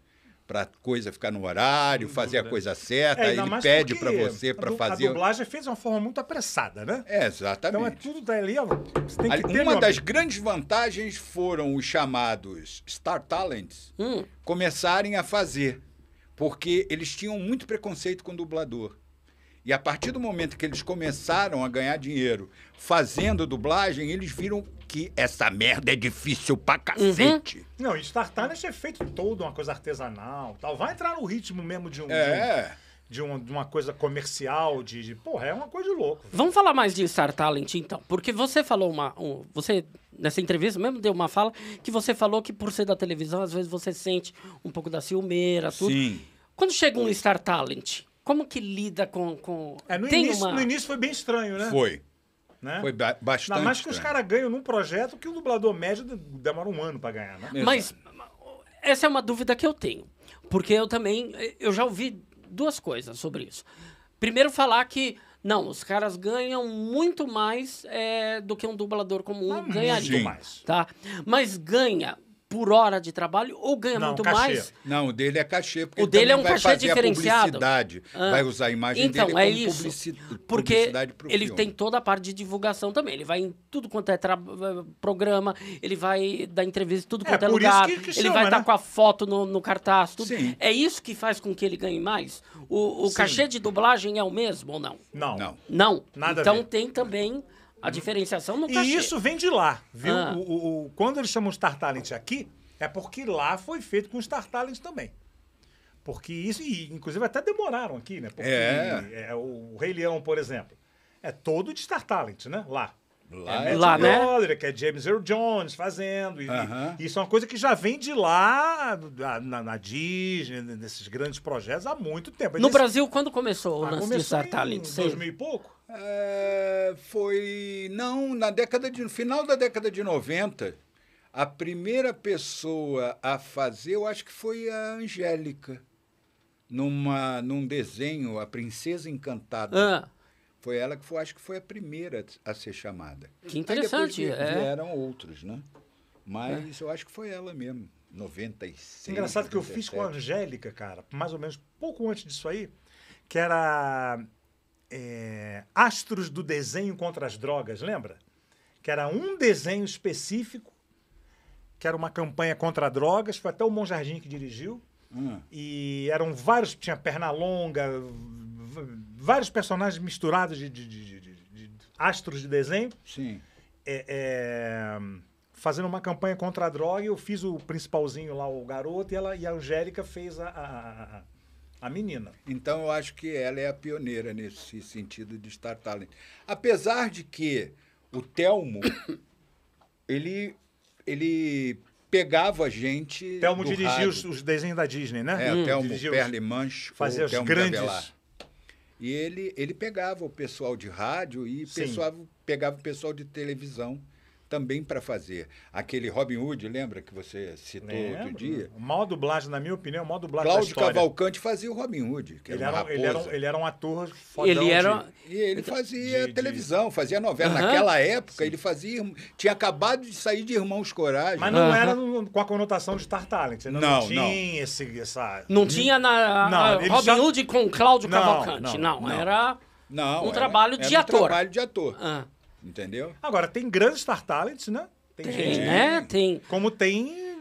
Para a coisa ficar no horário, fazer a coisa certa, é, ele pede para você para fazer. A dublagem fez de uma forma muito apressada, né? É, exatamente. Então é tudo dali, você tem que Uma ter, das amigo. grandes vantagens foram os chamados Star Talents hum. começarem a fazer porque eles tinham muito preconceito com dublador. E a partir do momento que eles começaram a ganhar dinheiro fazendo dublagem, eles viram que essa merda é difícil pra uhum. cacete. Uhum. Não, e Star Talent é feito todo uma coisa artesanal, tal. Vai entrar no ritmo mesmo de um. É. De um de, um, de uma coisa comercial, de, de, Porra, é uma coisa de louco. Vamos falar mais de Star Talent, então. Porque você falou uma. Um, você, nessa entrevista mesmo, deu uma fala que você falou que por ser da televisão, às vezes você sente um pouco da ciumeira, tudo. Sim. Quando chega um Star Talent, como que lida com. com... É, no, início, uma... no início foi bem estranho, né? Foi. Né? Foi ba bastante. Ainda mais que estranho. os caras ganham num projeto que o dublador médio demora um ano para ganhar, né? Mas essa é uma dúvida que eu tenho. Porque eu também. Eu já ouvi duas coisas sobre isso. Primeiro, falar que não, os caras ganham muito mais é, do que um dublador comum ah, ganharia. Sim. Tá? Mas ganha por hora de trabalho ou ganha não, muito cachê. mais. Não, o dele é cachê, porque o dele é um vai cachê fazer diferenciado. publicidade, ah. vai usar a imagem então, dele é isso. porque publicidade pro ele filme. tem toda a parte de divulgação também. Ele vai em tudo quanto é eh, programa, ele vai dar entrevista em tudo é, quanto é, é lugar, que, que ele vai estar tá né? com a foto no, no cartaz, tudo. É isso que faz com que ele ganhe mais. O, o cachê de dublagem é o mesmo ou não? Não. Não. não. Nada então tem também a diferenciação não tá E isso vem de lá, viu? Ah. O, o, o, quando eles chamam Star Talent aqui, é porque lá foi feito com Star Talent também. Porque isso, e inclusive até demoraram aqui, né? Porque é. é o Rei Leão, por exemplo, é todo de Star Talent, né? Lá. Lá, é lá né? que é James Earl Jones fazendo. E, uh-huh. e, isso é uma coisa que já vem de lá, na, na Disney, nesses grandes projetos, há muito tempo. No Eles, Brasil, quando começou o ah, lance de Star Talent? Em 2000 e pouco. Eh, foi. Não, na década de. No final da década de 90, a primeira pessoa a fazer, eu acho que foi a Angélica. Numa, num desenho, A Princesa Encantada. Ah. Foi ela que foi, acho que foi a primeira a ser chamada. Que interessante. Aí depois é. vieram é. outros, né? Mas é. eu acho que foi ela mesmo. 96. Engraçado que eu fiz com a Angélica, cara, mais ou menos pouco antes disso aí, que era é, Astros do Desenho contra as Drogas, lembra? Que era um desenho específico, que era uma campanha contra drogas, foi até o Jardim que dirigiu. Hum. E eram vários, tinha perna longa, vários personagens misturados de, de, de, de astros de desenho. Sim. É, é, fazendo uma campanha contra a droga, eu fiz o principalzinho lá, o garoto, e, ela, e a Angélica fez a, a a menina. Então eu acho que ela é a pioneira nesse sentido de estar talent. Apesar de que o Telmo ele ele pegava a gente. Telmo dirigia os, os, desenhos da Disney, né? É, hum. Telmo dirigia Perle Mancho, fazia os grandes. Gabelar. E ele ele pegava o pessoal de rádio e pessoal, pegava o pessoal de televisão também para fazer. Aquele Robin Hood, lembra que você citou Lembro. outro dia? Mal dublagem, na minha opinião, é mal dublagem Cláudio Cavalcante fazia o Robin Hood, que ele era, era ele era, um ator fodão. Ele era... De... E ele fazia de, televisão, fazia novela. Uhum. Naquela época, Sim. ele fazia... Tinha acabado de sair de Irmãos Coragem. Mas não uhum. era no, com a conotação de Star Talent. Né? Não, não, tinha não. Esse, essa... Não tinha na, não, Robin já... Hood com Cláudio Cavalcante. Não, não, era... Não, um era, trabalho de era ator. Um trabalho de ator. Ah. Entendeu? Agora, tem grandes Star Talents, né? Tem, tem gente, né? Tem. Como tem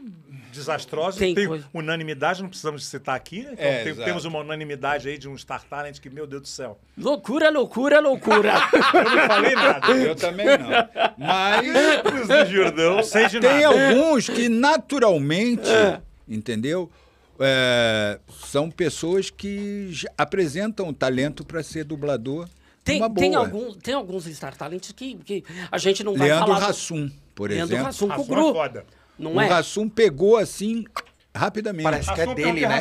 desastrosos. Tem, tem unanimidade, não precisamos citar aqui. Né? Então, é, tem, temos uma unanimidade aí de um Star Talent que, meu Deus do céu. Loucura, loucura, loucura. eu não falei nada. Eu também não. Mas. do Jordão, sei de tem nada. alguns que naturalmente, entendeu? É, são pessoas que apresentam talento para ser dublador. Tem, tem, algum, tem alguns Star Talents que, que a gente não vai Leandro rassum por Leandro exemplo. Leandro Rassum com o é Gru. É não o é? pegou assim rapidamente. Parece que é, é dele, né?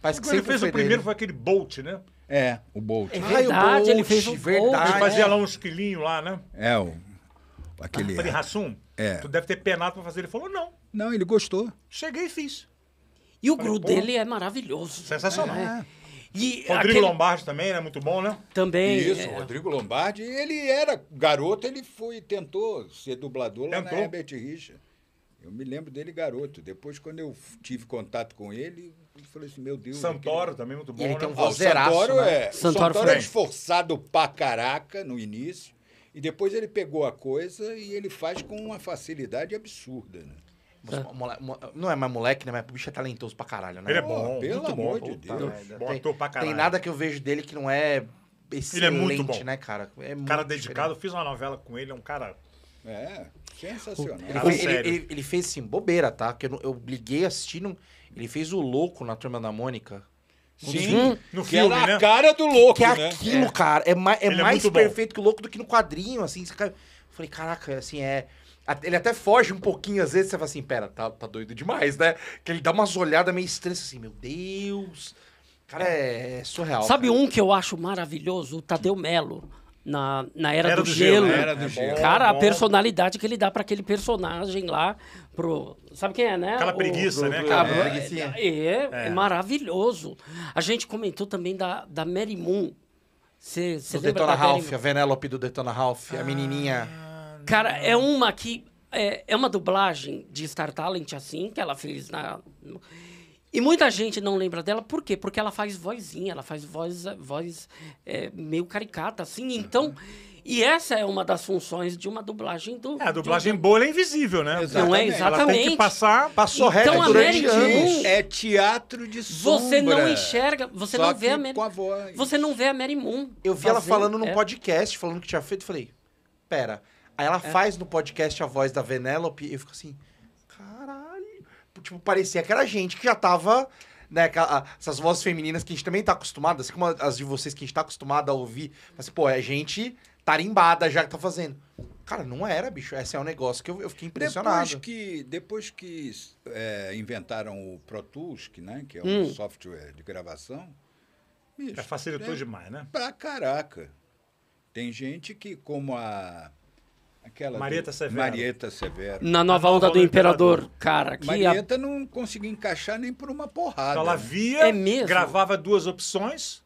Parece que ele fez o dele. primeiro foi aquele Bolt, né? É, o Bolt. É verdade, ah, Bolt, ele fez o verdade. Bolt. Ele é. fazia lá uns quilinhos lá, né? É, o, aquele... Ah, falei, é. tu deve ter penado pra fazer. Ele falou, não. Não, ele gostou. Cheguei e fiz. E o gru dele é maravilhoso. Sensacional. É. E Rodrigo aquele... Lombardi também, né? Muito bom, né? Também. Isso, é... Rodrigo Lombardi. Ele era garoto, ele foi, tentou ser dublador lá tentou. na Herbert Richa. Eu me lembro dele garoto. Depois, quando eu tive contato com ele, eu falei assim, meu Deus... Santoro aquele... também muito bom, ele né? tem um ah, Santoro né? é... Santoro, Santoro é esforçado pra caraca no início. E depois ele pegou a coisa e ele faz com uma facilidade absurda, né? Tá. Não é mais moleque, né? Mas o bicho é talentoso pra caralho, né? Ele é bom, oh, pelo muito bom. amor de tá? Deus. É, bom ator pra caralho. Tem nada que eu vejo dele que não é excelente, ele é muito bom. né, cara? É cara dedicado. Diferente. Eu fiz uma novela com ele, é um cara... É, sensacional. Ele, fez, ele, ele, ele fez, assim, bobeira, tá? Porque eu, eu liguei assistindo... Ele fez o louco na Turma da Mônica. Sim, no que filme, era né? a cara do louco, Que é né? aquilo, é. cara. É, ma é, é mais é perfeito bom. que o louco do que no quadrinho, assim. Você... Falei, caraca, assim, é... Ele até foge um pouquinho, às vezes você fala assim, pera, tá, tá doido demais, né? Que ele dá umas olhadas meio estranhas assim, meu Deus. Cara, é, é surreal. Sabe cara. um que eu acho maravilhoso? O Tadeu Melo. Na, na Era, Era do, do, Gelo. gelo. Era do é gelo. É cara, bom. a personalidade que ele dá para aquele personagem lá. Pro, sabe quem é, né? Aquela preguiça, o, né? É, é, é, é, maravilhoso. A gente comentou também da, da Mary Moon. Cê, cê do Detona Ralph, a Venelope do Detona Ralph, ah. a menininha. Cara, é uma que. É, é uma dublagem de Star Talent, assim, que ela fez na. E muita gente não lembra dela, por quê? Porque ela faz vozinha, ela faz voz, voz é, meio caricata, assim. Uhum. Então, e essa é uma das funções de uma dublagem do. É, a dublagem um... boa é invisível, né? Exatamente. Não é exatamente. Ela tem que passar, passou reto então, durante anos. É teatro de sombra. Você não enxerga, você Só não vê a Mary. Com a voz. Você não vê a Mary Moon. Eu vi ela falando num é. podcast, falando que tinha feito, falei, pera. Aí ela é. faz no podcast a voz da Venelope e eu fico assim, caralho. Tipo, parecia que era gente que já tava. Né, essas vozes femininas que a gente também tá acostumado, assim como as de vocês que a gente tá acostumado a ouvir. Mas, pô, é gente tarimbada já que tá fazendo. Cara, não era, bicho. Esse é um negócio que eu, eu fiquei impressionado. Depois que, depois que é, inventaram o Pro Tools, que, né, que é um hum. software de gravação, bicho, é facilitou é, demais, né? Pra caraca. Tem gente que, como a Aquela Marieta do... Severo. Marieta Severo. Na nova onda, do, Imperador. Imperador. Cara, que Marieta a... não conseguia encaixar nem por uma porrada. Então ela via, é mesmo? gravava duas opções.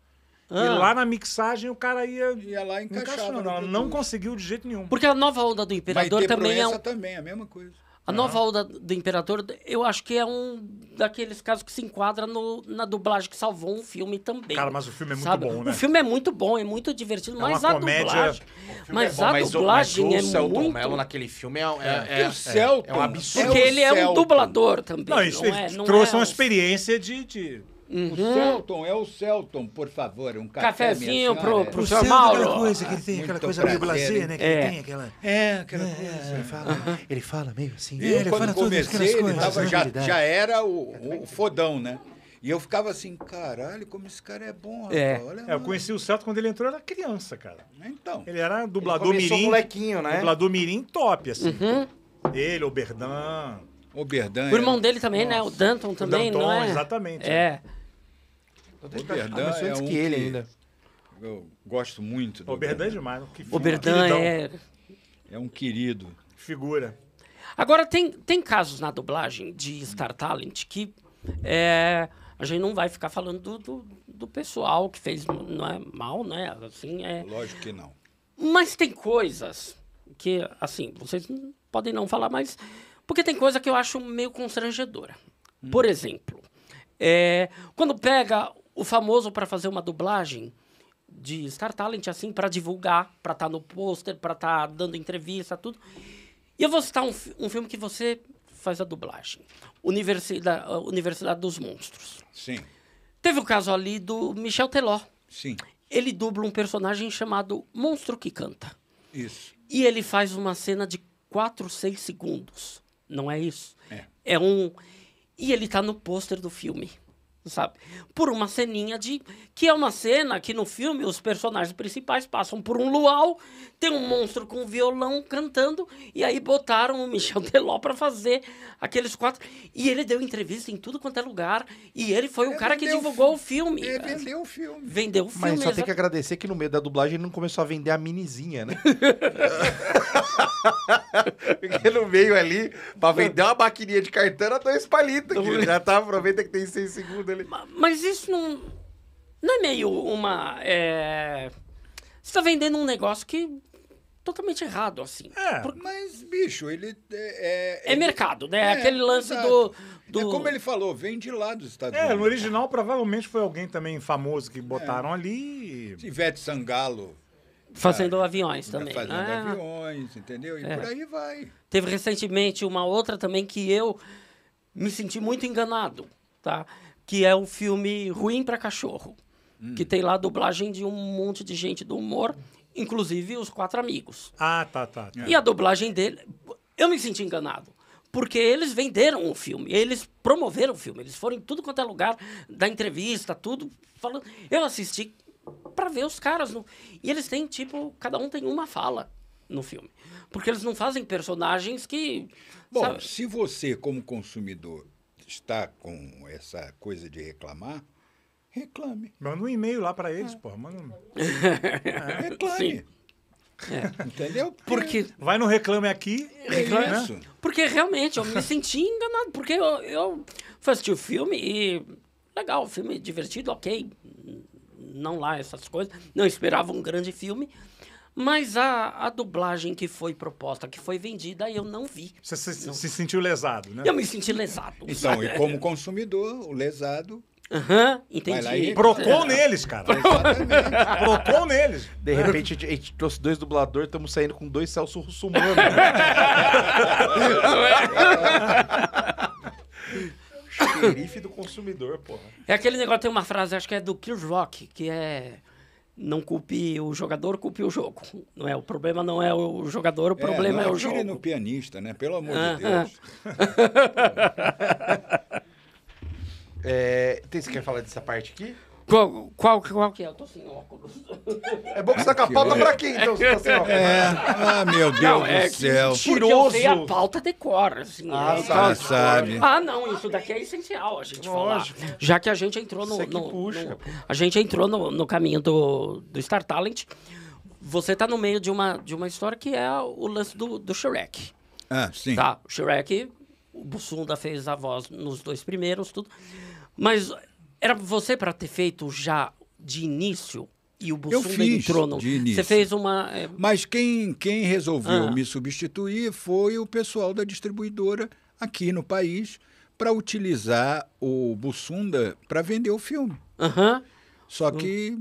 Ah. E lá na mixagem o cara ia. Ia lá encaixando. Ela não conseguiu de jeito nenhum. Porque a nova onda do Imperador também é. Um... também, a mesma coisa. A nova onda do Imperador, eu acho que é um daqueles casos que se enquadra no, na dublagem que salvou um filme também. Cara, mas o filme é muito sabe? bom, né? O filme é muito bom, é muito divertido, é mas a comédia... dublagem. É mas é a mas dublagem o, mas o é Celton Mello naquele filme é, é, é, o é um absurdo. Porque ele é um dublador também. Não, isso, não é- não trouxe é uma experiência de... de Uhum. O Celton é o Celton, por favor, um cafezinho pro, pro o seu é Mauro. Aquela coisa que ele tem, ah, aquela coisa meio blazer, né? Que é. ele tem aquela. É, aquela é, coisa. Ele fala, uhum. ele fala meio assim. Eu, ele quando comecei, ele coisas, tava, né? já, já era o, o fodão, né? E eu ficava assim, caralho, como esse cara é bom, rapaz. É. Olha, é, eu conheci o Celto quando ele entrou, era criança, cara. Então. Ele era dublador ele mirim. Um molequinho, né? Dublador mirim top, assim. Uhum. Ele, o Berdan. O Berdan. O irmão é... dele também, Nossa. né? O Danton também, o Danton, não é? Exatamente. É. é. O Berdan é antes um que ele ainda. Eu gosto muito do. O Berdan é demais. Que o Berdan é. É um querido. Figura. Agora, tem, tem casos na dublagem de Star Talent que é, a gente não vai ficar falando do, do, do, pessoal que fez não é, mal, né? Assim, é... Lógico que não. Mas tem coisas que, assim, vocês podem não falar, mas porque tem coisa que eu acho meio constrangedora. Hum. Por exemplo, é, quando pega o famoso para fazer uma dublagem de Star Talent, assim, para divulgar, para estar tá no pôster, para estar tá dando entrevista, tudo. E eu vou citar um, um filme que você faz a dublagem. Universidade, Universidade dos Monstros. Sim. Teve o caso ali do Michel Teló. Sim. Ele dubla um personagem chamado Monstro que Canta. Isso. E ele faz uma cena de 4, 6 segundos. Não é isso. É, é um. E ele está no pôster do filme sabe? Por uma ceninha de. Que é uma cena que no filme os personagens principais passam por um luau, tem um monstro com um violão cantando, e aí botaram o Michel Teló para fazer aqueles quatro. E ele deu entrevista em tudo quanto é lugar, e ele foi ele o cara que divulgou o filme. Ele vendeu o filme. Vendeu o filme. Mas só tem que agradecer que no meio da dublagem ele não começou a vender a minizinha, né? Porque no meio ali, pra vender uma maquininha de cartão, dois palitos. Já tá, aproveita que tem seis segundos dele. Mas isso não. Não é meio uma. É... Você tá vendendo um negócio que. É totalmente errado, assim. É, Por... mas, bicho, ele. É, é, é mercado, né? É, Aquele lance do, do, É como ele falou, vem de lá dos Estados Unidos. É, no original provavelmente foi alguém também famoso que botaram é. ali. Ivete Sangalo. Fazendo ah, aviões também. Fazendo ah, aviões, entendeu? E é. por aí vai. Teve recentemente uma outra também que eu me senti muito enganado, tá? que é um filme ruim para cachorro, hum. que tem lá a dublagem de um monte de gente do humor, inclusive os quatro amigos. Ah, tá, tá. tá. E a dublagem dele, eu me senti enganado. Porque eles venderam o filme, eles promoveram o filme, eles foram em tudo quanto é lugar, da entrevista, tudo, falando. Eu assisti para ver os caras. No... E eles têm, tipo, cada um tem uma fala no filme. Porque eles não fazem personagens que. Bom, sabe... se você, como consumidor, está com essa coisa de reclamar, reclame. Manda um e-mail lá para eles, é. pô. Manda um... é. Reclame. Sim. É. Entendeu? Porque... Vai no Reclame Aqui. Reclame, é né? Porque realmente eu me senti enganado. Porque eu, eu assisti o filme e. Legal, filme divertido, ok. Não lá essas coisas. Não esperava um grande filme. Mas a, a dublagem que foi proposta, que foi vendida, eu não vi. Você se, se sentiu lesado, né? Eu me senti lesado. Então, e como consumidor, o lesado Aham, uhum, entendi. Procou Procon neles, cara. Procou neles. De né? repente, a gente trouxe dois dubladores, estamos saindo com dois Celso Russumano. Né? Xerife do consumidor, porra. É aquele negócio, tem uma frase, acho que é do Kill Rock, que é não culpe o jogador, culpe o jogo. Não é o problema não é o jogador, o é, problema é o é é jogo. Não no pianista, né? Pelo amor ah, de Deus. Ah. é, tem, você quer falar dessa parte aqui? Qual, qual, qual que é? Eu tô sem óculos. É bom que você tá com a pauta é. pra quem, então? Você tá sem é. óculos. É. Ah, meu Deus Não, do é que- céu. Porque eu sei a pauta decora, assim. Ah, né? sabe, então, sabe. Tipo, ah, não, isso daqui é essencial a gente Lógico. falar. Já que a gente entrou no... É no- puxa, no- a gente entrou no, no caminho do, do Star Talent. Você tá no meio de uma, de uma história que é o lance do, do Shrek. Ah, sim. Tá, o Shrek, o Bussunda fez a voz nos dois primeiros, tudo. Mas era você para ter feito já de início e o Bussunda eu fiz entrou no... de início. Você fez uma. É, Mas quem, quem resolveu ah. me substituir foi o pessoal da distribuidora aqui no país para utilizar o Bussunda para vender o filme. Uhum. Só hum. que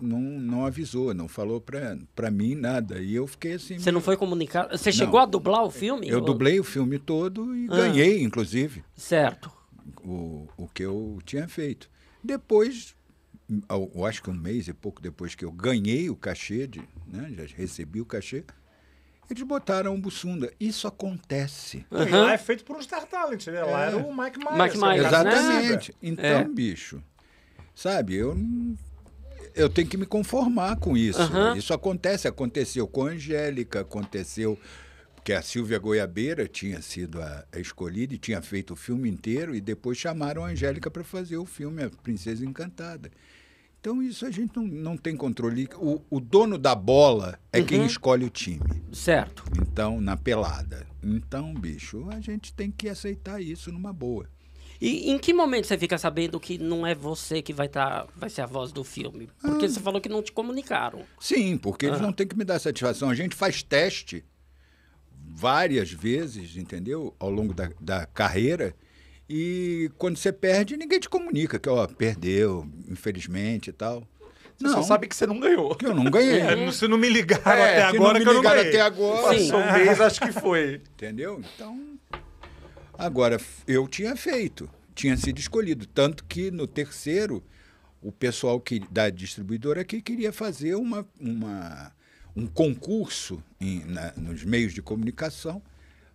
não, não avisou, não falou para mim nada. E eu fiquei assim. Você não foi comunicado? Você não. chegou a dublar o filme? Eu ou... dublei o filme todo e ah. ganhei, inclusive. Certo. O, o que eu tinha feito. Depois, eu acho que um mês e pouco depois que eu ganhei o cachê, de, né, já recebi o cachê, eles botaram o Bussunda. Isso acontece. Uhum. Lá é feito por um Star Talent, né? Lá é. era o Mike Myers. Mike Myers né? Né? Exatamente. Né? Então, é. bicho, sabe, eu eu tenho que me conformar com isso. Uhum. Isso acontece. Aconteceu com a Angélica, aconteceu que a Silvia Goiabeira tinha sido a, a, escolhida e tinha feito o filme inteiro, e depois chamaram a Angélica para fazer o filme A Princesa Encantada. Então, isso a gente não, não tem controle. O, o dono da bola é uhum. quem escolhe o time. Certo. Então, na pelada. Então, bicho, a gente tem que aceitar isso numa boa. E em que momento você fica sabendo que não é você que vai estar, tá, vai ser a voz do filme? Porque ah. você falou que não te comunicaram. Sim, porque ah. eles não têm que me dar satisfação. A gente faz teste várias vezes, entendeu? Ao longo da, da carreira. E quando você perde, ninguém te comunica que, ó, perdeu, infelizmente e tal. Você não. só sabe que você não ganhou. Que eu não ganhei. É, é, se não me ligaram é, até agora, não me ligaram eu até agora. Passou um mês, acho que foi. Entendeu? Então. Agora, eu tinha feito, tinha sido escolhido. Tanto que no terceiro, o pessoal que, da distribuidora aqui queria fazer uma, uma um concurso em, na, nos meios de comunicação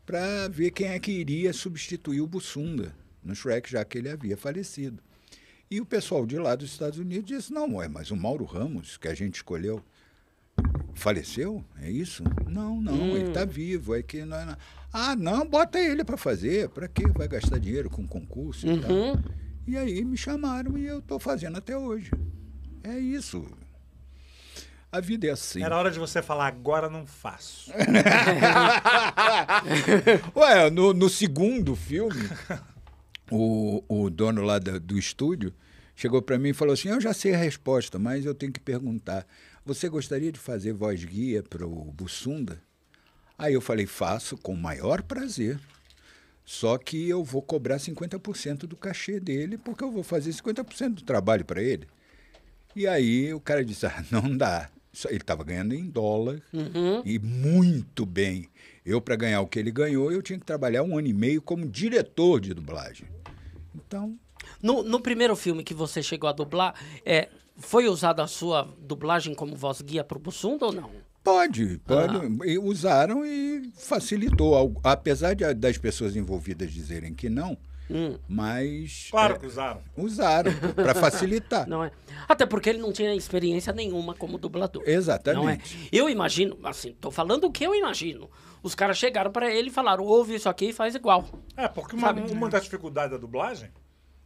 para ver quem é que iria substituir o Bussunda no Shrek, já que ele havia falecido. E o pessoal de lá dos Estados Unidos disse: não, é, mas o Mauro Ramos, que a gente escolheu, faleceu? É isso? Não, não, hum. ele está vivo. É que não, é, não. Ah, não, bota ele para fazer. Para que vai gastar dinheiro com concurso e tal? Uhum. E aí me chamaram e eu estou fazendo até hoje. É isso. A vida é assim. Era hora de você falar, agora não faço. Ué, no, no, segundo filme, o, o dono lá do, do estúdio chegou para mim e falou assim: Eu já sei a resposta, mas eu tenho que perguntar. Você gostaria de fazer voz guia para o Bussunda? Aí eu falei: Faço com o maior prazer. Só que eu vou cobrar 50% do cachê dele, porque eu vou fazer 50% do trabalho para ele. E aí o cara disse: ah, não dá. Ele estava ganhando em dólar uhum. e muito bem. Eu, para ganhar o que ele ganhou, eu tinha que trabalhar um ano e meio como diretor de dublagem. Então. No, no primeiro filme que você chegou a dublar, é, foi usada a sua dublagem como voz guia para o Bussunda ou não? Pode, pode. Ah. E usaram e facilitou. Apesar de, das pessoas envolvidas dizerem que não, Hum. Mas. Claro é, que usaram. Usaram, para facilitar. Não é. Até porque ele não tinha experiência nenhuma como dublador. É? Exatamente. É? Eu imagino, assim, tô falando o que eu imagino. Os caras chegaram para ele e falaram: ouve isso aqui e faz igual. É, porque uma, uma, das dificuldades da dublagem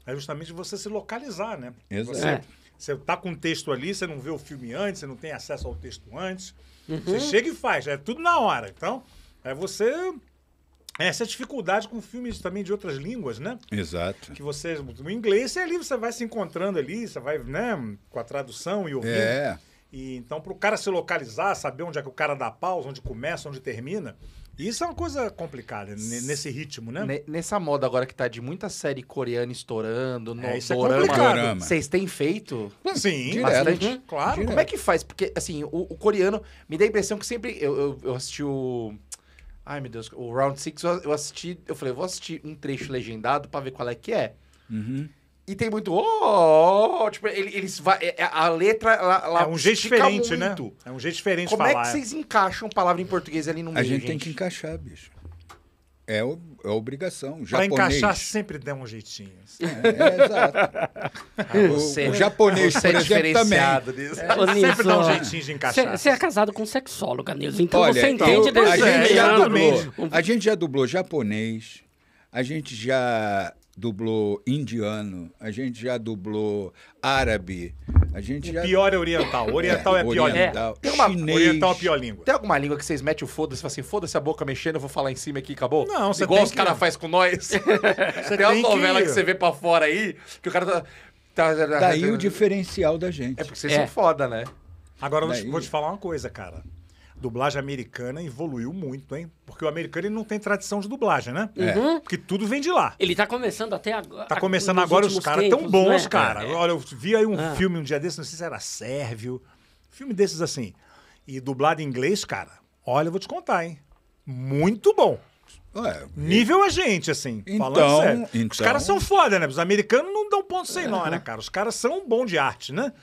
é justamente você se localizar, né? Exato. Você, é. você tá com o texto ali, você não vê o filme antes, você não tem acesso ao texto antes. Uhum. Você chega e faz, é tudo na hora. Então, é você é, essa dificuldade com filmes também de outras línguas, né? Exato. Que você. O inglês você é ali você vai se encontrando ali, você vai, né, com a tradução e ouvindo. É. E, então, para o cara se localizar, saber onde é que o cara dá pausa, onde começa, onde termina. Isso é uma coisa complicada, nesse ritmo, né? nessa moda agora que tá de muita série coreana estourando, é, no é, isso dorama. Vocês têm feito? Sim, bastante. Claro. Direto. Como é que faz? Porque, assim, o, o, coreano me dá a impressão que sempre. Eu, eu, eu assisti o. Ai, meu Deus, o Round Six eu assisti, eu falei, eu vou assistir um trecho legendado para ver qual é que é. Uhum. E tem muito. Oh, tipo, eles vai, é, é, a letra. Ela, é um jeito diferente, né? muito. né? É um jeito diferente Como falar. Como é que é. vocês encaixam palavra em português ali no meio? A gente, gente? tem que encaixar, bicho. É, é obrigação. Para encaixar sempre dá um jeitinho. É, é exato. Ah, você, o, o, japonês, é por é exemplo, também. Nisso. É, sempre dá um jeitinho de encaixar. Você é casado com sexóloga, Nilson. Então Olha, você entende desse a gente, já dublou, a gente já dublou japonês, a gente já dublou indiano, a gente já dublou árabe, a gente já... Pior é oriental. Oriental é, é pior oriental. língua. Tem uma... Chinês. Oriental é pior língua. Tem alguma língua que vocês metem o foda-se e falam assim, foda-se a boca mexendo, eu vou falar em cima aqui acabou? Não, você Igual os que... caras fazem com nós. tem, tem uma novela que... que você vê pra fora aí, que o cara tá... Tá, tá, tá Daí tá, o diferencial da gente. É porque vocês é. são foda, né? Agora Daí... eu vou te falar uma coisa, cara dublagem americana evoluiu muito, hein? Porque o americano ele não tem tradição de dublagem, né? É. Uhum. Porque tudo vem de lá. Ele tá começando até agora. Tá começando agora, os caras tão bons, é? cara. É, Olha, eu vi aí um ah. filme um dia desses, não sei se era sérvio. Filme desses assim. E dublado em inglês, cara, olha, eu vou te contar, hein? Muito bom. Ué, Nível a gente, assim, então, falando sério. Então... Os caras são foda, né? Os americanos não dão ponto sem é. nó, né, cara? Os caras são bons de arte, né?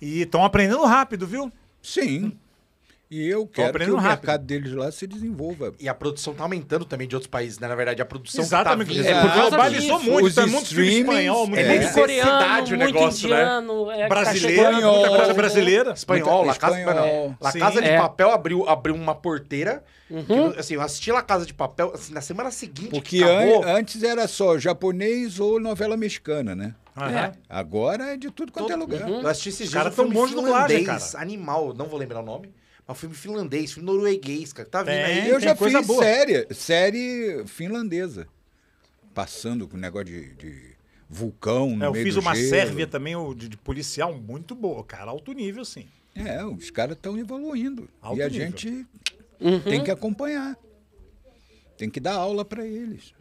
E estão aprendendo rápido, viu? Sim. E eu quero que o rápido. mercado deles lá se desenvolva. E a produção está aumentando também de outros países, né? Na verdade, a produção tá Exatamente. vindo. É, porque globalizou muito, então é muito filme espanhol, muito, é. muito né? coreano, muito negócio, indiano, né? é, brasileiro, tá espanhol, muita coisa brasileira. Espanhol, muita, é, La espanhol. Casa, La Casa de é. Papel abriu, abriu uma porteira. Uhum. Que, assim, eu assisti La Casa de Papel assim, na semana seguinte. Porque an antes era só japonês ou novela mexicana, né? Uhum. É. Agora é de tudo quanto é Todo... é lugar. Uhum. Eu assisti esses dias um filme holandês, animal, não vou lembrar o nome é um filme finlandês, filme norueguês, cara. Tá vendo aí? Eu já coisa fiz boa. série, série finlandesa. Passando com o negócio de, de vulcão no é, eu Eu fiz uma gelo. sérvia também de, de policial muito boa, cara. Alto nível, sim. É, os caras estão evoluindo. Alto e a nível. gente uhum. tem que acompanhar. Tem que dar aula para eles.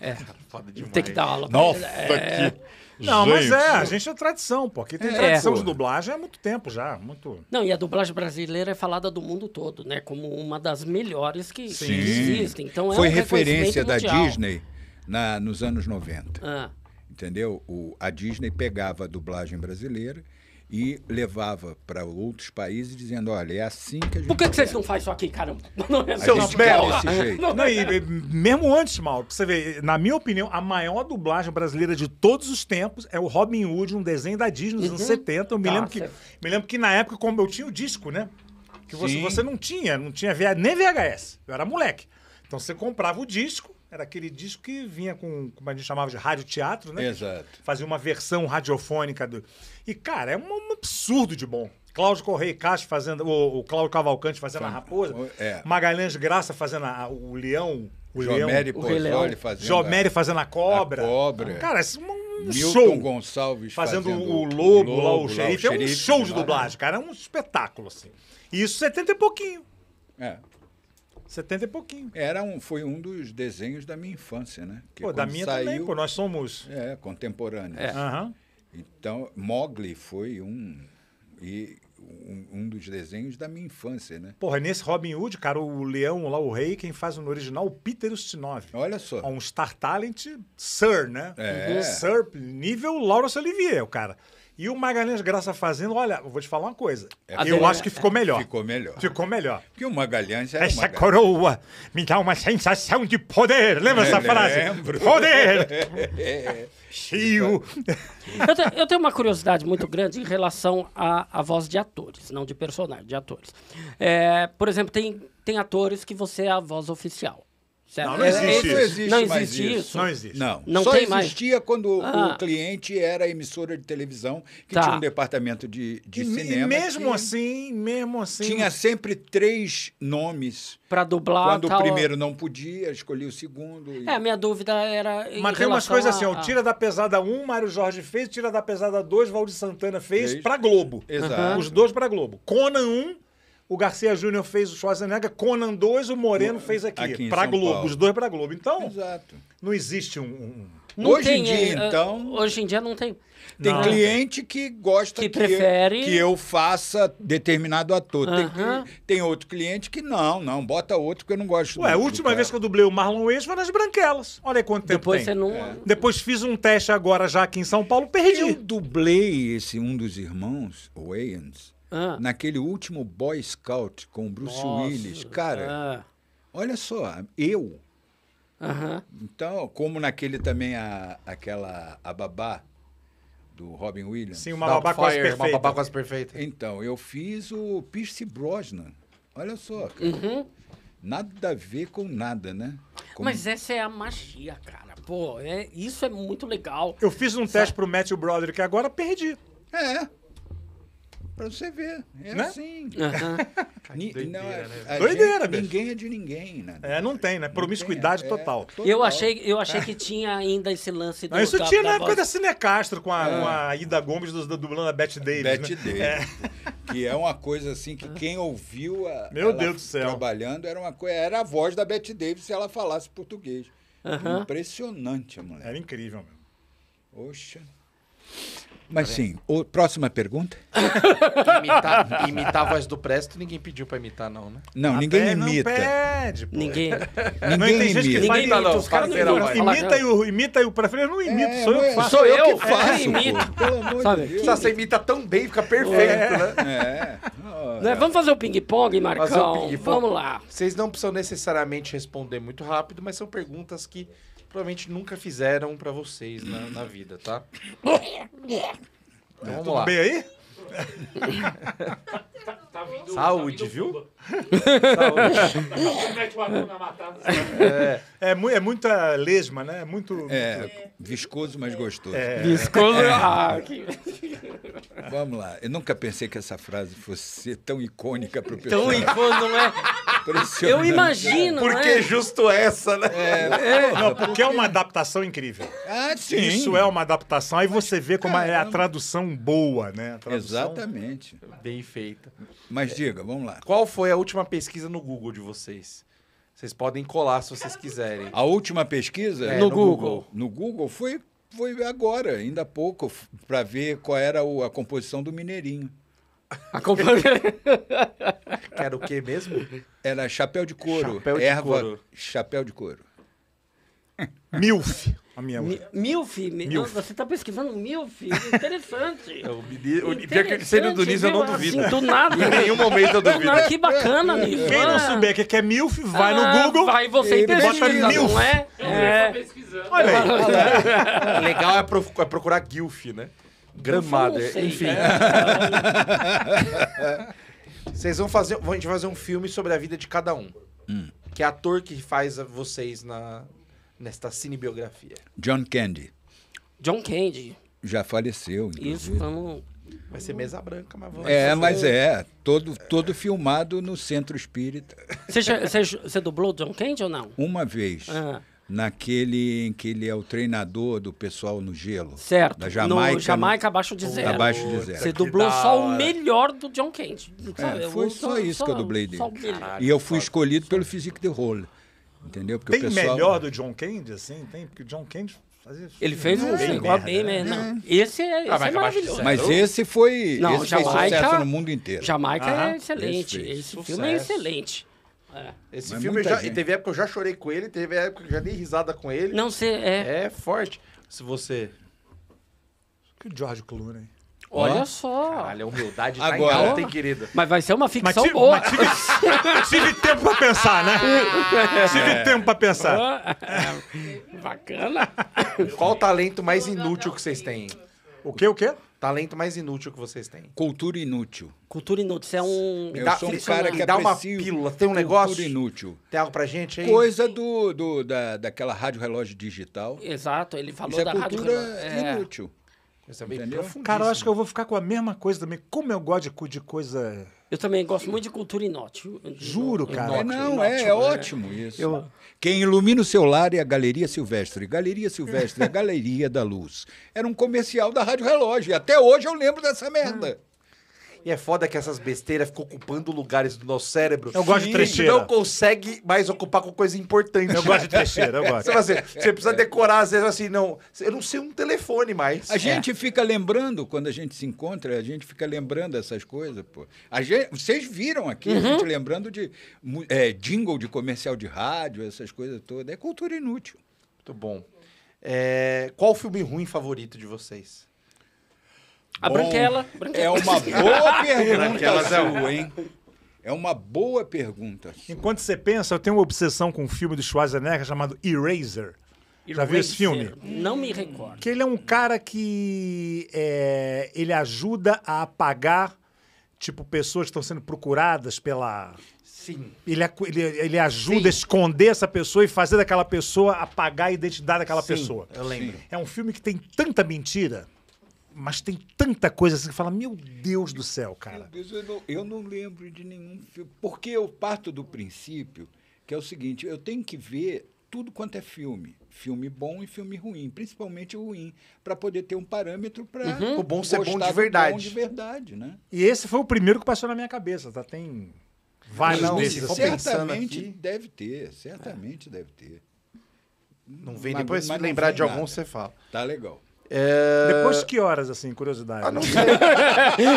É. Foda demais. Tem que dar aula. Nossa, é... que... Não, gente. mas é, a gente é tradição, pô. Aqui tem é. tradição é. de dublagem há muito tempo já, muito... Não, e a dublagem brasileira é falada do mundo todo, né? Como uma das melhores que, existe existem. Então, é Foi um referência da mundial. Disney na, nos anos 90. Ah. Entendeu? O, a Disney pegava a dublagem brasileira e levava para outros países dizendo, olha, é assim que a gente... Por que, que vocês não fazem isso aqui, caramba? Não é assim. seu não, não, e, mesmo antes, mal, você vê na minha opinião, a maior dublagem brasileira de todos os tempos é o Robin Hood, um desenho da Disney nos uhum. anos 70. Eu me, tá, lembro que, me lembro que na época, como eu tinha o disco, né? Que você, você não tinha, não tinha nem VHS. Eu era moleque. Então você comprava o disco, era aquele disco que vinha com, como a gente chamava de rádio teatro, né? Exato. Fazia uma versão radiofônica do. E, cara, é um, um absurdo de bom. Cláudio Correia Castro fazendo. O, o Cláudio Cavalcante fazendo a raposa. É. Magalhães Graça fazendo a, o leão. O Joméry Pozzoli fazendo. Joméry fazendo a cobra. A cobra. Cara, isso é um Milton show. Gonçalves fazendo, fazendo o, lobo, o lobo, lá, o xerife. Lá, o é um xerife, show de dublagem, cara. É um espetáculo, assim. E isso 70 é e pouquinho. É. 70 e pouquinho. Era um, foi um dos desenhos da minha infância, né? Que pô, da minha saiu, também, pô, nós somos. É, contemporâneos. É. Uhum. Então, Mogli foi um. E um, um, dos desenhos da minha infância, né? Porra, é nesse Robin Hood, cara, o leão lá, o rei, quem faz no original, o Peter Ustinov. Olha só. É um star talent, Sir, né? É. Um Sir, nível Laurence Olivier, o cara. E o Magalhães Graça fazendo, olha, vou te falar uma coisa. É, eu acho que ficou melhor. Ficou melhor. Ficou melhor. Porque o Magalhães era Essa Magalhães. coroa me dá uma sensação de poder. Lembra essa frase? Lembro. Poder! Chio! eu, te, eu, tenho uma curiosidade muito grande em relação à, voz de atores, não de personagem, de atores. É, por exemplo, tem, tem atores que você é a voz oficial. Certo? Não, não é, existe, isso. Existe não existe isso. isso. Não existe. Não. não Só existia mais. quando ah. o cliente era emissora de televisão, que tá. tinha um departamento de, de e, cinema. E mesmo assim, mesmo assim. Tinha sempre três nomes. Para dublar. Quando tal... o primeiro é. não podia, escolhi o segundo. E... É, a minha dúvida era. Mas tem umas coisas assim, o Tira da Pesada 1, Mário Jorge fez, Tira da Pesada 2, Valdir Santana fez, fez. para Globo. Exato. Uhum. Os dois para Globo. Conan 1 o Garcia Júnior fez o Schwarzenegger, Conan 2, o Moreno fez aqui. aqui pra Globo, Paulo. os dois para Globo. Então, Exato. não existe um. um... Não hoje tem, em dia, é, é, então. Hoje em dia não tem. Tem não. cliente que gosta que, que, prefere... eu, que eu faça determinado ator. Tem, uh -huh. tem outro cliente que não, não, bota outro que eu não gosto. Ué, a última vez que eu dublei o Marlon Wayans foi nas Branquelas. Olha quanto tempo Depois tem. Você não... É. Depois fiz um teste agora já aqui em São Paulo, perdi. Eu dublei esse um dos irmãos, Wayans, ah. Naquele último Boy Scout com o Bruce Nossa, Willis. Cara, ah. olha só, eu. Então, como naquele também, a, aquela a babá do Robin Williams. Sim, uma Dark babá, quase perfeita. uma babá quase perfeita. Então, eu fiz o Pierce Brosnan. Olha só, cara. Uhum. Nada a ver com nada, né? Mas essa é a magia, cara. Pô, é, isso é muito legal. Eu fiz um Sabe? teste pro Matthew Broderick agora, perdi. É. Pra você ver. É né? assim. Uhum. doideira, não, né, doideira gente, Ninguém é de ninguém, né? É, não tem, né? Promiscuidade é, é, total. total. Eu achei, eu achei que tinha ainda esse lance do. Não, isso tinha na época da Cinecastro, com a, ah. com a Ida Gomes do, do, dublando a Beth Davis. Né? Beth né? Davis. É. Que é uma coisa assim que quem ouviu a, Meu Deus do céu. trabalhando era uma coisa. Era a voz da Beth Davis se ela falasse português. Uhum. Impressionante a mulher. Era incrível, mesmo Poxa. Mas tá sim, o, próxima pergunta. imitar, imitar, a voz do Presto, ninguém pediu para imitar, não, né? Não, ninguém imita. Não pede, pô. Ninguém. ninguém não, tem gente imita. que imita, não. Os caras não imitam. Imita, e imita e o Presto. É, eu não imito, é, sou eu que faço. Sou eu que faço, imito. Sabe, Só você imita tão bem, fica perfeito, é. né? É. Né, vamos fazer o ping-pong, Marcão? ping -pong. Vamos lá. Vocês não precisam necessariamente responder muito rápido, mas são perguntas que provavelmente nunca fizeram para vocês na, na, vida, tá? Então, vamos lá. bem aí? Tá Saúde, tá viu? Saúde. É, é, é muita lesma, né? É muito, é muito. viscoso, mas gostoso. É. é. Viscoso. É. Ah, que... Vamos lá. Eu nunca pensei que essa frase fosse ser tão icônica para o pessoal. Tão icônica, não é? Eu imagino, Porque né? é? justo essa, né? É, é, é. Não, porque é uma adaptação incrível. Ah, sim. Isso é uma adaptação. Aí você vê como Caramba. é a tradução boa, né? Tradução Exatamente. Bem feita. Mas diga, vamos lá. Qual foi a última pesquisa no Google de vocês? Vocês podem colar se vocês quiserem. A última pesquisa? É, no, no Google. Google. No Google foi, foi agora, ainda há pouco, para ver qual era a composição do Mineirinho. A companhia. que era o quê mesmo? Era chapéu de couro, chapéu de erva, couro. chapéu de couro. Milf, a minha mãe. Milf? Milf. Não, você tá pesquisando Milf? Interessante. É, pior que seria do Niso, eu não duvido. Assim, do nada. Em nenhum momento eu duvido. que bacana, é, Quem não souber o que, é, é Milf, vai ah, no Google. Vai você e bota Milf. Não é? é? é. Olha aí. Legal é, é procurar Gilf, né? Grandmother, enfim. Né? Então, vocês vão fazer. A gente vai fazer um filme sobre a vida de cada um. Hum. Que é ator que faz vocês na, nesta cinebiografia. John Candy. John Candy. Já faleceu, inclusive. Isso, vamos. Vai ser mesa branca, mas vamos. É, fazer... mas é. Todo, todo filmado no centro espírita. Você, já, você, você dublou John Candy ou não? Uma vez. Ah naquele em que ele é o treinador do pessoal no gelo. Certo. Da Jamaica. No Jamaica no... abaixo de zero. Abaixo de zero. Você dublou só o melhor do John Candy. É, foi só, só isso só, que eu dublei dele. Caralho, e eu fui escolhido só. pelo Physique de Role. Entendeu? Porque o pessoal... melhor do John Candy, assim, tem? Porque o John Candy ele fez um é, igual não. Esse né? é, esse é, ah, é maravilhoso. Mas esse foi. Não, esse Jamaica, fez sucesso no mundo inteiro. Jamaica é excelente. Esse, esse filme é excelente. É. Esse Mas filme, já, e teve época que eu já chorei com ele, teve época que eu já dei risada com ele. Não sei, é. É forte. Se você... Que George Clooney... Olha só. Caralho, a humildade Agora. tá em alta, hein, querido? Mas vai ser uma ficção mas, boa. Mas tive, tive, tempo pra pensar, né? tive é. tempo pra pensar. é. Bacana. Qual o talento mais inútil que vocês têm? O quê, o quê? Talento mais inútil que vocês têm. Cultura inútil. Cultura inútil. Você é um. Eu dá, sou um cara que dá uma pílula. Tem um negócio. Cultura inútil. Tem algo pra gente aí? Coisa do, do, da, daquela rádio relógio digital. Exato, ele falou Isso é da é cultura rádio inútil. É. Isso é bem Cara, eu acho que eu vou ficar com a mesma coisa também. Como eu gosto de, de coisa eu também gosto muito de cultura inótil. Juro, cara. É, não, é, é, né? ótimo isso. Eu... Quem ilumina o seu lar é a Galeria Silvestre. Galeria Silvestre, a Galeria da Luz. Era um comercial da Rádio Relógio. E até hoje eu lembro dessa merda. E é foda que essas besteiras ficam ocupando lugares do nosso cérebro. Eu gosto de trecheira. não consegue mais ocupar com coisa importante. Eu gosto de trecheira, eu gosto. Você, assim, você precisa decorar, às vezes, assim, não, eu não sei um telefone mais. A gente é. fica lembrando, quando a gente se encontra, a gente fica lembrando essas coisas, pô. A gente, vocês viram aqui, uhum. a gente lembrando de é, jingle de comercial de rádio, essas coisas todas. É cultura inútil. Muito bom. É, qual o filme ruim favorito de vocês? A branquela, É uma boa pergunta sua, é hein? É uma boa pergunta. Sua. Enquanto você pensa, eu tenho uma obsessão com um filme do Schwarzenegger chamado Eraser. Já viu esse filme? Não me recordo. Que ele é um cara que é, ele ajuda a apagar tipo pessoas que estão sendo procuradas pela Sim. Ele, ele, ele ajuda Sim. a esconder essa pessoa e fazer daquela pessoa apagar a identidade daquela Sim, pessoa. Eu lembro. É um filme que tem tanta mentira mas tem tanta coisa assim que fala, meu Deus do céu, cara. Deus, eu, não, eu não lembro de nenhum filme. Porque eu parto do princípio que é o seguinte, eu tenho que ver tudo quanto é filme. Filme bom e filme ruim, principalmente ruim, para poder ter um parâmetro para uhum. o bom ser bom de verdade. Bom de verdade, né? E esse foi o primeiro que passou na minha cabeça, tá? Tem vários não, desses. Assim. certamente aqui... deve ter, certamente é. deve ter. Não vem mas, depois mas se lembrar de algum nada. você fala. Tá legal. É... Depois de que horas, assim, curiosidade? Ah, não sei.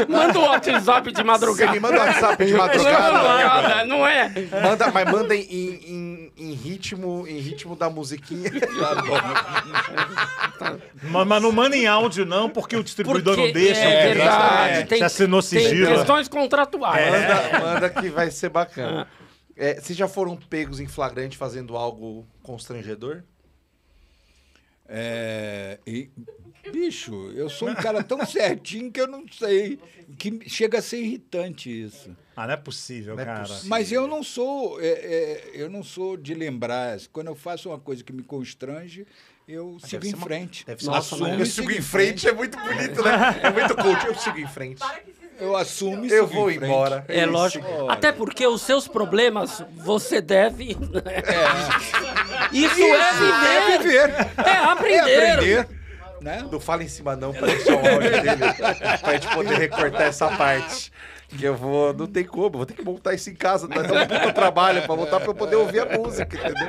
manda o um WhatsApp de madrugada. Você me manda o um WhatsApp de madrugada. Né? não é? Manda, mas manda em, em, em ritmo, em ritmo da musiquinha. Tá mas, mas, não manda em áudio, não, porque o distribuidor porque não deixa. É, verdade. É, tem, assinou sigilo. Tem questões contratuais. É. Manda, manda que vai ser bacana. Ah. É, vocês já foram pegos em flagrante fazendo algo constrangedor? É, e Bicho, eu sou um cara tão certinho que eu não sei. Que chega a ser irritante isso. Ah, não é possível, não é cara. É possível. Mas eu não sou. É, é, eu não sou de lembrar. Quando eu faço uma coisa que me constrange, eu Mas sigo em frente. Deve Nossa, assumo, eu sigo em frente, é muito bonito, né? É muito coach. Eu sigo em frente. Eu assumo isso. Eu vou embora. É, é Isso. lógico. Até porque os seus problemas você deve. Né? É. Isso, Isso é viver. É viver. É aprender. É aprender né? Não fala em cima não para deixar o áudio dele, pra gente poder recortar essa parte. Que eu vou. Não tem como, vou ter que montar isso em casa. Vai dar um puta trabalho pra montar pra eu poder ouvir a música, entendeu?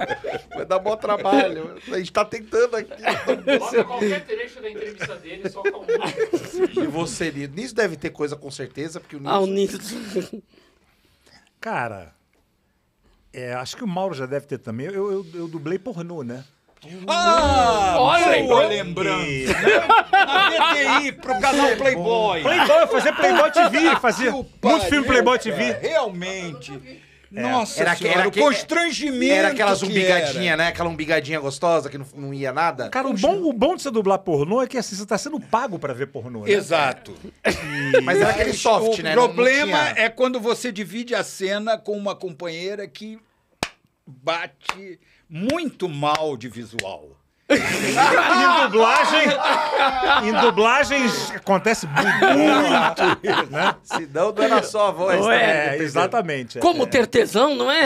Vai dar bom trabalho. A gente tá tentando aqui. Bota qualquer trecho da entrevista dele, só com E você, Nito? Nisso deve ter coisa com certeza, porque o Nito. Ah, o Nito. Cara. É, acho que o Mauro já deve ter também. Eu, eu, eu dublei pornô, né? Ah, olha, boa lembrança. Na BTI, pro canal é Playboy. Playboy, fazer Playboy TV, fazia muitos filmes Playboy TV. É, realmente. É. Nossa era, senhora, era, o constrangimento. Era aquelas umbigadinhas, né? Aquela umbigadinha gostosa que não, não ia nada. Cara, o bom, o bom de você dublar pornô é que assim, você tá sendo pago para ver pornô. Né? Exato. E... Mas era aquele soft, o né? O problema não, não tinha... é quando você divide a cena com uma companheira que bate muito mal de visual em dublagem, em dublagens acontece muito, né? Se não, não era é só a voz. Não é, né? é exatamente. Como é. ter tesão, não é?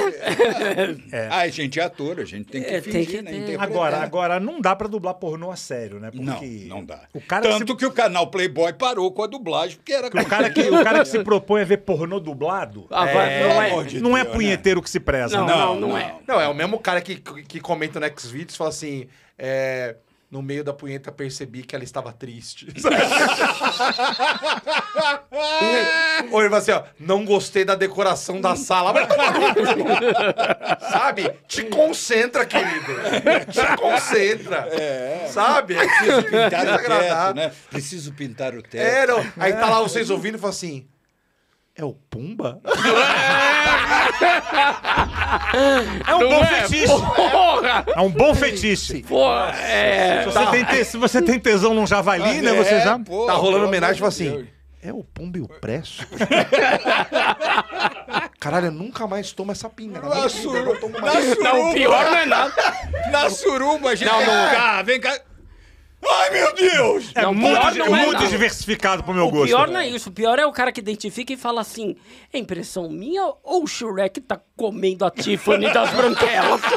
é. Ah, a gente é ator, a gente tem que é, fingir, tem que né? Agora, agora, não dá pra dublar pornô a sério, né? Porque não, não dá. O cara Tanto que, se... que o canal Playboy parou com a dublagem, porque era... O cara que, o cara que se propõe a ver pornô dublado, ah, é... não, é, de não é né? punheteiro né? que se preza. Não, não, não, não é. Não, é o mesmo cara que, que comenta no X-Videos e fala assim... É, no meio da punheta percebi que ela estava triste. Ou ele assim, ó, não gostei da decoração da sala. Assim? Sabe? Te concentra, querido. Te concentra. É. Sabe? É preciso é pintar o teto, né? Preciso pintar o teto. É, Aí tá lá é. vocês ouvindo e falam assim, é o Pumba? É. É um não bom é? fetiche. Porra. É um bom fetiche. Porra, é, se, você tá. tem te, se você tem tesão num javali, né? É, você já. Porra, tá rolando homenagem tipo assim. É o pombo e o preço? Caralho, eu nunca mais tomo essa pinga. Né? Na, na, na suruba. Não, pior não é nada. Na suruba, gente. Não, não. Vem cá, vem cá. Ai, meu Deus! É não, muito, de, não é diversificado pro meu o gosto. O pior não é isso. O pior é o cara que identifica e fala assim: é impressão minha ou o Shrek tá comendo a Tiffany das branquelas?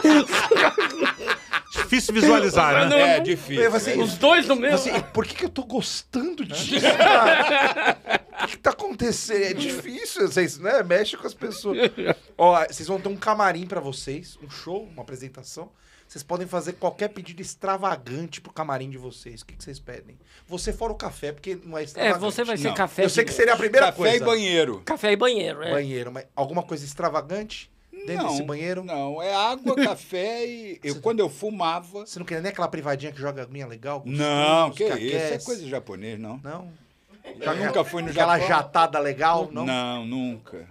difícil visualizar, né? é, difícil. Assim, os dois no mesmo. Assim, por que, que eu tô gostando disso? O que, que tá acontecendo? É difícil, vocês, né? Mexe com as pessoas. Ó, vocês vão ter um camarim para vocês, um show, uma apresentação. Vocês podem fazer qualquer pedido extravagante pro camarim de vocês. O que, que vocês pedem? Você fora o café, porque não é, é extravagante. É, você vai ser não. café. Eu sei que seria a primeira café coisa. Café e banheiro. Café e banheiro, é. Banheiro, mas alguma coisa extravagante? Dentro não, desse banheiro? Não, é água, café e. Eu, você, quando eu fumava. Você não queria nem aquela privadinha que joga aguinha legal? não, que, que é isso? É coisa de japonês, não. Não. Já é, nunca fui no aquela Japão. Aquela jatada legal, não? Não, nunca.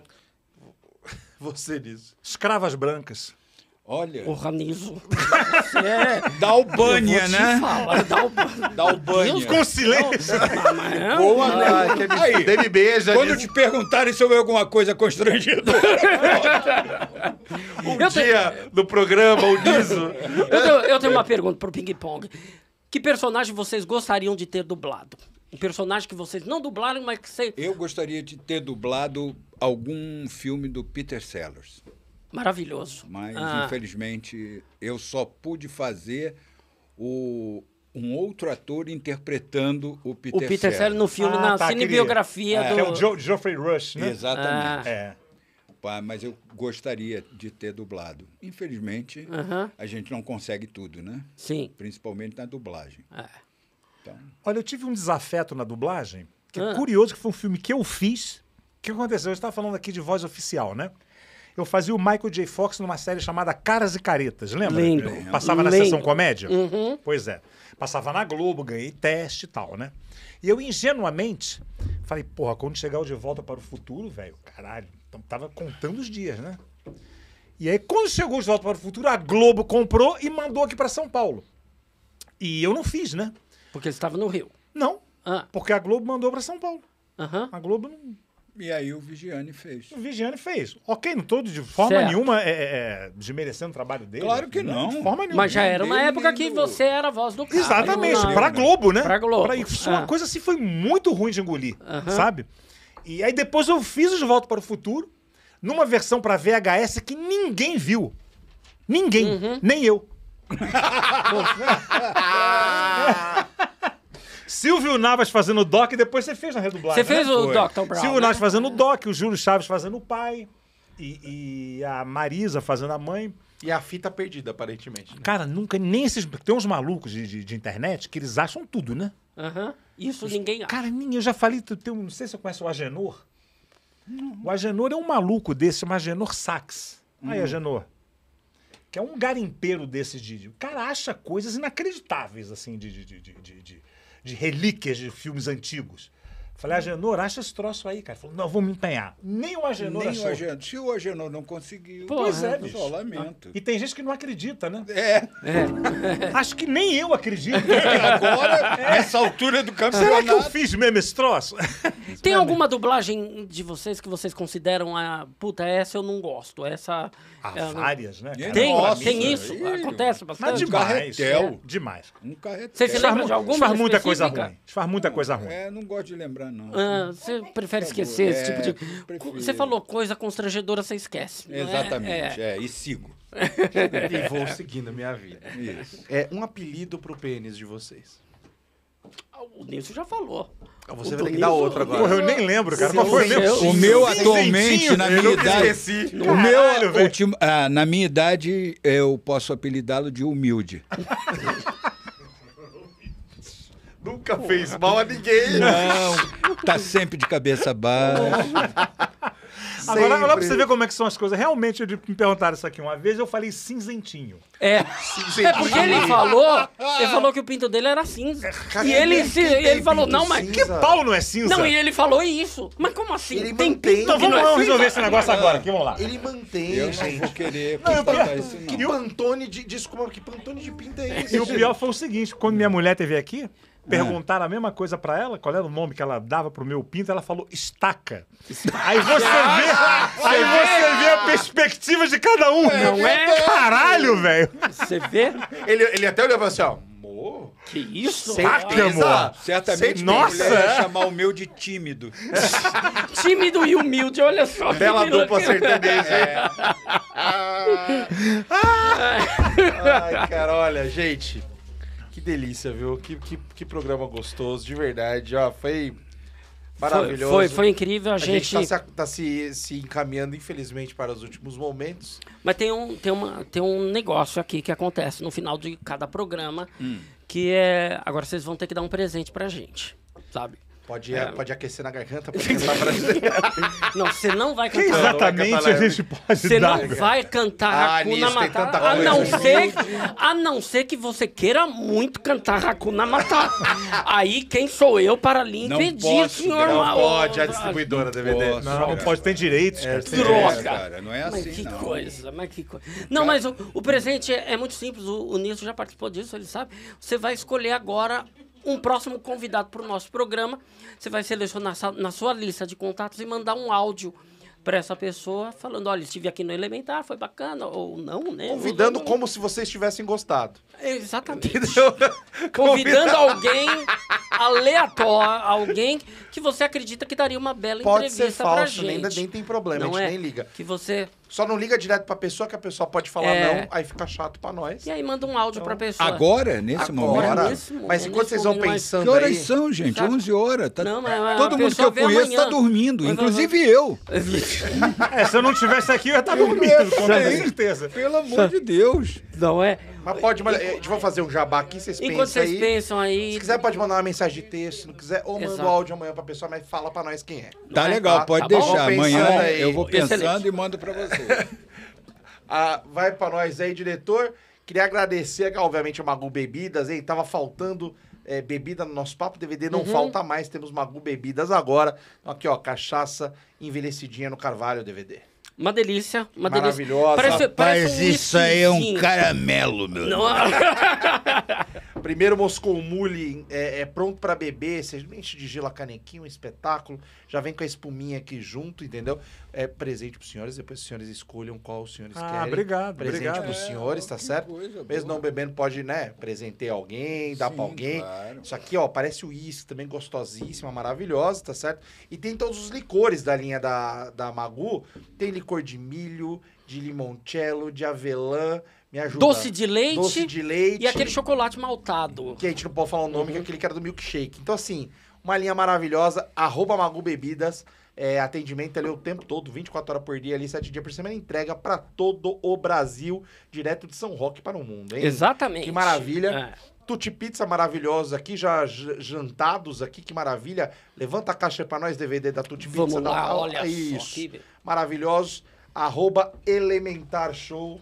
Você diz. Escravas brancas. Olha. Organizo. É, da Albânia, né? da, Albânia. da Albânia. Deus, com silêncio. Tá Boa, né? Me... Aí, Dê me beija. Quando nisso. te perguntarem se houve alguma coisa constrangedora. um eu dia tenho... no programa, o Niso. Eu tenho, eu tenho uma pergunta pro Ping Pong. Que personagem vocês gostariam de ter dublado? Um personagem que vocês não dublaram, mas que sei. Eu gostaria de ter dublado algum filme do Peter Sellers. Maravilhoso. Mas, ah. infelizmente, eu só pude fazer o, um outro ator interpretando o Peter O Peter Sellers no filme, ah, na tá, cinebiografia é. do... Que é o Geoffrey Rush, né? Exatamente. Ah. É. mas eu gostaria de ter dublado. Infelizmente, uh -huh. a gente não consegue tudo, né? Sim. Principalmente na dublagem. É. Então... Olha, eu tive um desafeto na dublagem, que é ah. curioso, que foi um filme que eu fiz. O que aconteceu? Eu estava falando aqui de voz oficial, né? eu fazia o Michael J. Fox numa série chamada Caras e Caretas, lembra? Lembro. passava Lembro. na sessão comédia? Uhum. Pois é. Passava na Globo, ganhei teste e tal, né? E eu ingenuamente falei, porra, quando chegar o De Volta para o Futuro, velho, caralho, então, tava contando os dias, né? E aí, quando chegou o De Volta para o Futuro, a Globo comprou e mandou aqui para São Paulo. E eu não fiz, né? Porque você estava no Rio. Não, ah. porque a Globo mandou para São Paulo. Uhum. A Globo não e aí o Vigiane fez. O Vigiane fez. Ok, não todo de forma certo. nenhuma é, é, é, desmerecendo o trabalho dele. Claro que não. De forma nenhuma. Mas já era uma época que você era a voz do cara. Exatamente, pra Globo, né? Pra Globo. Pra isso, uma é. coisa assim foi muito ruim de engolir, uh -huh. sabe? E aí depois eu fiz o De Volta para o Futuro, numa versão para VHS que ninguém viu. Ninguém, uh uhum. -huh. nem eu. Silvio Navas fazendo o Doc, depois você fez na redublagem. Você fez né? o Foi. Dr. Brown. Silvio né? Navas fazendo o Doc, o Júlio Chaves fazendo o pai, e, e a Marisa fazendo a mãe. E a fita perdida, aparentemente. Né? Cara, nunca. Nem esses. Tem uns malucos de, de, de internet que eles acham tudo, né? Aham. Uhum. Isso Os, ninguém acha. Cara, eu já falei. Tem, não sei se você conhece o Agenor. Uhum. O Agenor é um maluco desse, chama Agenor Sax. Uhum. Aí, hum. Agenor. Que é um garimpeiro desse de, O cara acha coisas inacreditáveis, assim, de, de, de, de de relíquias de filmes antigos. Falei, Agenor, acha esse troço aí, cara. Falou, não, vou me empenhar. Nem o Agenor Nem achou. o Agenor. Se o Agenor não conseguiu, pois é, é bicho. só lamento. E tem gente que não acredita, né? É. é. Acho que nem eu acredito. É, agora, é. nessa altura do campo. Será que eu fiz mesmo esse troço? Tem alguma dublagem de vocês que vocês consideram a... Ah, puta, essa eu não gosto, essa... Há é, várias, né? Cara? Tem, Nossa, tem isso. Filho. Acontece bastante. Mas demais. Um é. Demais. Um carretel. Você se lembra de alguma? Faz muita coisa ruim. Faz muita coisa é, ruim. É, não gosto de lembrar ah, você é prefere esquecer esse é, tipo de. Prefiro. Você falou coisa constrangedora, você esquece. É? Exatamente, é, e sigo. e vou seguindo a minha vida. Isso. É um apelido pro pênis de vocês. Ah, o Nilson já falou. Ah, você vai ter que dar outro agora. Porra, eu nem lembro, cara. Sim, foi meu. O meu atualmente, na minha idade. Esqueci. O meu, ultim, ah, na minha idade, eu posso apelidá-lo de humilde. Nunca Porra. fez mal a ninguém. Não, tá sempre de cabeça baixa. Sempre. Agora, olha pra você ver como é que são as coisas. Realmente, eu, me perguntaram isso aqui uma vez, eu falei cinzentinho. É. Cinzentinho. É porque ele falou, ele falou que o pinto dele era cinza. É, cara, e ele, é se, ele falou, não, mas... Cinza. Que pau não é cinza? Não, e ele falou isso. Mas como assim? Ele tem mantém. Então vamos, é resolver esse negócio agora, aqui, vamos lá. Ele mantém, eu gente. vou querer não, pior, Que pantone de... Desculpa, que pantone de pinta é esse? E o pior foi o seguinte, quando minha mulher teve aqui... É. Perguntaram a mesma coisa para ela, qual era o nome que ela dava pro meu pinto, ela falou estaca. Aí você vê, aí você vê a perspectiva de cada um. Não é? Caralho, velho. Você vê? Ele, ele até olhou assim, ó. Amor? Que isso? Saca, amor. Certamente Nossa, ia chamar o meu de tímido. tímido e humilde, olha só. Bela dupla sertaneja. É. Ah. Ai, cara, olha, gente... Que delícia, viu? Que, que, que programa gostoso, de verdade. Ó, foi maravilhoso. Foi, foi, foi incrível. A, a gente está se, tá se, se, encaminhando, infelizmente, para os últimos momentos. Mas tem um, tem uma, tem um negócio aqui que acontece no final de cada programa, hum. que é... Agora vocês vão ter que dar um presente para gente, sabe? Pode, é. pode aquecer na garganta Não, você não vai cantar. Que exatamente vai é cantar a gente pode Você não vai cantar ah, na mata A não, assim. ser, a não ser que você queira muito cantar Hakuna Matata. Aí quem sou eu para lhe impedir, não posso, senhor? Não pode, a distribuidora DVD. Não, não pode, tem direitos. É, droga. É, cara, não é assim, mas que não. coisa, mas que coisa. Não, mas o, o presente é, é muito simples. O, o Nilson já participou disso, ele sabe. Você vai escolher agora um próximo convidado para o nosso programa. Você vai selecionar na sua lista de contatos e mandar um áudio para essa pessoa falando, olha, estive aqui no Elementar, foi bacana, ou não, né? Convidando como se vocês tivessem gostado. Exatamente. Entendeu? Convidando alguém aleatório, alguém que você acredita que daria uma bela Pode entrevista ser falso, pra gente. Nem, nem tem problema, não a gente é? nem liga. Que você só não liga direto pra pessoa, que a pessoa pode falar É. não, aí fica chato pra nós. E aí manda um áudio pra então, pessoa. Agora, nesse momento. Agora, nesse mas enquanto vocês vão pensando Que horas aí- são, gente? 11 horas. Tá... Não, mas Todo mundo que eu conheço tá amanhã. está dormindo, Mas inclusive eu. É, se eu não tivesse aqui, eu ia tá estar dormindo, com certeza. Pelo amor de Deus. Não é? Mas pode mandar. A gente vai fazer um jabá aqui, vocês pensam Enquanto vocês aí. pensam aí. Se quiser, pode mandar uma mensagem de texto. Se não quiser, ou manda o um áudio amanhã pra pessoa, mas fala pra nós quem é. Tá é? legal, tá pode tá deixar. Amanhã aí. eu vou pensando Excelente. e mando pra você. ah, vai pra nós aí, diretor. Queria agradecer, obviamente, a Magu Bebidas, hein? Tava faltando. É, bebida no nosso papo DVD não uhum. falta mais, temos Magu Bebidas agora. aqui, ó, cachaça envelhecidinha no Carvalho DVD. Uma delícia, uma Maravilhosa. delícia. Maravilhosa. Rapaz, parece um isso aí é um caramelo, meu. Não. Primeiro Moscou Mule é, é pronto para beber, você enche de gelo a canequinha, um espetáculo. Já vem com a espuminha aqui junto, entendeu? É presente para os senhores, depois os senhores escolham qual os senhores ah, querem. obrigado. Presente para os é, senhores, é, tá certo? Mesmo boa. não bebendo, pode, né, presentear alguém, dar para alguém. Claro. Isso aqui, ó, parece o uísque também, gostosíssima, maravilhosa, tá certo? E tem todos os licores da linha da, da Magu. Tem licor de milho, de limoncello, de avelã. Me ajuda. Doce de leite. Doce de leite. E aquele chocolate maltado. Que a gente não pode falar o nome, uhum. que é aquele que era do milkshake. Então, assim, uma linha maravilhosa. Arroba Magu Bebidas. É, atendimento ali o tempo todo, 24 horas por dia ali, 7 dias por semana, entrega para todo o Brasil, direto de São Roque para o mundo, hein? Exatamente. Que maravilha. É. Tutti Pizza maravilhosos aqui, já jantados aqui, que maravilha. Levanta a caixa para nós, DVD da Tutti Vamos Pizza. Vamos lá, dá, olha isso. Aqui, maravilhosos arroba Elementar Show,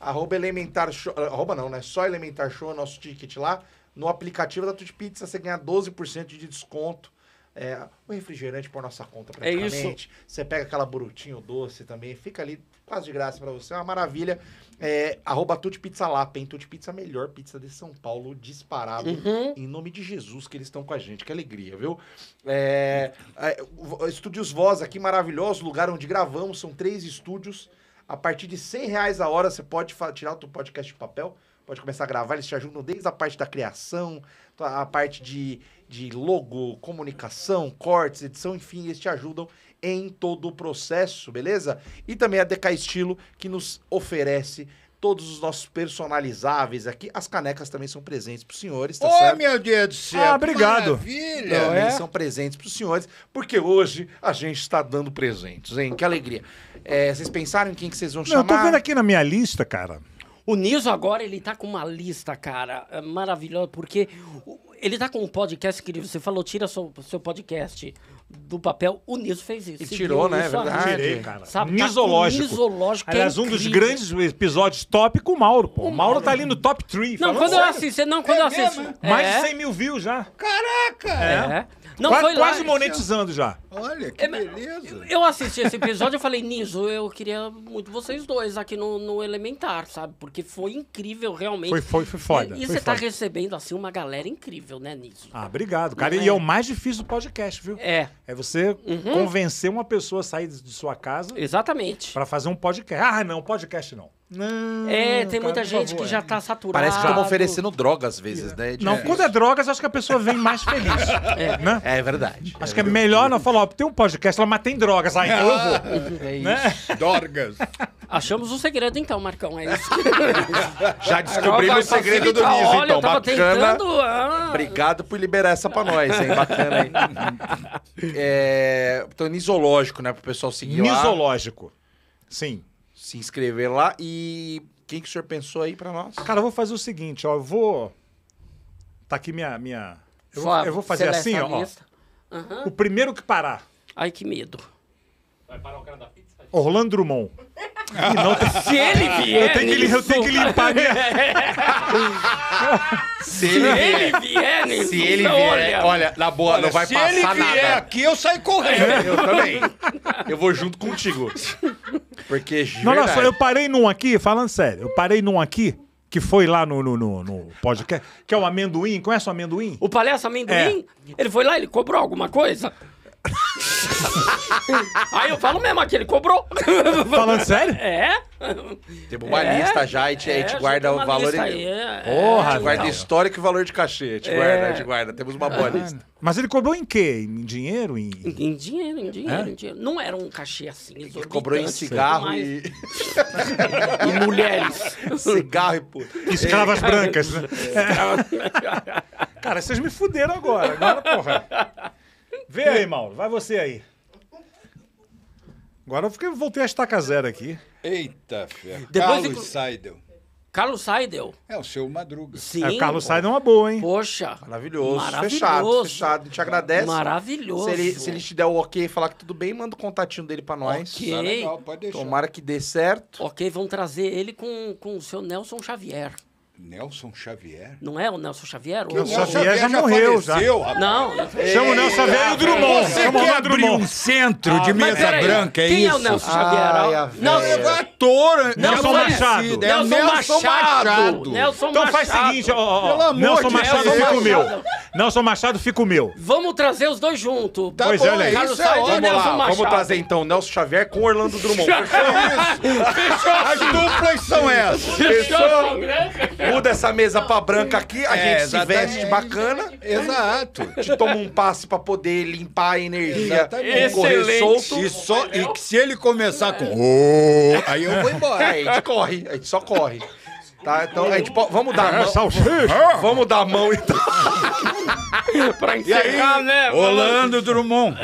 arroba Elementar Show, eh, arroba não, né? Só Elementar Show, é nosso ticket lá. No aplicativo da Tutti Pizza você ganha 12% de desconto. É, o refrigerante por nossa conta, praticamente. É isso. Você pega aquela burutinho doce também, fica ali Faz de graça para você, é uma maravilha. É, arroba Tuti Pizza Lapa, hein? Pizza, melhor pizza de São Paulo, disparado. Uhum. Em nome de Jesus que eles estão com a gente, que alegria, viu? É, é, estúdios Voz aqui, maravilhoso, lugar onde gravamos, são três estúdios. A partir de 100 reais a hora, você pode tirar o teu podcast de papel, pode começar a gravar, eles te ajudam desde a parte da criação, a parte de, de logo, comunicação, cortes, edição, enfim, eles te ajudam em todo o processo, beleza? E também a DK Estilo, que nos oferece todos os nossos personalizáveis aqui. As canecas também são presentes para os senhores, tá Ô, certo? meu Deus do céu! Ah, obrigado! Maravilha! Também é? são presentes para os senhores, porque hoje a gente está dando presentes, hein? Que alegria. É, vocês pensaram em quem que vocês vão Não, chamar? Eu tô vendo aqui na minha lista, cara. O Niso agora, ele tá com uma lista, cara, é maravilhosa, porque ele tá com um podcast que você falou, tira seu, seu podcast do papel, o Niso fez isso. E tirou, né? É verdade. Tirei, cara. Sabe, nisológico. Tá nisológico é Aliás, é um dos grandes episódios top com o Mauro, pô. O Mauro tá ali no top 3. Não, quando sério. eu assisto, não, quando é eu assisto. Mesmo? Mais é. de 100 mil views já. Caraca! é. Não quase, foi lá. Quase monetizando já. Olha, que é, beleza. Eu assisti esse episódio e falei, Niso, eu queria muito vocês dois aqui no, no Elementar, sabe? Porque foi incrível, realmente. Foi, foi, foi foda. E, e foi você tá foda. tá recebendo, assim, uma galera incrível, né, Niso? Ah, obrigado, cara. Não e é. é o mais difícil do podcast, viu? É. É você uhum. convencer uma pessoa a sair de sua casa. Exatamente. Para fazer um podcast. Ah, não, podcast não. Não, é, tem muita gente que já tá saturada. Parece que estão oferecendo droga às vezes, né? É não, quando é drogas, acho que a pessoa vem mais feliz. é, né? é verdade. Acho é que é melhor não falar, ó, tem um podcast lá, mas tem drogas. Aí então eu vou. Ah, é né? isso. Né? Drogas. Achamos o um segredo então, Marcão, é isso. já descobrimos o segredo do Niso, Olha, então. Eu tava Bacana. Tentando, ah... Obrigado por liberar essa pra nós, hein? Bacana, hein? é... Então, nisológico, né? Pro pessoal seguir nisológico. lá. Nisológico. Sim se inscrever lá. E quem que o senhor pensou aí para nós? Cara, eu vou fazer o seguinte, ó. Eu vou. Tá aqui minha. minha... Eu, vou, eu vou fazer assim, ó. Uhum. O primeiro que parar. Ai, que medo. Vai parar o cara da pizza? Orlando Drummond. E não Se ele vier. Eu tenho que, nisso... eu tenho que limpar minha. se ele vier. se ele vier. Olha, olha na boa, olha, não vai passar nada. Se ele vier nada. aqui, eu saio correndo. É, eu também. Eu vou junto contigo. Porque. Não, não, só eu parei num aqui, falando sério, eu parei num aqui que foi lá no, no, no, no podcast, que é o amendoim, conhece o amendoim? O palhaço amendoim? É. Ele foi lá, ele cobrou alguma coisa? Aí eu falo mesmo, ele cobrou. Falando sério? É. Temos uma É, lista já, e a gente é, guarda o valor. Aí, é, Porra, A gente guarda histórico e valor de cachê. A gente é. guarda, a gente guarda. Temos uma boa ah, lista. Mas ele cobrou em quê? Em dinheiro? Em... Em dinheiro, em dinheiro, é? em dinheiro. Não era um cachê assim, Ele Cobrou em assim, cigarro e. E mulheres. cigarro e puta. Escravas é. brancas, né? Cara, vocês me fuderam agora. Agora, porra. Vê aí, Mauro. Vai você aí. Agora eu fiquei, voltei a estaca zero aqui. Eita, ferro. Carlos inclu- Seidel. Carlos Seidel. É o seu Madruga. Sim. É, o Carlos Seidel é uma boa, hein? Poxa. Maravilhoso. Fechado, fechado. Te agradece. Maravilhoso. Se ele, se ele te der o ok e falar que tudo bem, manda o contatinho dele pra nós. Ok. Tá legal, pode deixar. Tomara que dê certo. Ok, vão trazer ele com, com o seu Nelson Xavier. Nelson Xavier? Não é o Nelson Xavier? O Nelson, Xavier já, já morreu, faleceu, já. Não. Chama o Nelson Xavier e o Drummond. Você Chama quer abrir um centro ah, de mesa branca, é Quem isso? Quem é o Nelson Xavier? Ai, Nelson... É ator. Nelson Machado. É Nelson, Nelson Machado. Machado. Nelson é então Machado. faz o seguinte, ó, ó. Nelson Machado Deus. fica o meu. Nelson Machado fica o meu. Vamos trazer os dois juntos. Tá pois é, bom, é, olha Carlos isso. É vamos Nelson Machado. vamos trazer então Nelson Xavier com Orlando Drummond. Fechou isso? As duplas são essas. Fechou? Fechou? Né? muda essa mesa pra branca aqui, a é, gente se veste bacana. Exato. Te toma um passe pra poder limpar a energia e correr solto. E, só, e é se ele começar com. Oh, aí eu vou embora. Aí a gente corre, a gente só corre. Tá, então é a gente pode. Vamos dar a mão. Vamos dar a mão então. pra encerrar, né? aí, né? Rolando Drummond.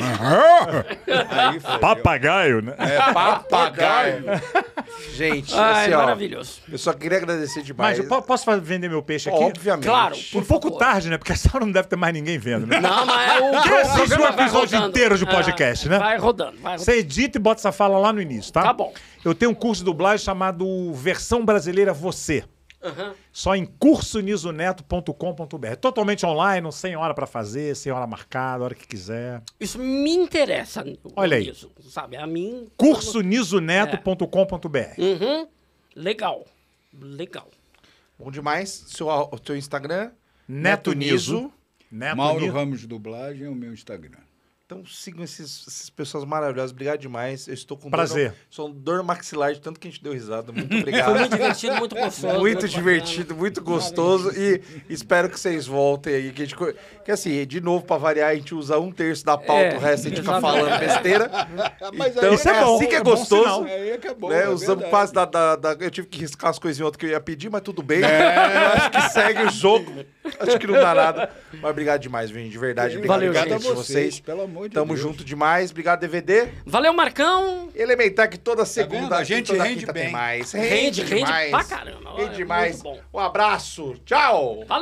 papagaio, né? É, papagaio. gente, Ai, assim, ó, maravilhoso. Eu só queria agradecer demais. Mas eu posso vender meu peixe aqui? Obviamente. Claro. Um pouco favor. tarde, né? Porque essa hora não deve ter mais ninguém vendo, né? Não, mas é o. Quem assiste o episódio inteiro de é, podcast, né? Vai rodando, vai rodando. Você edita e bota essa fala lá no início, tá? Tá bom. Eu tenho um curso de dublagem chamado Versão Brasileira Você. Uhum. Só em cursonisoneto.com.br. Totalmente online, sem hora para fazer, sem hora marcada, hora que quiser. Isso me interessa. Olha aí. sabe? A mim. cursonisoneto.com.br. É. Uhum. Legal. Legal. Bom demais. Seu, seu Instagram? Neto, Neto Niso. Neto Mauro Niso. Ramos Dublagem é o meu Instagram. Então sigam esses, essas pessoas maravilhosas. Obrigado demais. Eu estou com prazer. Dor, sou dor maxilar de tanto que a gente deu risada. Muito obrigado. Foi muito divertido, muito gostoso. Muito, divertido, muito gostoso e espero que vocês voltem aí. Que, gente, que assim, de novo, para variar, a gente usa um terço da pauta, é, o resto a gente fica falando besteira. Mas então, isso é, bom, assim que é, é gostoso. é bom, né? é Usamos quase da, da, da, Eu tive que riscar as coisinhas outras que eu ia pedir, mas tudo bem. É. Eu acho que segue o jogo. Acho que não dá nada. Mas obrigado demais, Vini. De verdade. Obrigado, Valeu, gente. a vocês. Pelo amor amor de Tamo Deus. junto demais. Obrigado, DVD. Valeu, Marcão. Elementar que toda tá segunda, tá a gente toda rende bem. mais. Rende, rende, rende demais. pra caramba. Rende é demais. Um abraço. Tchau. Valeu.